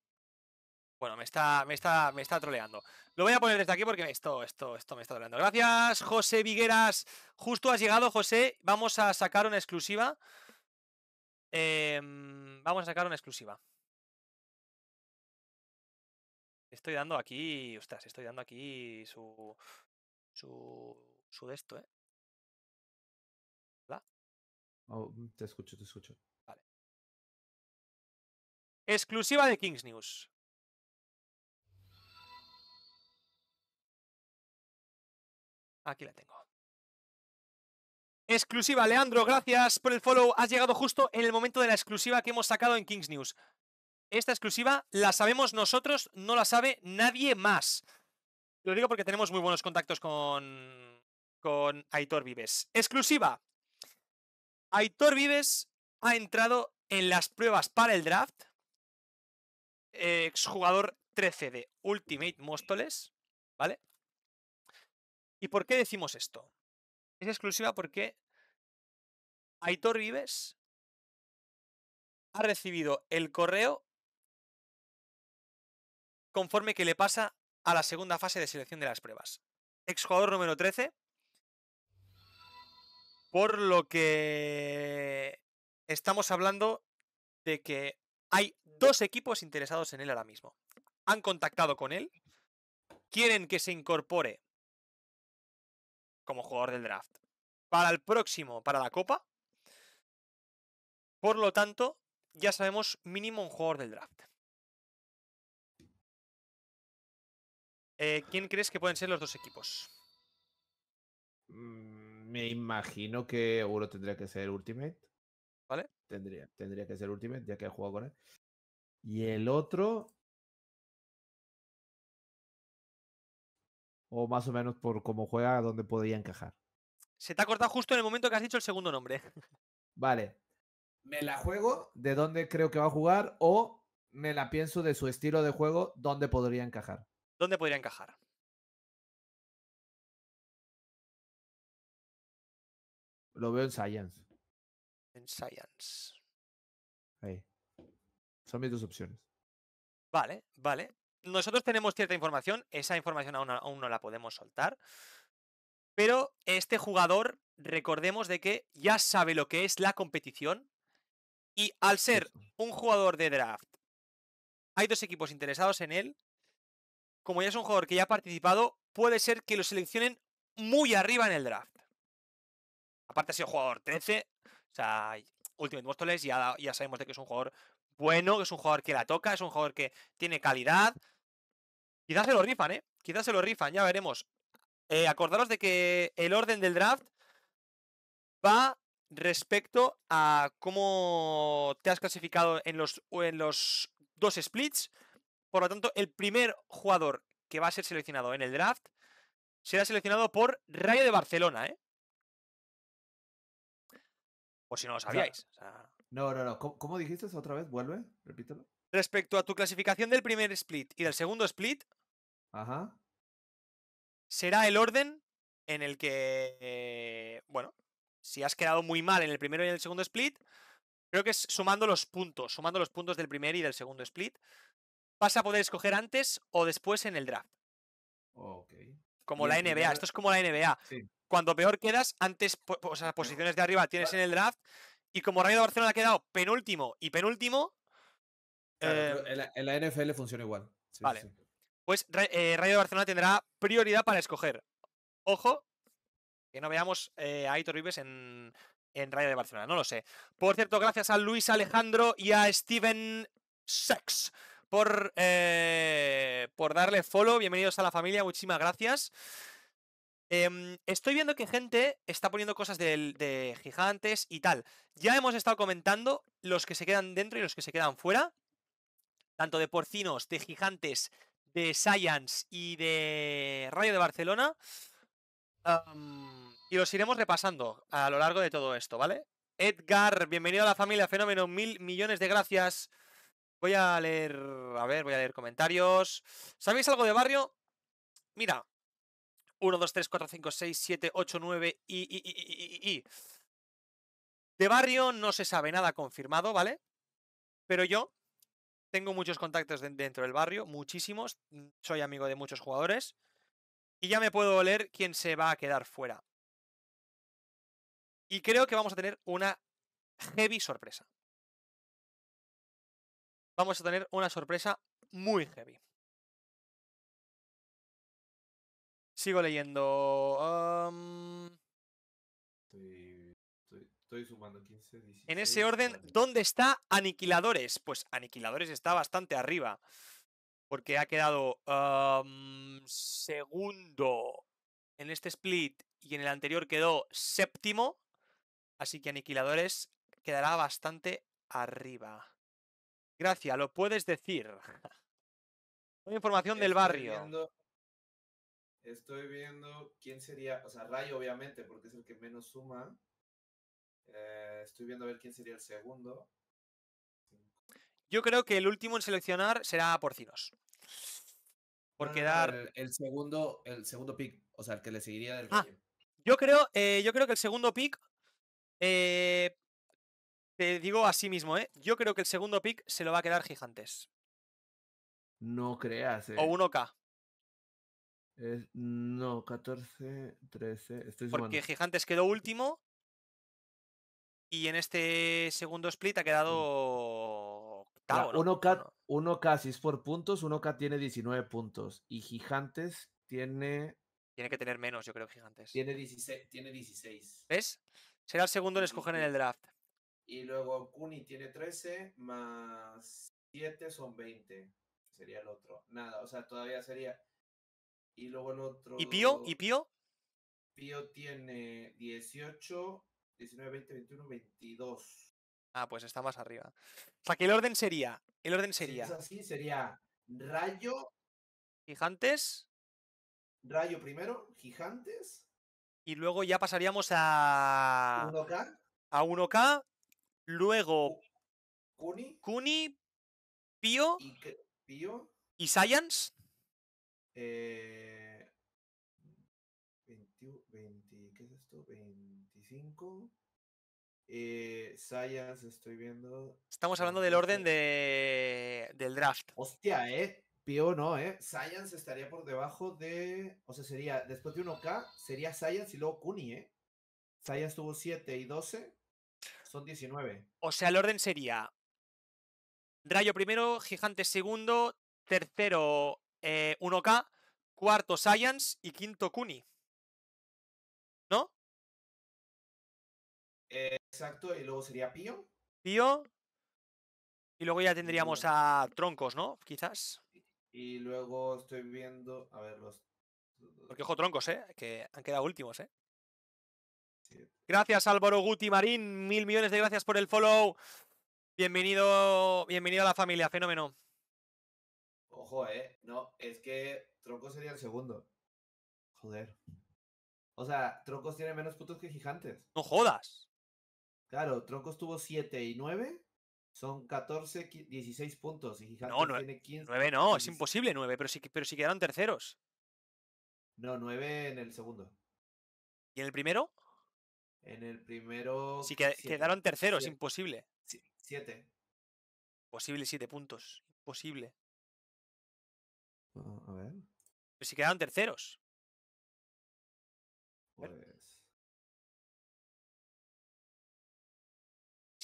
Bueno, me está, me está, me está troleando. Lo voy a poner desde aquí porque esto, esto, esto me está troleando. Gracias, José Vigueras. Justo has llegado, José. Vamos a sacar una exclusiva Em, vamos a sacar una exclusiva. Estoy dando aquí, ostras, estoy dando aquí su, su, su de esto, ¿eh? ¿Hola? Oh, mm, te escucho, te escucho. Vale. Exclusiva de Kings News. Aquí la tengo. Exclusiva, Leandro, gracias por el follow. Has llegado justo en el momento de la exclusiva que hemos sacado en Kings News. Esta exclusiva la sabemos nosotros, no la sabe nadie más. Lo digo porque tenemos muy buenos contactos con, con Aitor Vives. Exclusiva. Aitor Vives ha entrado en las pruebas para el draft. Exjugador 13 de Ultimate Móstoles, ¿vale? ¿Y por qué decimos esto? es exclusiva porque Aitor Vives ha recibido el correo conforme que le pasa a la segunda fase de selección de las pruebas. Exjugador número 13. Por lo que estamos hablando de que hay dos equipos interesados en él ahora mismo. Han contactado con él, quieren que se incorpore como jugador del draft. Para el próximo, para la Copa. Por lo tanto, ya sabemos mínimo un jugador del draft. Eh, ¿Quién crees que pueden ser los dos equipos? Mm, me imagino que uno tendría que ser Ultimate. ¿Vale? Tendría, tendría que ser Ultimate, ya que he jugado con él. Y el otro, o más o menos por cómo juega, dónde podría encajar. Se te ha cortado justo en el momento que has dicho el segundo nombre. Vale. Me la juego de dónde creo que va a jugar o me la pienso de su estilo de juego, dónde podría encajar. ¿Dónde podría encajar? Lo veo en Science. En Science. Ahí. Son mis dos opciones. Vale, vale nosotros tenemos cierta información, esa información aún, no la podemos soltar, pero este jugador, recordemos de que ya sabe lo que es la competición y al ser un jugador de draft, hay dos equipos interesados en él, como ya es un jugador que ya ha participado, puede ser que lo seleccionen muy arriba en el draft. Aparte ha sido jugador 13, o sea, Ultimate Mostoles ya, ya sabemos de que es un jugador bueno, que es un jugador que la toca, es un jugador que tiene calidad, Quizás se lo rifan, ¿eh? Quizás se lo rifan, ya veremos. Eh, acordaros de que el orden del draft va respecto a cómo te has clasificado en los, en los dos splits. Por lo tanto, el primer jugador que va a ser seleccionado en el draft será seleccionado por Rayo de Barcelona, ¿eh? ¿O si no lo sabíais. No, no, no. ¿Cómo, dijiste dijiste otra vez? ¿Vuelve? Repítelo. Respecto a tu clasificación del primer split y del segundo split, será el orden en el que, eh, bueno, si has quedado muy mal en el primero y en el segundo split, creo que es sumando los puntos, sumando los puntos del primer y del segundo split, vas a poder escoger antes o después en el draft. Como la NBA, esto es como la NBA. Cuando peor quedas, antes, o sea, posiciones de arriba tienes en el draft. Y como Rayo de Barcelona ha quedado penúltimo y penúltimo, eh, en, la, NFL funciona igual. vale. Pues Radio eh, Rayo de Barcelona tendrá prioridad para escoger. Ojo, que no veamos eh, a Aitor Vives en, Radio de Barcelona, no lo sé. Por cierto, gracias a Luis Alejandro y a Steven Sex por, por darle follow. Bienvenidos a la familia, muchísimas gracias. Em, estoy viendo que gente está poniendo cosas de, gigantes y tal. Ya hemos estado comentando los que se quedan dentro y los que se quedan fuera tanto de porcinos, de gigantes, de Science y de Rayo de Barcelona. y los iremos repasando a lo largo de todo esto, ¿vale? Edgar, bienvenido a la familia Fenómeno, mil millones de gracias. Voy a leer, a ver, voy a leer comentarios. ¿Sabéis algo de barrio? Mira, 1, 2, 3, 4, 5, 6, 7, 8, 9 y, y, y, y, y. De barrio no se sabe nada confirmado, ¿vale? Pero yo tengo muchos contactos dentro del barrio, muchísimos. Mm, soy amigo de muchos jugadores. Y ya me puedo oler quién se va a quedar fuera. Y creo que vamos a tener una heavy sorpresa. Vamos a tener una sorpresa muy heavy. Sigo leyendo. Estoy sumando 15, En ese orden, ¿dónde está Aniquiladores? Pues Aniquiladores está bastante arriba. Porque ha quedado segundo en este split y en el anterior quedó séptimo. Así que Aniquiladores quedará bastante arriba. Gracias, lo puedes decir. Una información del barrio. estoy viendo quién sería, o sea, Rayo obviamente, porque es el que menos suma. Eh, estoy viendo a ver quién sería el segundo. Yo creo que el último en seleccionar será Porcinos. Por ah, quedar. el, segundo, el segundo pick, o sea, el que le seguiría del ah, yo creo, eh, yo creo que el segundo pick. Eh, te digo a sí mismo, ¿eh? Yo creo que el segundo pick se lo va a quedar Gigantes. No creas, O 1K. no, 14, 13. Porque Gigantes quedó último y en este segundo split ha mm. quedado octavo, 1 k si es por puntos, 1K tiene 19 puntos y Gigantes tiene... Tiene que tener menos, yo creo, Gigantes. Tiene 16. Tiene 16. ¿Ves? Será el segundo en escoger en el draft. Y luego Kuni tiene 13 más 7 son 20. Sería el otro. Nada, o sea, todavía sería... Y luego el otro... ¿Y Pío? ¿Y Pío? Pío tiene 18 19, 20, 21, 22. Ah, pues está más arriba. O sea, que el orden sería. El orden sería. así, sería Rayo. Gigantes. Rayo primero, Gigantes. Y luego ya pasaríamos a. 1K. A 1K. Luego. Kuni. Kuni. Pío. Y, Pío. ¿Y Science? 21, 20, ¿Qué es esto? 20. 25. Eh, Science, estoy viendo. Estamos hablando del orden este de, del draft. Hostia, eh. Pío no, eh. Science estaría por debajo de. O sea, sería. Después de 1K, sería Science y luego Kuni, eh. Science tuvo 7 y 12. Son 19. O sea, el orden sería. Rayo primero, Gigante segundo, tercero 1K, eh, cuarto Science y quinto Kuni. Eh, exacto, y luego sería Pío. Pío. Y luego ya tendríamos a Troncos, ¿no? Quizás. Y luego estoy viendo. A ver, los. Porque ojo, Troncos, ¿eh? Que han quedado últimos, ¿eh? Gracias, Álvaro Guti Marín. Mil millones de gracias por el follow. Bienvenido, bienvenido a la familia, fenómeno. Ojo, eh. No, es que Troncos sería el segundo. Joder. O sea, Troncos tiene menos putos que Gigantes. No jodas. Claro, Troncos tuvo 7 y 9. Son 14, 16 puntos. Y no, 9, tiene 15. 9 no, es imposible 9, pero si, pero si quedaron terceros. No, 9 en el segundo. ¿Y en el primero? En el primero. Si quedaron terceros, imposible. 7. Posible 7 puntos. Imposible. a ver. Pero si quedaron terceros. Pues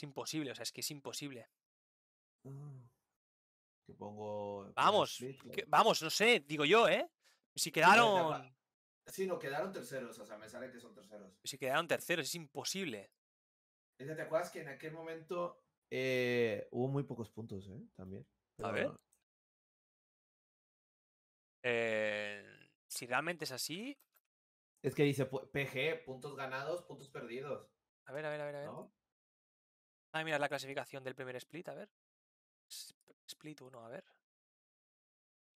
imposible, o sea, es que es imposible. Mm. Que pongo. Vamos, vamos, no sé, digo yo, ¿eh? Si quedaron. Sí, no, quedaron terceros, o sea, me sale que son terceros. Si quedaron terceros, es imposible. ¿Te acuerdas que en aquel momento eh, hubo muy pocos puntos, ¿eh? También. A ver. Eh, si realmente es así. Es que dice PG, puntos ganados, puntos perdidos. A ver, a ver, a ver, a ver. Ah, mira la clasificación del primer split, a ver. Split 1, a ver.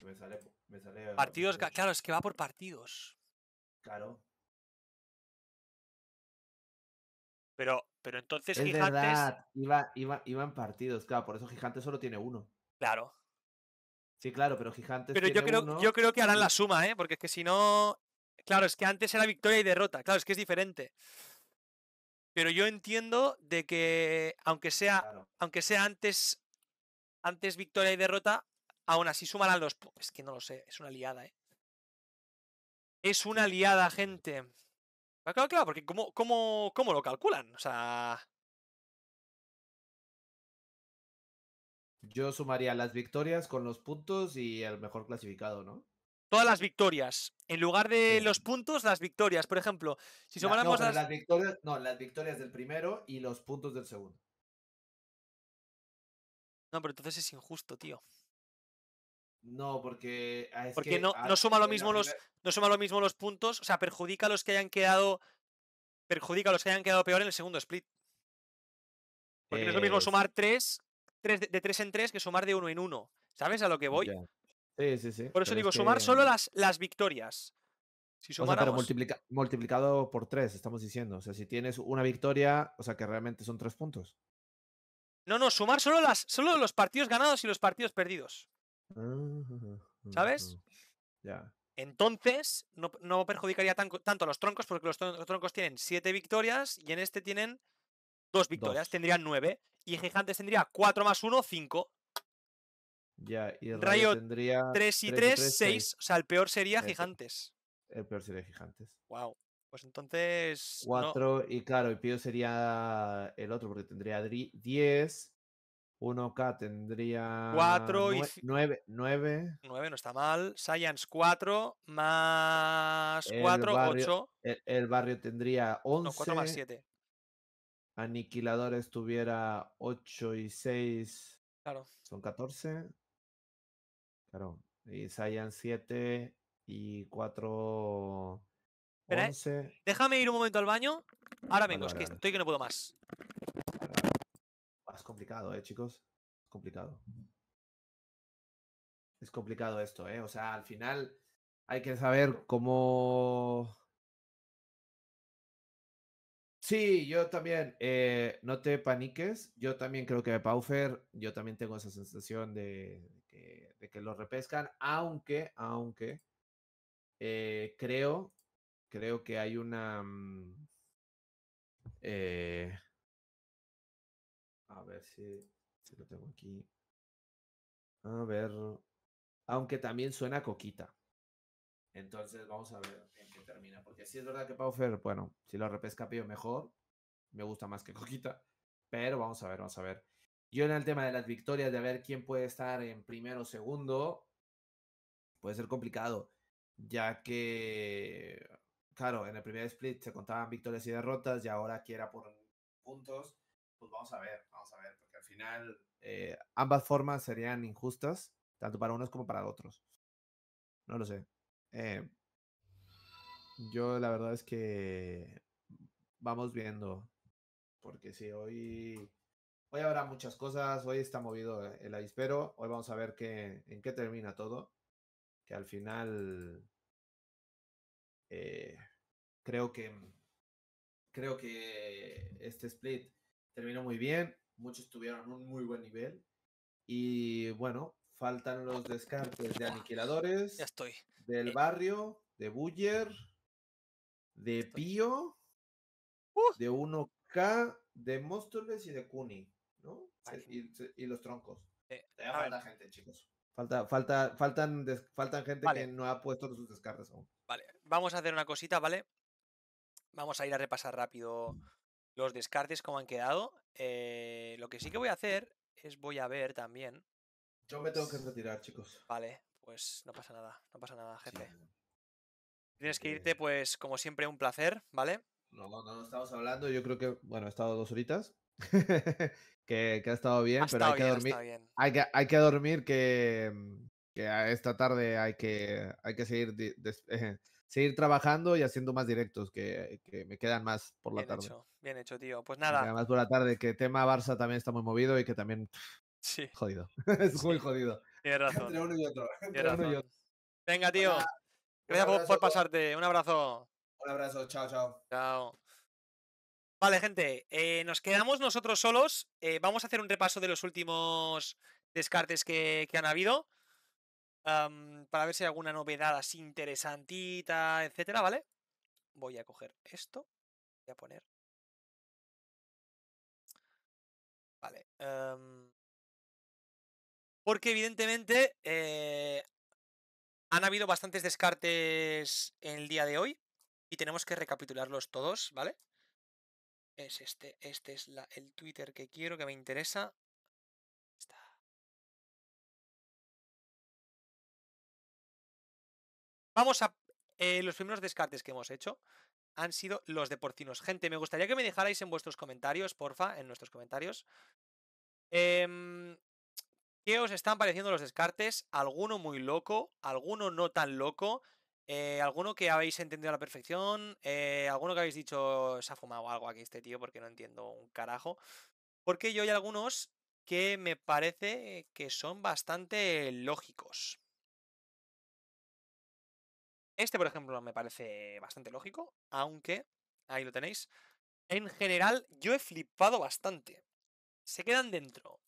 Me sale. Me sale partidos, claro, es que va por partidos. Claro. Pero, pero entonces Gigantes. Iba, iban partidos, claro, por eso Gigantes solo tiene uno. Claro. Sí, claro, pero Gigantes. Pero yo, creo, yo creo que harán la suma, ¿eh? Porque es que si no. Claro, es que antes era victoria y derrota. Claro, es que es diferente. Pero yo entiendo de que, aunque sea, aunque sea antes, antes victoria y derrota, aún así sumarán los. Es que no lo sé, es una liada, ¿eh? Es una liada, gente. Ah, claro, claro, porque ¿cómo, cómo lo calculan? O sea. Yo sumaría las victorias con los puntos y el mejor clasificado, ¿no? Todas las victorias. En lugar de los puntos, las victorias. Por ejemplo, si sumáramos las... victorias. No, las victorias del primero y los puntos del segundo. No, pero entonces es injusto, tío. No, porque. Ah, porque no, ah, no, suma lo mismo los, no suma lo mismo los puntos. O sea, perjudica a los que hayan quedado. Perjudica a los que hayan quedado peor en el segundo split. Porque no es lo mismo eh, sumar tres, de tres en tres, que sumar de uno en uno. ¿Sabes a lo que voy? Por eso digo, sumar solo las, las victorias. multiplicado por tres, estamos diciendo. O sea, si tienes una victoria, o sea que realmente son tres puntos. No, no, sumar solo, las, solo los partidos ganados y los partidos perdidos. Ah, ¿Sabes? Ya. Entonces, no, perjudicaría tanto a los troncos, porque los troncos tienen siete victorias y en este tienen dos victorias, tendrían nueve. Y Gigantes tendría cuatro más uno cinco ya, Rayo, tendría 3 y 3, 6. O sea, el peor sería Gigantes. El peor sería Gigantes. Wow. Pues entonces. 4 y claro, el Pío sería el otro, porque tendría 10. 1K tendría. 4 y. 9, 9. no está mal. Science 4 más 4, 8. El, barrio tendría 11. 4 más 7. Aniquiladores tuviera 8 y 6. Claro. Son 14. Claro. Eh, y Saiyan 7 y 4. Déjame ir un momento al baño. Ahora vengo, es que estoy que no puedo más. Es complicado, ¿eh, chicos? Es complicado. Es complicado esto, ¿eh? O sea, al final hay que saber cómo. Sí, yo también. Eh, no te paniques. Yo también creo que Paufer, yo también tengo esa sensación de que lo repescan, aunque, aunque eh, creo, creo que hay una... Mm, eh, a ver si, lo tengo aquí. A ver. Aunque también suena Coquita. Entonces vamos a ver en qué termina. Porque si es verdad que Paufer, bueno, si lo repesca pido mejor. Me gusta más que Coquita. Pero vamos a ver, vamos a ver. Yo en el tema de las victorias, de ver quién puede estar en primero o segundo, puede ser complicado, ya que, claro, en el primer split se contaban victorias y derrotas y ahora quiera era por puntos, pues vamos a ver, vamos a ver, porque al final eh, ambas formas serían injustas, tanto para unos como para otros. No lo sé. Eh, yo la verdad es que vamos viendo, porque si hoy Hoy habrá muchas cosas, hoy está movido eh, el avispero, hoy vamos a ver qué, en qué termina todo, que al final eh, creo que creo que este split terminó muy bien, muchos tuvieron un muy buen nivel y bueno, faltan los descartes de aniquiladores, ya estoy. del eh. barrio, de Buller, de Pío, uh. de 1K, de Móstoles y de Cuni. ¿no? Y, los troncos. Eh, falta gente, chicos. Falta, falta, faltan, faltan gente que no ha puesto sus descartes aún. Vale, vamos a hacer una cosita, ¿vale? Vamos a ir a repasar rápido los descartes, como han quedado. Eh, lo que sí que voy a hacer es voy a ver también. Yo me tengo que retirar, chicos. Vale, pues no pasa nada, no pasa nada, jefe. Tienes que irte, pues, como siempre, un placer, ¿vale? No, no, no estamos hablando. Yo creo que, bueno, he estado dos horitas. que, ha estado bien, pero hay, que dormir, Hay, que, hay que dormir. que, mm, que esta tarde hay que, hay que seguir, seguir trabajando y haciendo más directos, que, que me quedan más por la tarde. bien hecho, tío. Pues nada. Además por la tarde, que tema Barça también está muy movido y que también. Sí. Jodido. es muy jodido. Tienes razón. Entre uno y otro. otro. Venga, pues tío. Gracias por, por pasarte. Un abrazo. Un abrazo. Chao, chao. Chao. Vale, gente, eh, nos quedamos nosotros solos. Eh, vamos a hacer un repaso de los últimos descartes que, han habido. para ver si hay alguna novedad así interesantita, etcétera, ¿vale? Voy a coger esto. Voy a poner. Vale. Em. porque evidentemente eh, han habido bastantes descartes en el día de hoy. Y tenemos que recapitularlos todos, ¿vale? Es este, este es el Twitter que quiero, que me interesa. Vamos a eh, los primeros descartes que hemos hecho han sido los de porcinos. Gente, me gustaría que me dejarais en vuestros comentarios, porfa, en nuestros comentarios. Em, ¿Qué os están pareciendo los descartes? Alguno muy loco, alguno no tan loco. Eh, ¿Alguno que habéis entendido a la perfección? Eh, ¿Alguno que habéis dicho se ha fumado algo aquí este tío porque no entiendo un carajo? Porque yo hay algunos que me parece que son bastante lógicos. Este, por ejemplo, me parece bastante lógico, aunque ahí lo tenéis. En general, yo he flipado bastante. Se quedan dentro.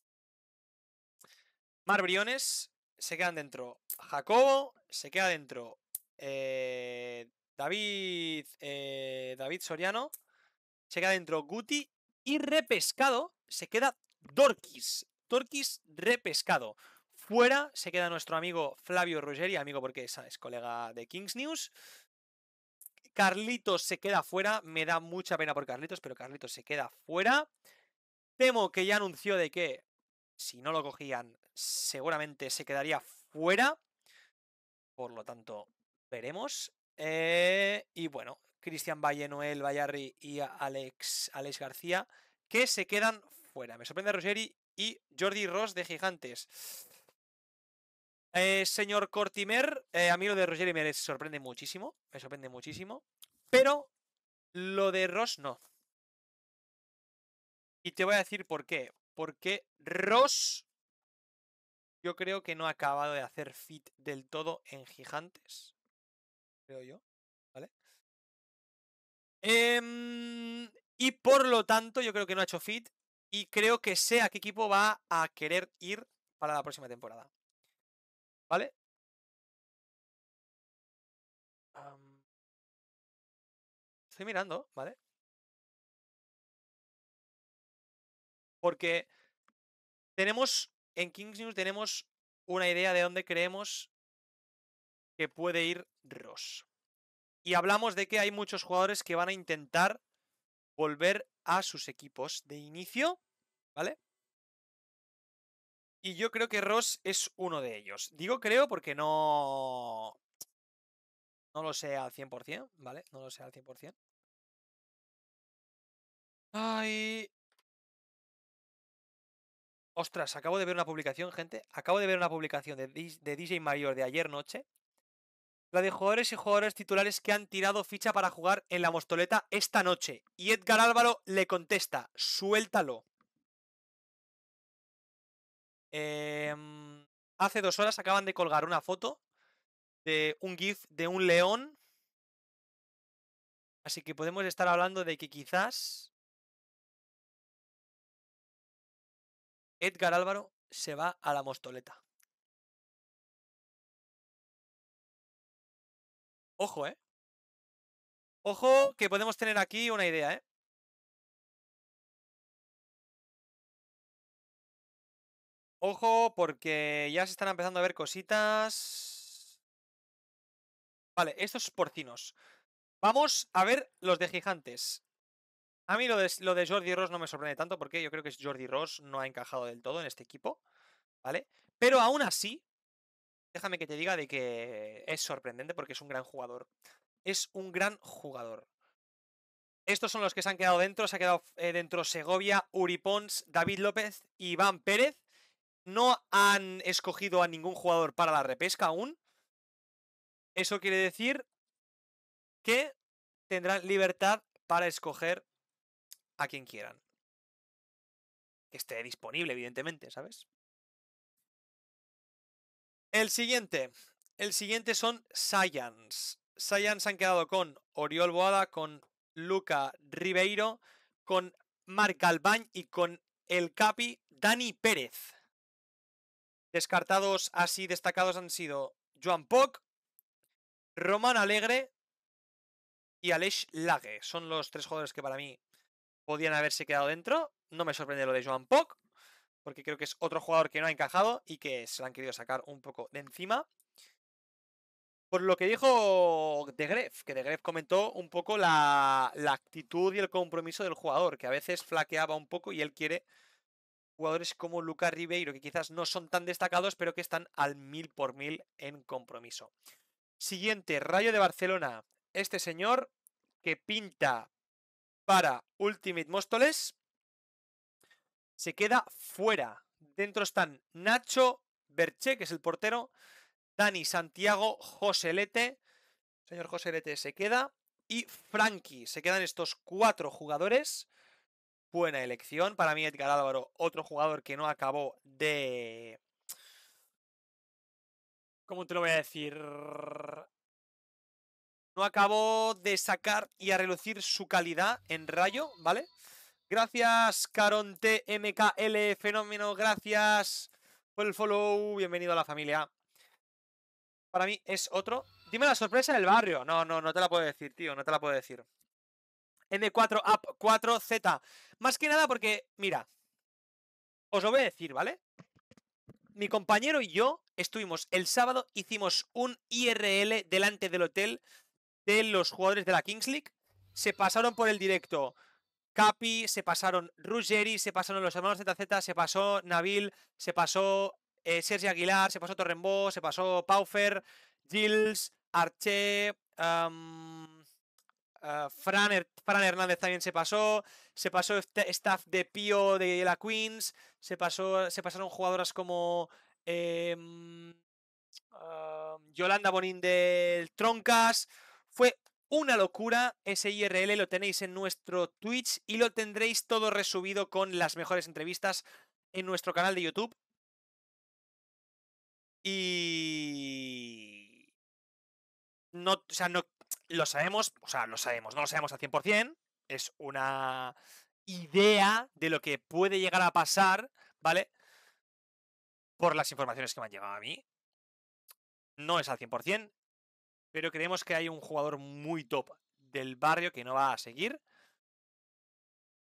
Marbriones se quedan dentro. Jacobo se queda dentro. Eh, David, eh, David Soriano. Se queda dentro Guti. Y repescado se queda Dorkis. Dorkis repescado. Fuera se queda nuestro amigo Flavio Ruggeri, amigo porque es colega de Kings News. Carlitos se queda fuera. Me da mucha pena por Carlitos, pero Carlitos se queda fuera. Temo que ya anunció de que si no lo cogían, seguramente se quedaría fuera. Por lo tanto, Veremos. Eh, y bueno, Cristian Valle, Noel Vallarri y Alex, Alex García, que se quedan fuera. Me sorprende Rogeri y Jordi Ross de Gigantes. Eh, señor Cortimer, eh, a mí lo de Rogeri me sorprende muchísimo. Me sorprende muchísimo. Pero lo de Ross no. Y te voy a decir por qué. Porque Ross yo creo que no ha acabado de hacer fit del todo en Gigantes creo yo. ¿Vale? Em, y por lo tanto, yo creo que no ha hecho fit. Y creo que sé a qué equipo va a querer ir para la próxima temporada. ¿Vale? estoy mirando, ¿vale? Porque tenemos, en Kings News tenemos una idea de dónde creemos que puede ir Ross. Y hablamos de que hay muchos jugadores que van a intentar volver a sus equipos de inicio, ¿vale? Y yo creo que Ross es uno de ellos. Digo creo porque no... No lo sé al 100%, ¿vale? No lo sé al 100%. Ay... Ostras, acabo de ver una publicación, gente. Acabo de ver una publicación de, de DJ Mayor de ayer noche la de jugadores y jugadores titulares que han tirado ficha para jugar en la Mostoleta esta noche. Y Edgar Álvaro le contesta, suéltalo. Em, hace dos horas acaban de colgar una foto de un GIF de un león. Así que podemos estar hablando de que quizás Edgar Álvaro se va a la Mostoleta. Ojo, ¿eh? Ojo que podemos tener aquí una idea, ¿eh? Ojo, porque ya se están empezando a ver cositas. Vale, estos porcinos. Vamos a ver los de gigantes. A mí lo de, Jordi Ross no me sorprende tanto porque yo creo que Jordi Ross no ha encajado del todo en este equipo. ¿Vale? Pero aún así, déjame que te diga de que es sorprendente porque es un gran jugador. Es un gran jugador. Estos son los que se han quedado dentro. Se ha quedado eh, dentro Segovia, Uri Pons, David López y Iván Pérez. No han escogido a ningún jugador para la repesca aún. Eso quiere decir que tendrán libertad para escoger a quien quieran. Que esté disponible, evidentemente, ¿sabes? El siguiente. El siguiente son Science. Science han quedado con Oriol Boada, con Luca Ribeiro, con Marc Albañ y con el Capi Dani Pérez. Descartados así destacados han sido Joan Poc, Román Alegre y Aleix Lage. Son los tres jugadores que para mí podían haberse quedado dentro. No me sorprende lo de Joan Poc porque creo que es otro jugador que no ha encajado y que se lo han querido sacar un poco de encima. Por lo que dijo De Gref, que De Gref comentó un poco la, actitud y el compromiso del jugador, que a veces flaqueaba un poco y él quiere jugadores como Lucas Ribeiro, que quizás no son tan destacados, pero que están al mil por mil en compromiso. Siguiente, Rayo de Barcelona. Este señor que pinta para Ultimate Móstoles se queda fuera. Dentro están Nacho, Berche, que es el portero, Dani, Santiago, Joselete, señor Joselete se queda, y Frankie. Se quedan estos cuatro jugadores. Buena elección. Para mí, Edgar Álvaro, otro jugador que no acabó de. ¿Cómo te lo voy a decir? No acabó de sacar y a relucir su calidad en rayo, ¿vale? Gracias, Caronte MKL, fenómeno, gracias por el follow, bienvenido a la familia. Para mí es otro. Dime la sorpresa del barrio. No, no, no te la puedo decir, tío, no te la puedo decir. M4 App 4Z. Más que nada porque, mira, os lo voy a decir, ¿vale? Mi compañero y yo estuvimos el sábado, hicimos un IRL delante del hotel de los jugadores de la Kings League. Se pasaron por el directo Capi, se pasaron Ruggeri, se pasaron los hermanos ZZ, se pasó Nabil, se pasó eh, Sergio Aguilar, se pasó Torrembo, se pasó Paufer, Gilles, Arche, ah, Fran, Hernández también se pasó, se pasó este staff de Pío de la Queens, se, pasó, se pasaron jugadoras como em, Yolanda Bonín del Troncas. Fue una locura, ese IRL lo tenéis en nuestro Twitch y lo tendréis todo resubido con las mejores entrevistas en nuestro canal de YouTube. Y... No, o sea, no lo sabemos, o sea, lo sabemos, no lo sabemos al 100%, es una idea de lo que puede llegar a pasar, ¿vale? Por las informaciones que me han llegado a mí. No es al 100%, pero creemos que hay un jugador muy top del barrio que no va a seguir.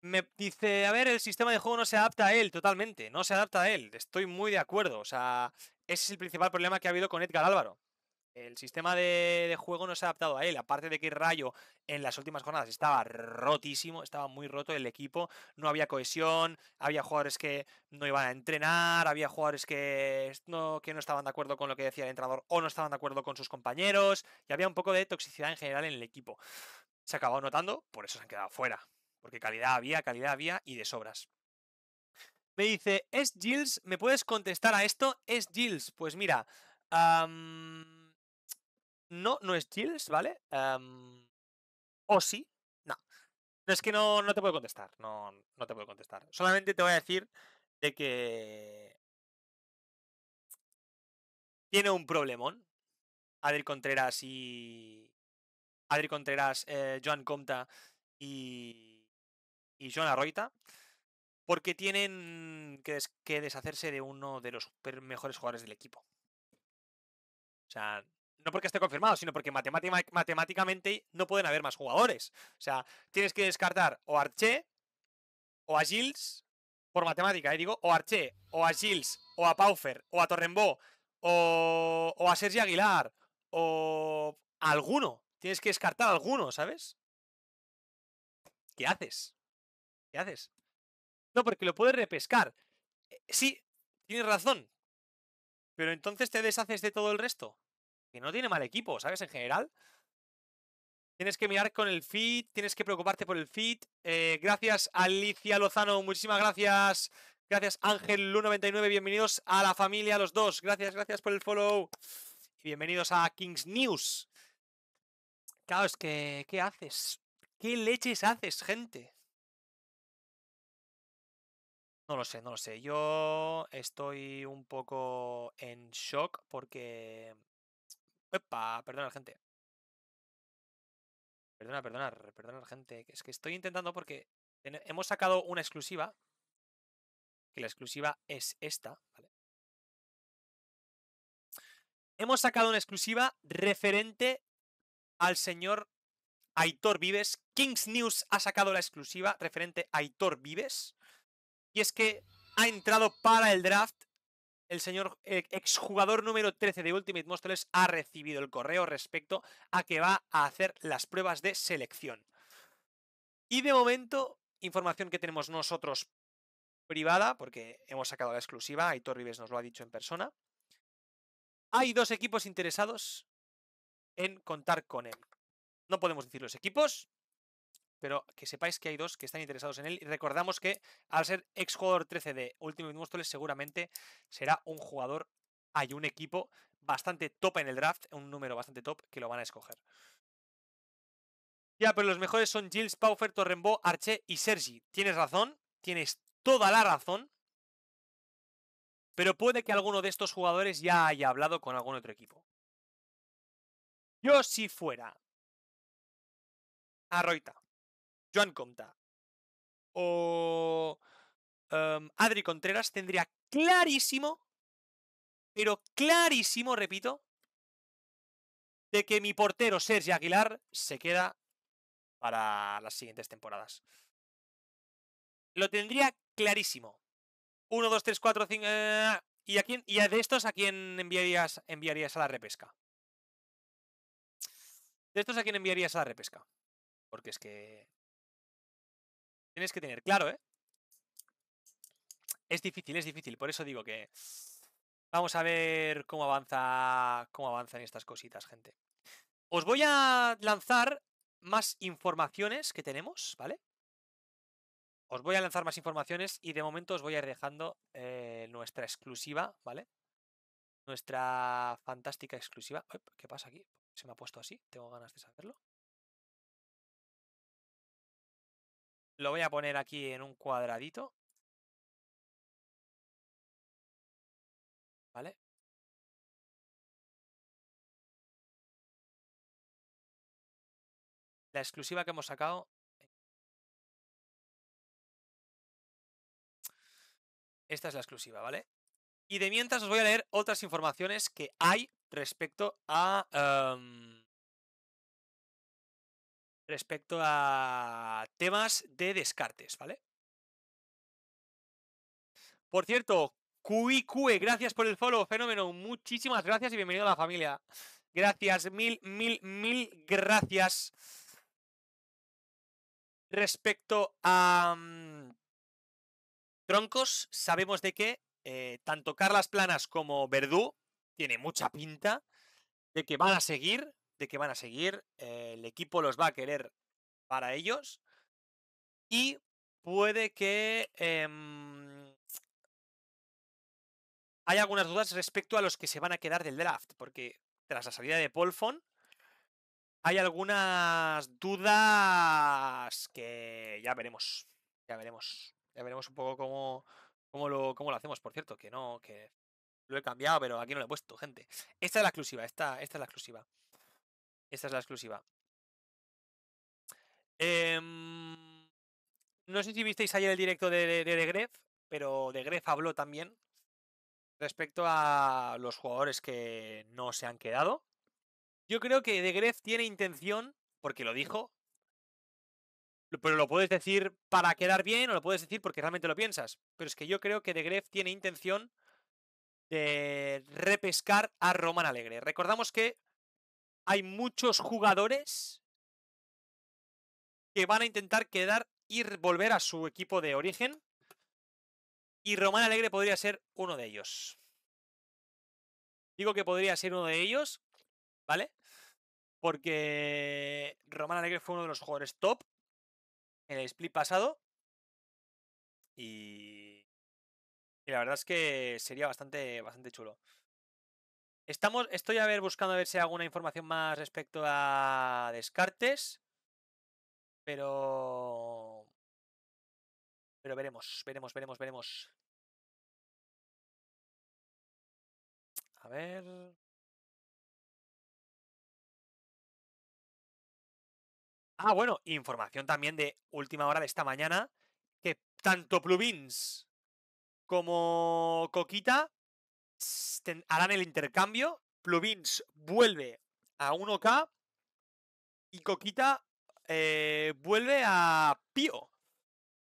Me dice, a ver, el sistema de juego no se adapta a él totalmente, no se adapta a él, estoy muy de acuerdo, o sea, ese es el principal problema que ha habido con Edgar Álvaro. El sistema de, juego no se ha adaptado a él, aparte de que Rayo en las últimas jornadas estaba rotísimo, estaba muy roto el equipo, no había cohesión, había jugadores que no iban a entrenar, había jugadores que no, que no estaban de acuerdo con lo que decía el entrenador o no estaban de acuerdo con sus compañeros, y había un poco de toxicidad en general en el equipo. Se ha acabado notando, por eso se han quedado fuera, porque calidad había, calidad había y de sobras. Me dice, ¿es Gilles? ¿Me puedes contestar a esto? ¿Es Gilles? Pues mira, no, no es Chills, ¿vale? Em, o sí, no. es que no, no te puedo contestar, no, no te puedo contestar. Solamente te voy a decir de que tiene un problemón. Adri Contreras y. Adri Contreras, eh, Joan Comta y. y Joan Arroita. Porque tienen que, que deshacerse de uno de los mejores jugadores del equipo. O sea, no porque esté confirmado, sino porque matemáticamente no pueden haber más jugadores. O sea, tienes que descartar o Arché o a Gilles, por matemática, ¿eh? digo, o a Arché, o a Gilles, o a Paufer, o a Torrembo, o, o a Sergio Aguilar, o a alguno. Tienes que descartar a alguno, ¿sabes? ¿Qué haces? ¿Qué haces? No, porque lo puedes repescar. Eh, sí, tienes razón. Pero entonces te deshaces de todo el resto que no tiene mal equipo, ¿sabes? En general. Tienes que mirar con el feed. tienes que preocuparte por el feed. Eh, gracias Alicia Lozano, muchísimas gracias. Gracias Ángel Lu99. bienvenidos a la familia, los dos. Gracias, gracias por el follow. Y bienvenidos a Kings News. Claro, es que, ¿qué haces? ¿Qué leches haces, gente? No lo sé, no lo sé. Yo estoy un poco en shock porque Perdona, gente. Perdona, perdona, perdona, gente. Es que estoy intentando porque hemos sacado una exclusiva. Que la exclusiva es esta, Hemos sacado una exclusiva referente al señor Aitor Vives. Kings News ha sacado la exclusiva referente a Aitor Vives. Y es que ha entrado para el draft el señor eh, exjugador número 13 de Ultimate Monsters ha recibido el correo respecto a que va a hacer las pruebas de selección. Y de momento, información que tenemos nosotros privada, porque hemos sacado la exclusiva, Aitor Rives nos lo ha dicho en persona. Hay dos equipos interesados en contar con él. No podemos decir los equipos, pero que sepáis que hay dos que están interesados en él. Y recordamos que al ser ex jugador 13 de Ultimate les seguramente será un jugador, hay un equipo bastante top en el draft, un número bastante top que lo van a escoger. Ya, pero los mejores son Gilles, Paufer, Torrembo, Arche y Sergi. Tienes razón, tienes toda la razón. Pero puede que alguno de estos jugadores ya haya hablado con algún otro equipo. Yo si fuera Arroita, Joan Comta o em, Adri Contreras tendría clarísimo, pero clarísimo, repito, de que mi portero Sergio Aguilar se queda para las siguientes temporadas. Lo tendría clarísimo. 1, 2, 3, 4, 5. ¿Y a quién? ¿Y a de estos a quién enviarías, enviarías a la repesca? ¿De estos a quién enviarías a la repesca? Porque es que tienes que tener claro, ¿eh? Es difícil, es difícil. Por eso digo que vamos a ver cómo avanza, cómo avanzan estas cositas, gente. Os voy a lanzar más informaciones que tenemos, ¿vale? Os voy a lanzar más informaciones y de momento os voy a ir dejando eh, nuestra exclusiva, ¿vale? Nuestra fantástica exclusiva. ¿Qué pasa aquí? Se me ha puesto así, tengo ganas de saberlo. Lo voy a poner aquí en un cuadradito. ¿Vale? La exclusiva que hemos sacado eh Esta es la exclusiva, ¿vale? Y de mientras os voy a leer otras informaciones que hay respecto a em, respecto a temas de descartes, ¿vale? Por cierto, QIQE, gracias por el follow, fenómeno. Muchísimas gracias y bienvenido a la familia. Gracias, mil, mil, mil gracias. Respecto a mm, troncos, sabemos de que eh, tanto Carlas Planas como Verdú tiene mucha pinta de que van a seguir de que van a seguir, eh, el equipo los va a querer para ellos y puede que em, hay algunas dudas respecto a los que se van a quedar del draft, porque tras la salida de Polfon hay algunas dudas que ya veremos, ya veremos, ya veremos un poco cómo, cómo, lo, cómo lo hacemos, por cierto, que no, que lo he cambiado, pero aquí no lo he puesto, gente. Esta es la exclusiva, esta, esta es la exclusiva. Esta es la exclusiva. Em, no sé si visteis ayer el directo de, de, pero de habló también respecto a los jugadores que no se han quedado. Yo creo que de tiene intención, porque lo dijo, pero lo puedes decir para quedar bien o lo puedes decir porque realmente lo piensas. Pero es que yo creo que de tiene intención de repescar a Roman Alegre. Recordamos que hay muchos jugadores que van a intentar quedar y volver a su equipo de origen. Y Román Alegre podría ser uno de ellos. Digo que podría ser uno de ellos, ¿vale? Porque Román Alegre fue uno de los jugadores top en el split pasado. Y, y la verdad es que sería bastante, bastante chulo. Estamos, estoy a ver buscando a ver si hay alguna información más respecto a Descartes. Pero. Pero veremos, veremos, veremos, veremos. A ver. Ah, bueno, información también de última hora de esta mañana. Que tanto Plubins como Coquita harán el intercambio. Plugins vuelve a 1K y Coquita eh, vuelve a Pío.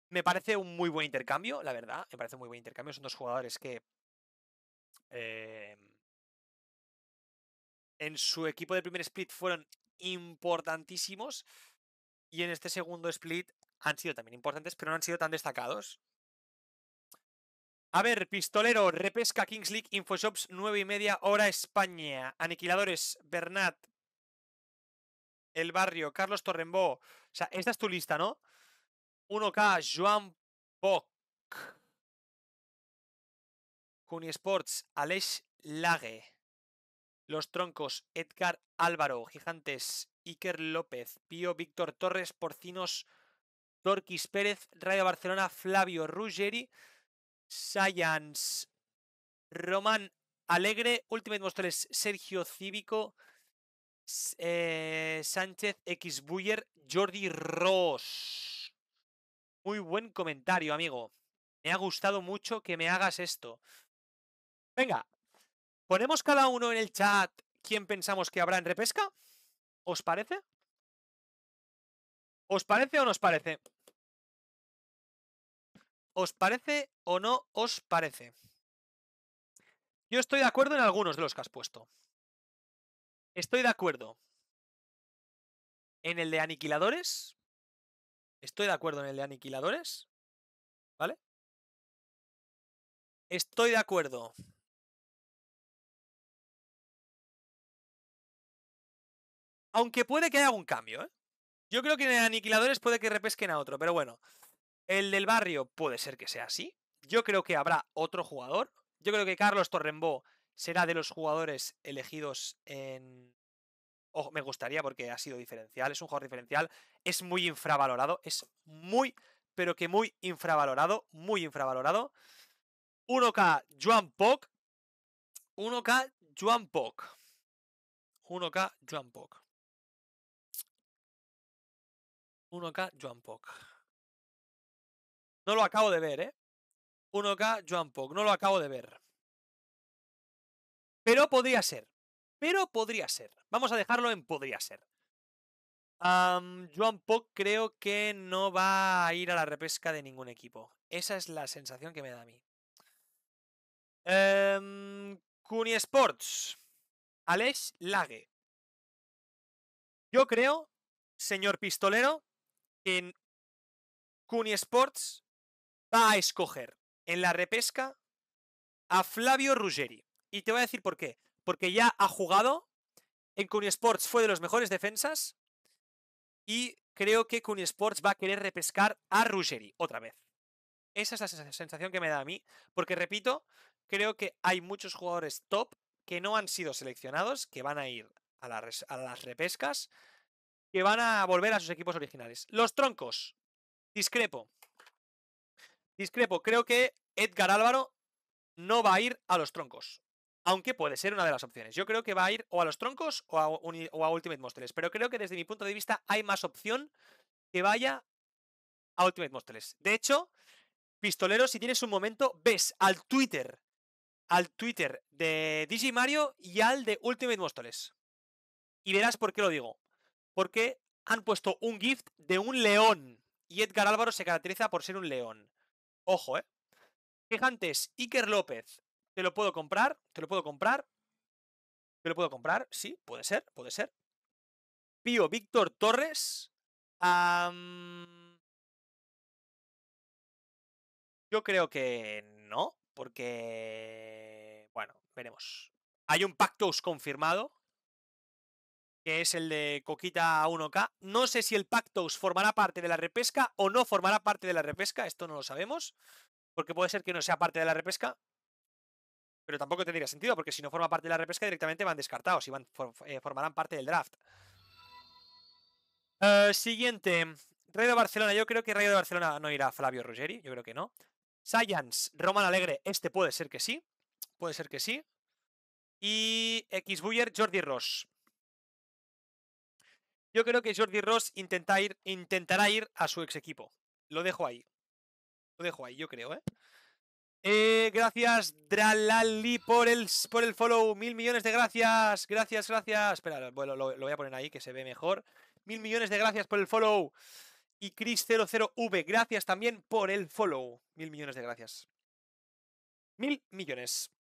Me parece un muy buen intercambio, la verdad. Me parece un muy buen intercambio. Son dos jugadores que em, en su equipo de primer split fueron importantísimos y en este segundo split han sido también importantes, pero no han sido tan destacados. A ver, pistolero, repesca Kings League, Infoshops, 9 y media, hora España. Aniquiladores, Bernat, El Barrio, Carlos Torrembó. O sea, esta es tu lista, ¿no? 1K, Joan Bock. Juni Sports, Alex Lage. Los Troncos, Edgar Álvaro, Gigantes, Iker López, Pío Víctor Torres, Porcinos, Torquis Pérez, Radio Barcelona, Flavio Ruggeri. Science, Román Alegre, Ultimate Monster Sergio Cívico, eh, Sánchez X Buyer Jordi Ross. Muy buen comentario, amigo. Me ha gustado mucho que me hagas esto. Venga, ponemos cada uno en el chat quién pensamos que habrá en repesca. ¿Os parece? ¿Os parece o nos parece? ¿Os parece o no os parece? Yo estoy de acuerdo en algunos de los que has puesto. Estoy de acuerdo en el de aniquiladores. Estoy de acuerdo en el de aniquiladores. ¿Vale? Estoy de acuerdo. Aunque puede que haya algún cambio, ¿eh? Yo creo que en aniquiladores puede que repesquen a otro, pero bueno. El del barrio puede ser que sea así. Yo creo que habrá otro jugador. Yo creo que Carlos Torrembó será de los jugadores elegidos en... oh me gustaría porque ha sido diferencial, es un jugador diferencial, es muy infravalorado, es muy, pero que muy infravalorado, muy infravalorado. 1K Juan Poc. 1K Juan Poc. 1K Juan Poc. 1K Juan Poc. No lo acabo de ver, ¿eh? 1K Joan Pog, no lo acabo de ver. Pero podría ser. Pero podría ser. Vamos a dejarlo en podría ser. Joan Pog creo que no va a ir a la repesca de ningún equipo. Esa es la sensación que me da a mí. Um, em, Cuni Sports. Alex Lage, Yo creo, señor pistolero, en Cuni Sports a escoger en la repesca a Flavio Ruggeri. Y te voy a decir por qué. Porque ya ha jugado, en Cuny Sports fue de los mejores defensas y creo que Cuny Sports va a querer repescar a Ruggeri otra vez. Esa es la sensación que me da a mí, porque repito, creo que hay muchos jugadores top que no han sido seleccionados, que van a ir a las repescas, que van a volver a sus equipos originales. Los troncos, discrepo. Discrepo, creo que Edgar Álvaro no va a ir a los troncos. Aunque puede ser una de las opciones. Yo creo que va a ir o a los troncos o a, Ultimate Monsters. Pero creo que desde mi punto de vista hay más opción que vaya a Ultimate Monsters. De hecho, pistolero, si tienes un momento, ves al Twitter, al Twitter de DJ Mario y al de Ultimate Monsters. Y verás por qué lo digo. Porque han puesto un gift de un león. Y Edgar Álvaro se caracteriza por ser un león. Ojo, ¿eh? Gigantes, Iker López. Te lo puedo comprar, te lo puedo comprar. Te lo puedo comprar, sí, puede ser, puede ser. Pío Víctor Torres. Yo creo que no, porque... Bueno, veremos. Hay un Pactos confirmado que es el de Coquita 1K. No sé si el Pactos formará parte de la repesca o no formará parte de la repesca, esto no lo sabemos, porque puede ser que no sea parte de la repesca, pero tampoco tendría sentido, porque si no forma parte de la repesca directamente van descartados y van, eh, formarán parte del draft. Eh, siguiente, Rayo de Barcelona. Yo creo que Rayo de Barcelona no irá Flavio Ruggeri, yo creo que no. Science, Roman Alegre, este puede ser que sí, puede ser que sí. Y X Jordi Ross. Yo creo que Jordi Ross intentará ir a su ex equipo. Lo dejo ahí. Lo dejo ahí, yo creo, ¿eh? eh gracias, Dralali, por el, por el follow. Mil millones de gracias. Gracias, gracias. Espera, bueno, lo, lo voy a poner ahí que se ve mejor. Mil millones de gracias por el follow. Y Chris00V, gracias también por el follow. Mil millones de gracias. Mil millones.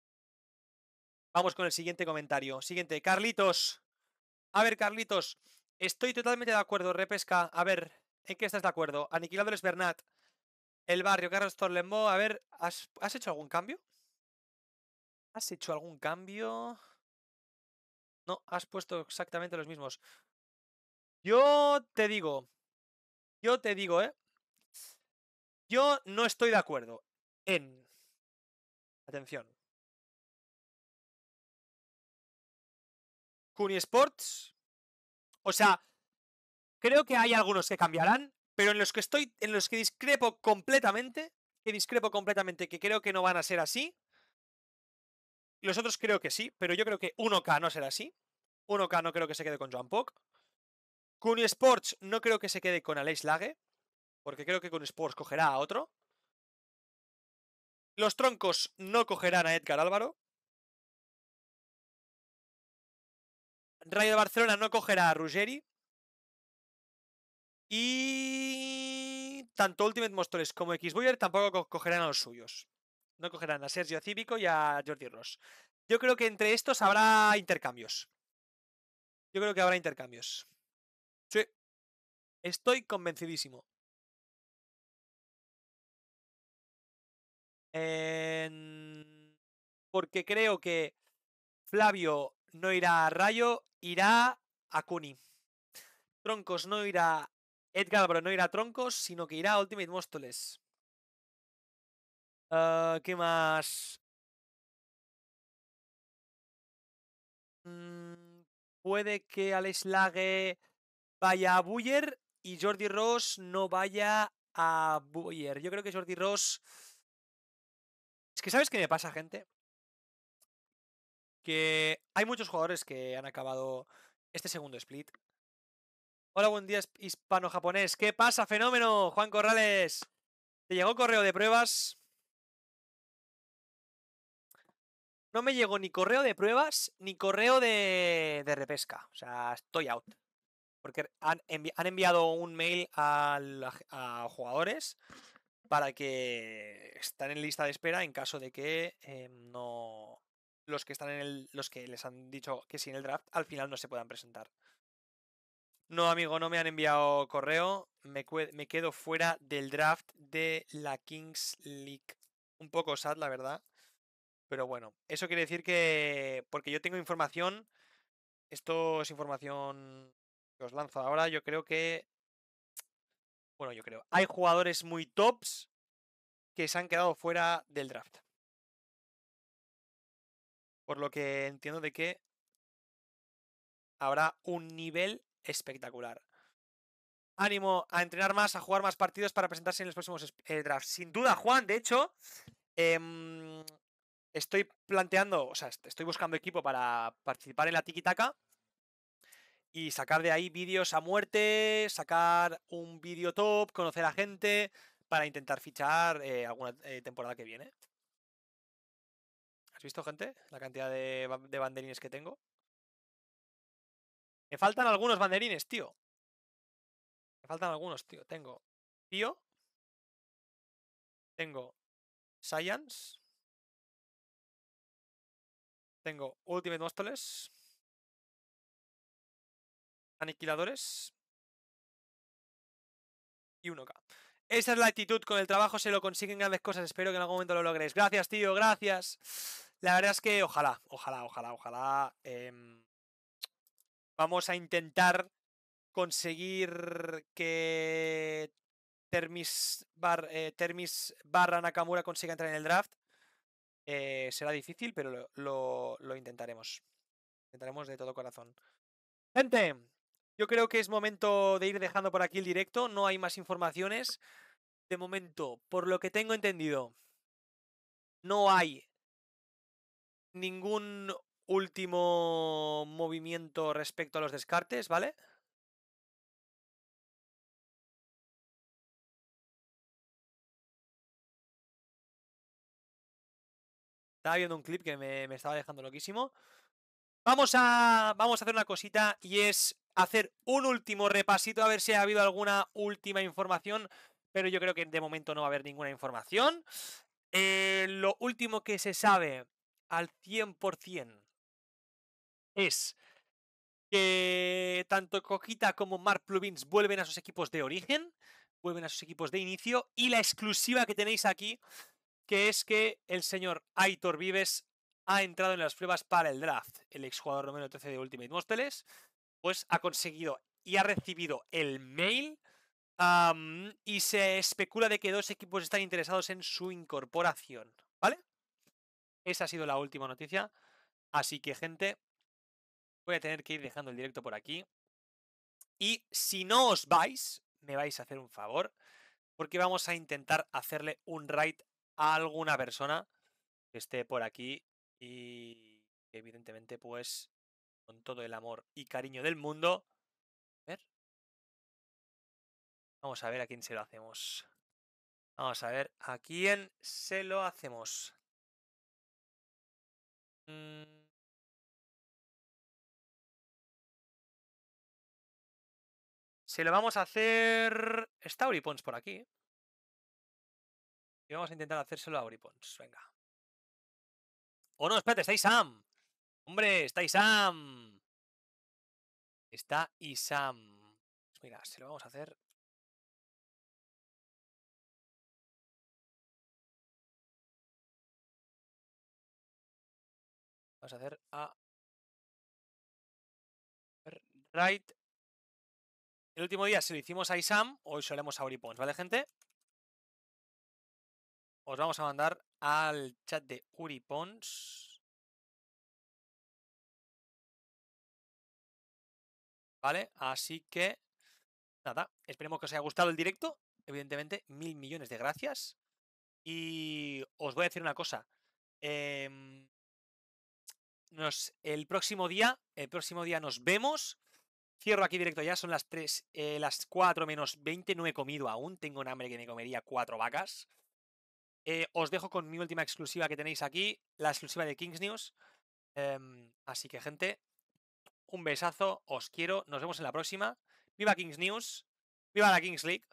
Vamos con el siguiente comentario. Siguiente, Carlitos. A ver, Carlitos. Estoy totalmente de acuerdo, Repesca. A ver, ¿en qué estás de acuerdo? Aniquiladores Bernat, el barrio, Carlos Torlembo. A ver, ¿has, ¿has hecho algún cambio? ¿Has hecho algún cambio? No, has puesto exactamente los mismos. Yo te digo, yo te digo, ¿eh? Yo no estoy de acuerdo en... Atención. Cuni Sports, o sea, creo que hay algunos que cambiarán, pero en los que estoy, en los que discrepo completamente, que discrepo completamente, que creo que no van a ser así. Los otros creo que sí, pero yo creo que 1K no será así. 1K no creo que se quede con John Poc. Kun Sports no creo que se quede con Aleix Lage, porque creo que con Sports cogerá a otro. Los troncos no cogerán a Edgar Álvaro. Rayo de Barcelona no cogerá a Ruggeri. Y tanto Ultimate Monsters como Xboyer tampoco cogerán a los suyos. No cogerán a Sergio Cívico y a Jordi Ross. Yo creo que entre estos habrá intercambios. Yo creo que habrá intercambios. Estoy convencidísimo. Porque creo que Flavio no irá a Rayo irá a Kuni. Troncos no irá. Edgar pero no irá a Troncos, sino que irá a Ultimate Móstoles. Ah, ¿Qué más? Mm, puede que Alex Lage vaya a Buller y Jordi Ross no vaya a Buyer Yo creo que Jordi Ross. Es que, ¿sabes qué me pasa, gente? que hay muchos jugadores que han acabado este segundo split. Hola, buen día hispano-japonés. ¿Qué pasa, fenómeno? Juan Corrales. ¿Te llegó correo de pruebas? No me llegó ni correo de pruebas ni correo de, de repesca. O sea, estoy out. Porque han, enviado un mail a, a, jugadores para que están en lista de espera en caso de que em, no, los que están en el, los que les han dicho que sí en el draft, al final no se puedan presentar. No, amigo, no me han enviado correo. Me, me quedo fuera del draft de la Kings League. Un poco sad, la verdad. Pero bueno, eso quiere decir que. Porque yo tengo información. Esto es información que os lanzo ahora. Yo creo que. Bueno, yo creo. Hay jugadores muy tops que se han quedado fuera del draft. Por lo que entiendo de que habrá un nivel espectacular. Ánimo a entrenar más, a jugar más partidos para presentarse en los próximos eh, drafts. Sin duda, Juan, de hecho, em, estoy planteando, o sea, estoy buscando equipo para participar en la Tiki Taka y sacar de ahí vídeos a muerte, sacar un vídeo top, conocer a gente para intentar fichar eh, alguna eh, temporada que viene. ¿Has visto, gente? La cantidad de, banderines que tengo. Me faltan algunos banderines, tío. Me faltan algunos, tío. Tengo Tío. Tengo Science. Tengo Ultimate Móstoles. Aniquiladores. Y 1K. Esa es la actitud con el trabajo, se lo consiguen grandes cosas. Espero que en algún momento lo logres. Gracias, tío, gracias. La verdad es que ojalá, ojalá, ojalá, ojalá. Em, vamos a intentar conseguir que Termis, eh, Termis barra Nakamura consiga entrar en el draft. Eh, será difícil, pero lo, lo, lo intentaremos. Intentaremos de todo corazón. Gente, yo creo que es momento de ir dejando por aquí el directo. No hay más informaciones. De momento, por lo que tengo entendido, no hay ningún último movimiento respecto a los descartes, ¿vale? Estaba viendo un clip que me, estaba dejando loquísimo. Vamos a, vamos a hacer una cosita y es hacer un último repasito a ver si ha habido alguna última información, pero yo creo que de momento no va a haber ninguna información. Eh, lo último que se sabe al 100%. Es que tanto Coquita como Mark Plubins vuelven a sus equipos de origen, vuelven a sus equipos de inicio, y la exclusiva que tenéis aquí, que es que el señor Aitor Vives ha entrado en las pruebas para el draft. El exjugador número 13 de Ultimate Mosteles pues ha conseguido y ha recibido el mail y se especula de que dos equipos están interesados en su incorporación, ¿vale? Esa ha sido la última noticia. Así que, gente, voy a tener que ir dejando el directo por aquí. Y si no os vais, me vais a hacer un favor, porque vamos a intentar hacerle un raid a alguna persona que esté por aquí y evidentemente, pues, con todo el amor y cariño del mundo. A ver. Vamos a ver a quién se lo hacemos. Vamos a ver a quién se lo hacemos. Mm. Se lo vamos a hacer... Está Auripons por aquí. Y vamos a intentar hacérselo a Auripons. Venga. ¡Oh, no! Espérate, está Isam. ¡Hombre, está Isam! Está Isam. Pues mira, se lo vamos a hacer hacer a right. El último día se lo hicimos a Isam, hoy solemos a Uripons, ¿vale, gente? Os vamos a mandar al chat de Uripons. ¿Vale? Así que, nada, esperemos que os haya gustado el directo. Evidentemente, mil millones de gracias. Y os voy a decir una cosa. Em, el próximo día, el próximo día nos vemos. Cierro aquí directo ya, son las 3, eh, las 4 menos 20, no he comido aún, tengo hambre que me comería cuatro vacas. Eh, os dejo con mi última exclusiva que tenéis aquí, la exclusiva de Kings News. Em, así que gente, un besazo, os quiero, nos vemos en la próxima. Viva Kings News, viva la Kings League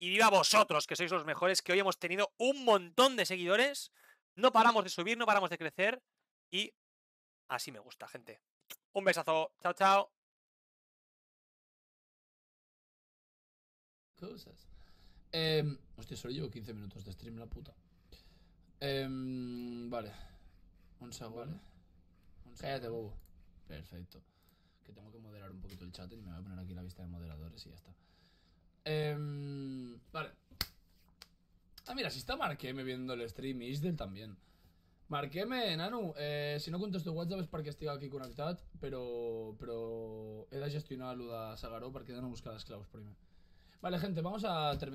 y viva vosotros que sois los mejores, que hoy hemos tenido un montón de seguidores. No paramos de subir, no paramos de crecer y Así me gusta, gente. Un besazo. Chao, chao. Cosas. Eh, hostia, solo llevo 15 minutos de stream, la puta. Em, vale. Un segundo. Vale. Un Cállate, Perfecto. Que tengo que moderar un poquito el chat y me voy a poner aquí la vista de moderadores y ya está. Em, vale. Ah, mira, si está Marqueme viendo el stream y Isdel también. Marquem, eh, nano. Eh, si no contesto WhatsApp és perquè estic aquí connectat, però, però he de gestionar lo de Sagaró perquè he d'anar a buscar les claus primer. Vale, gente, vamos a terminar.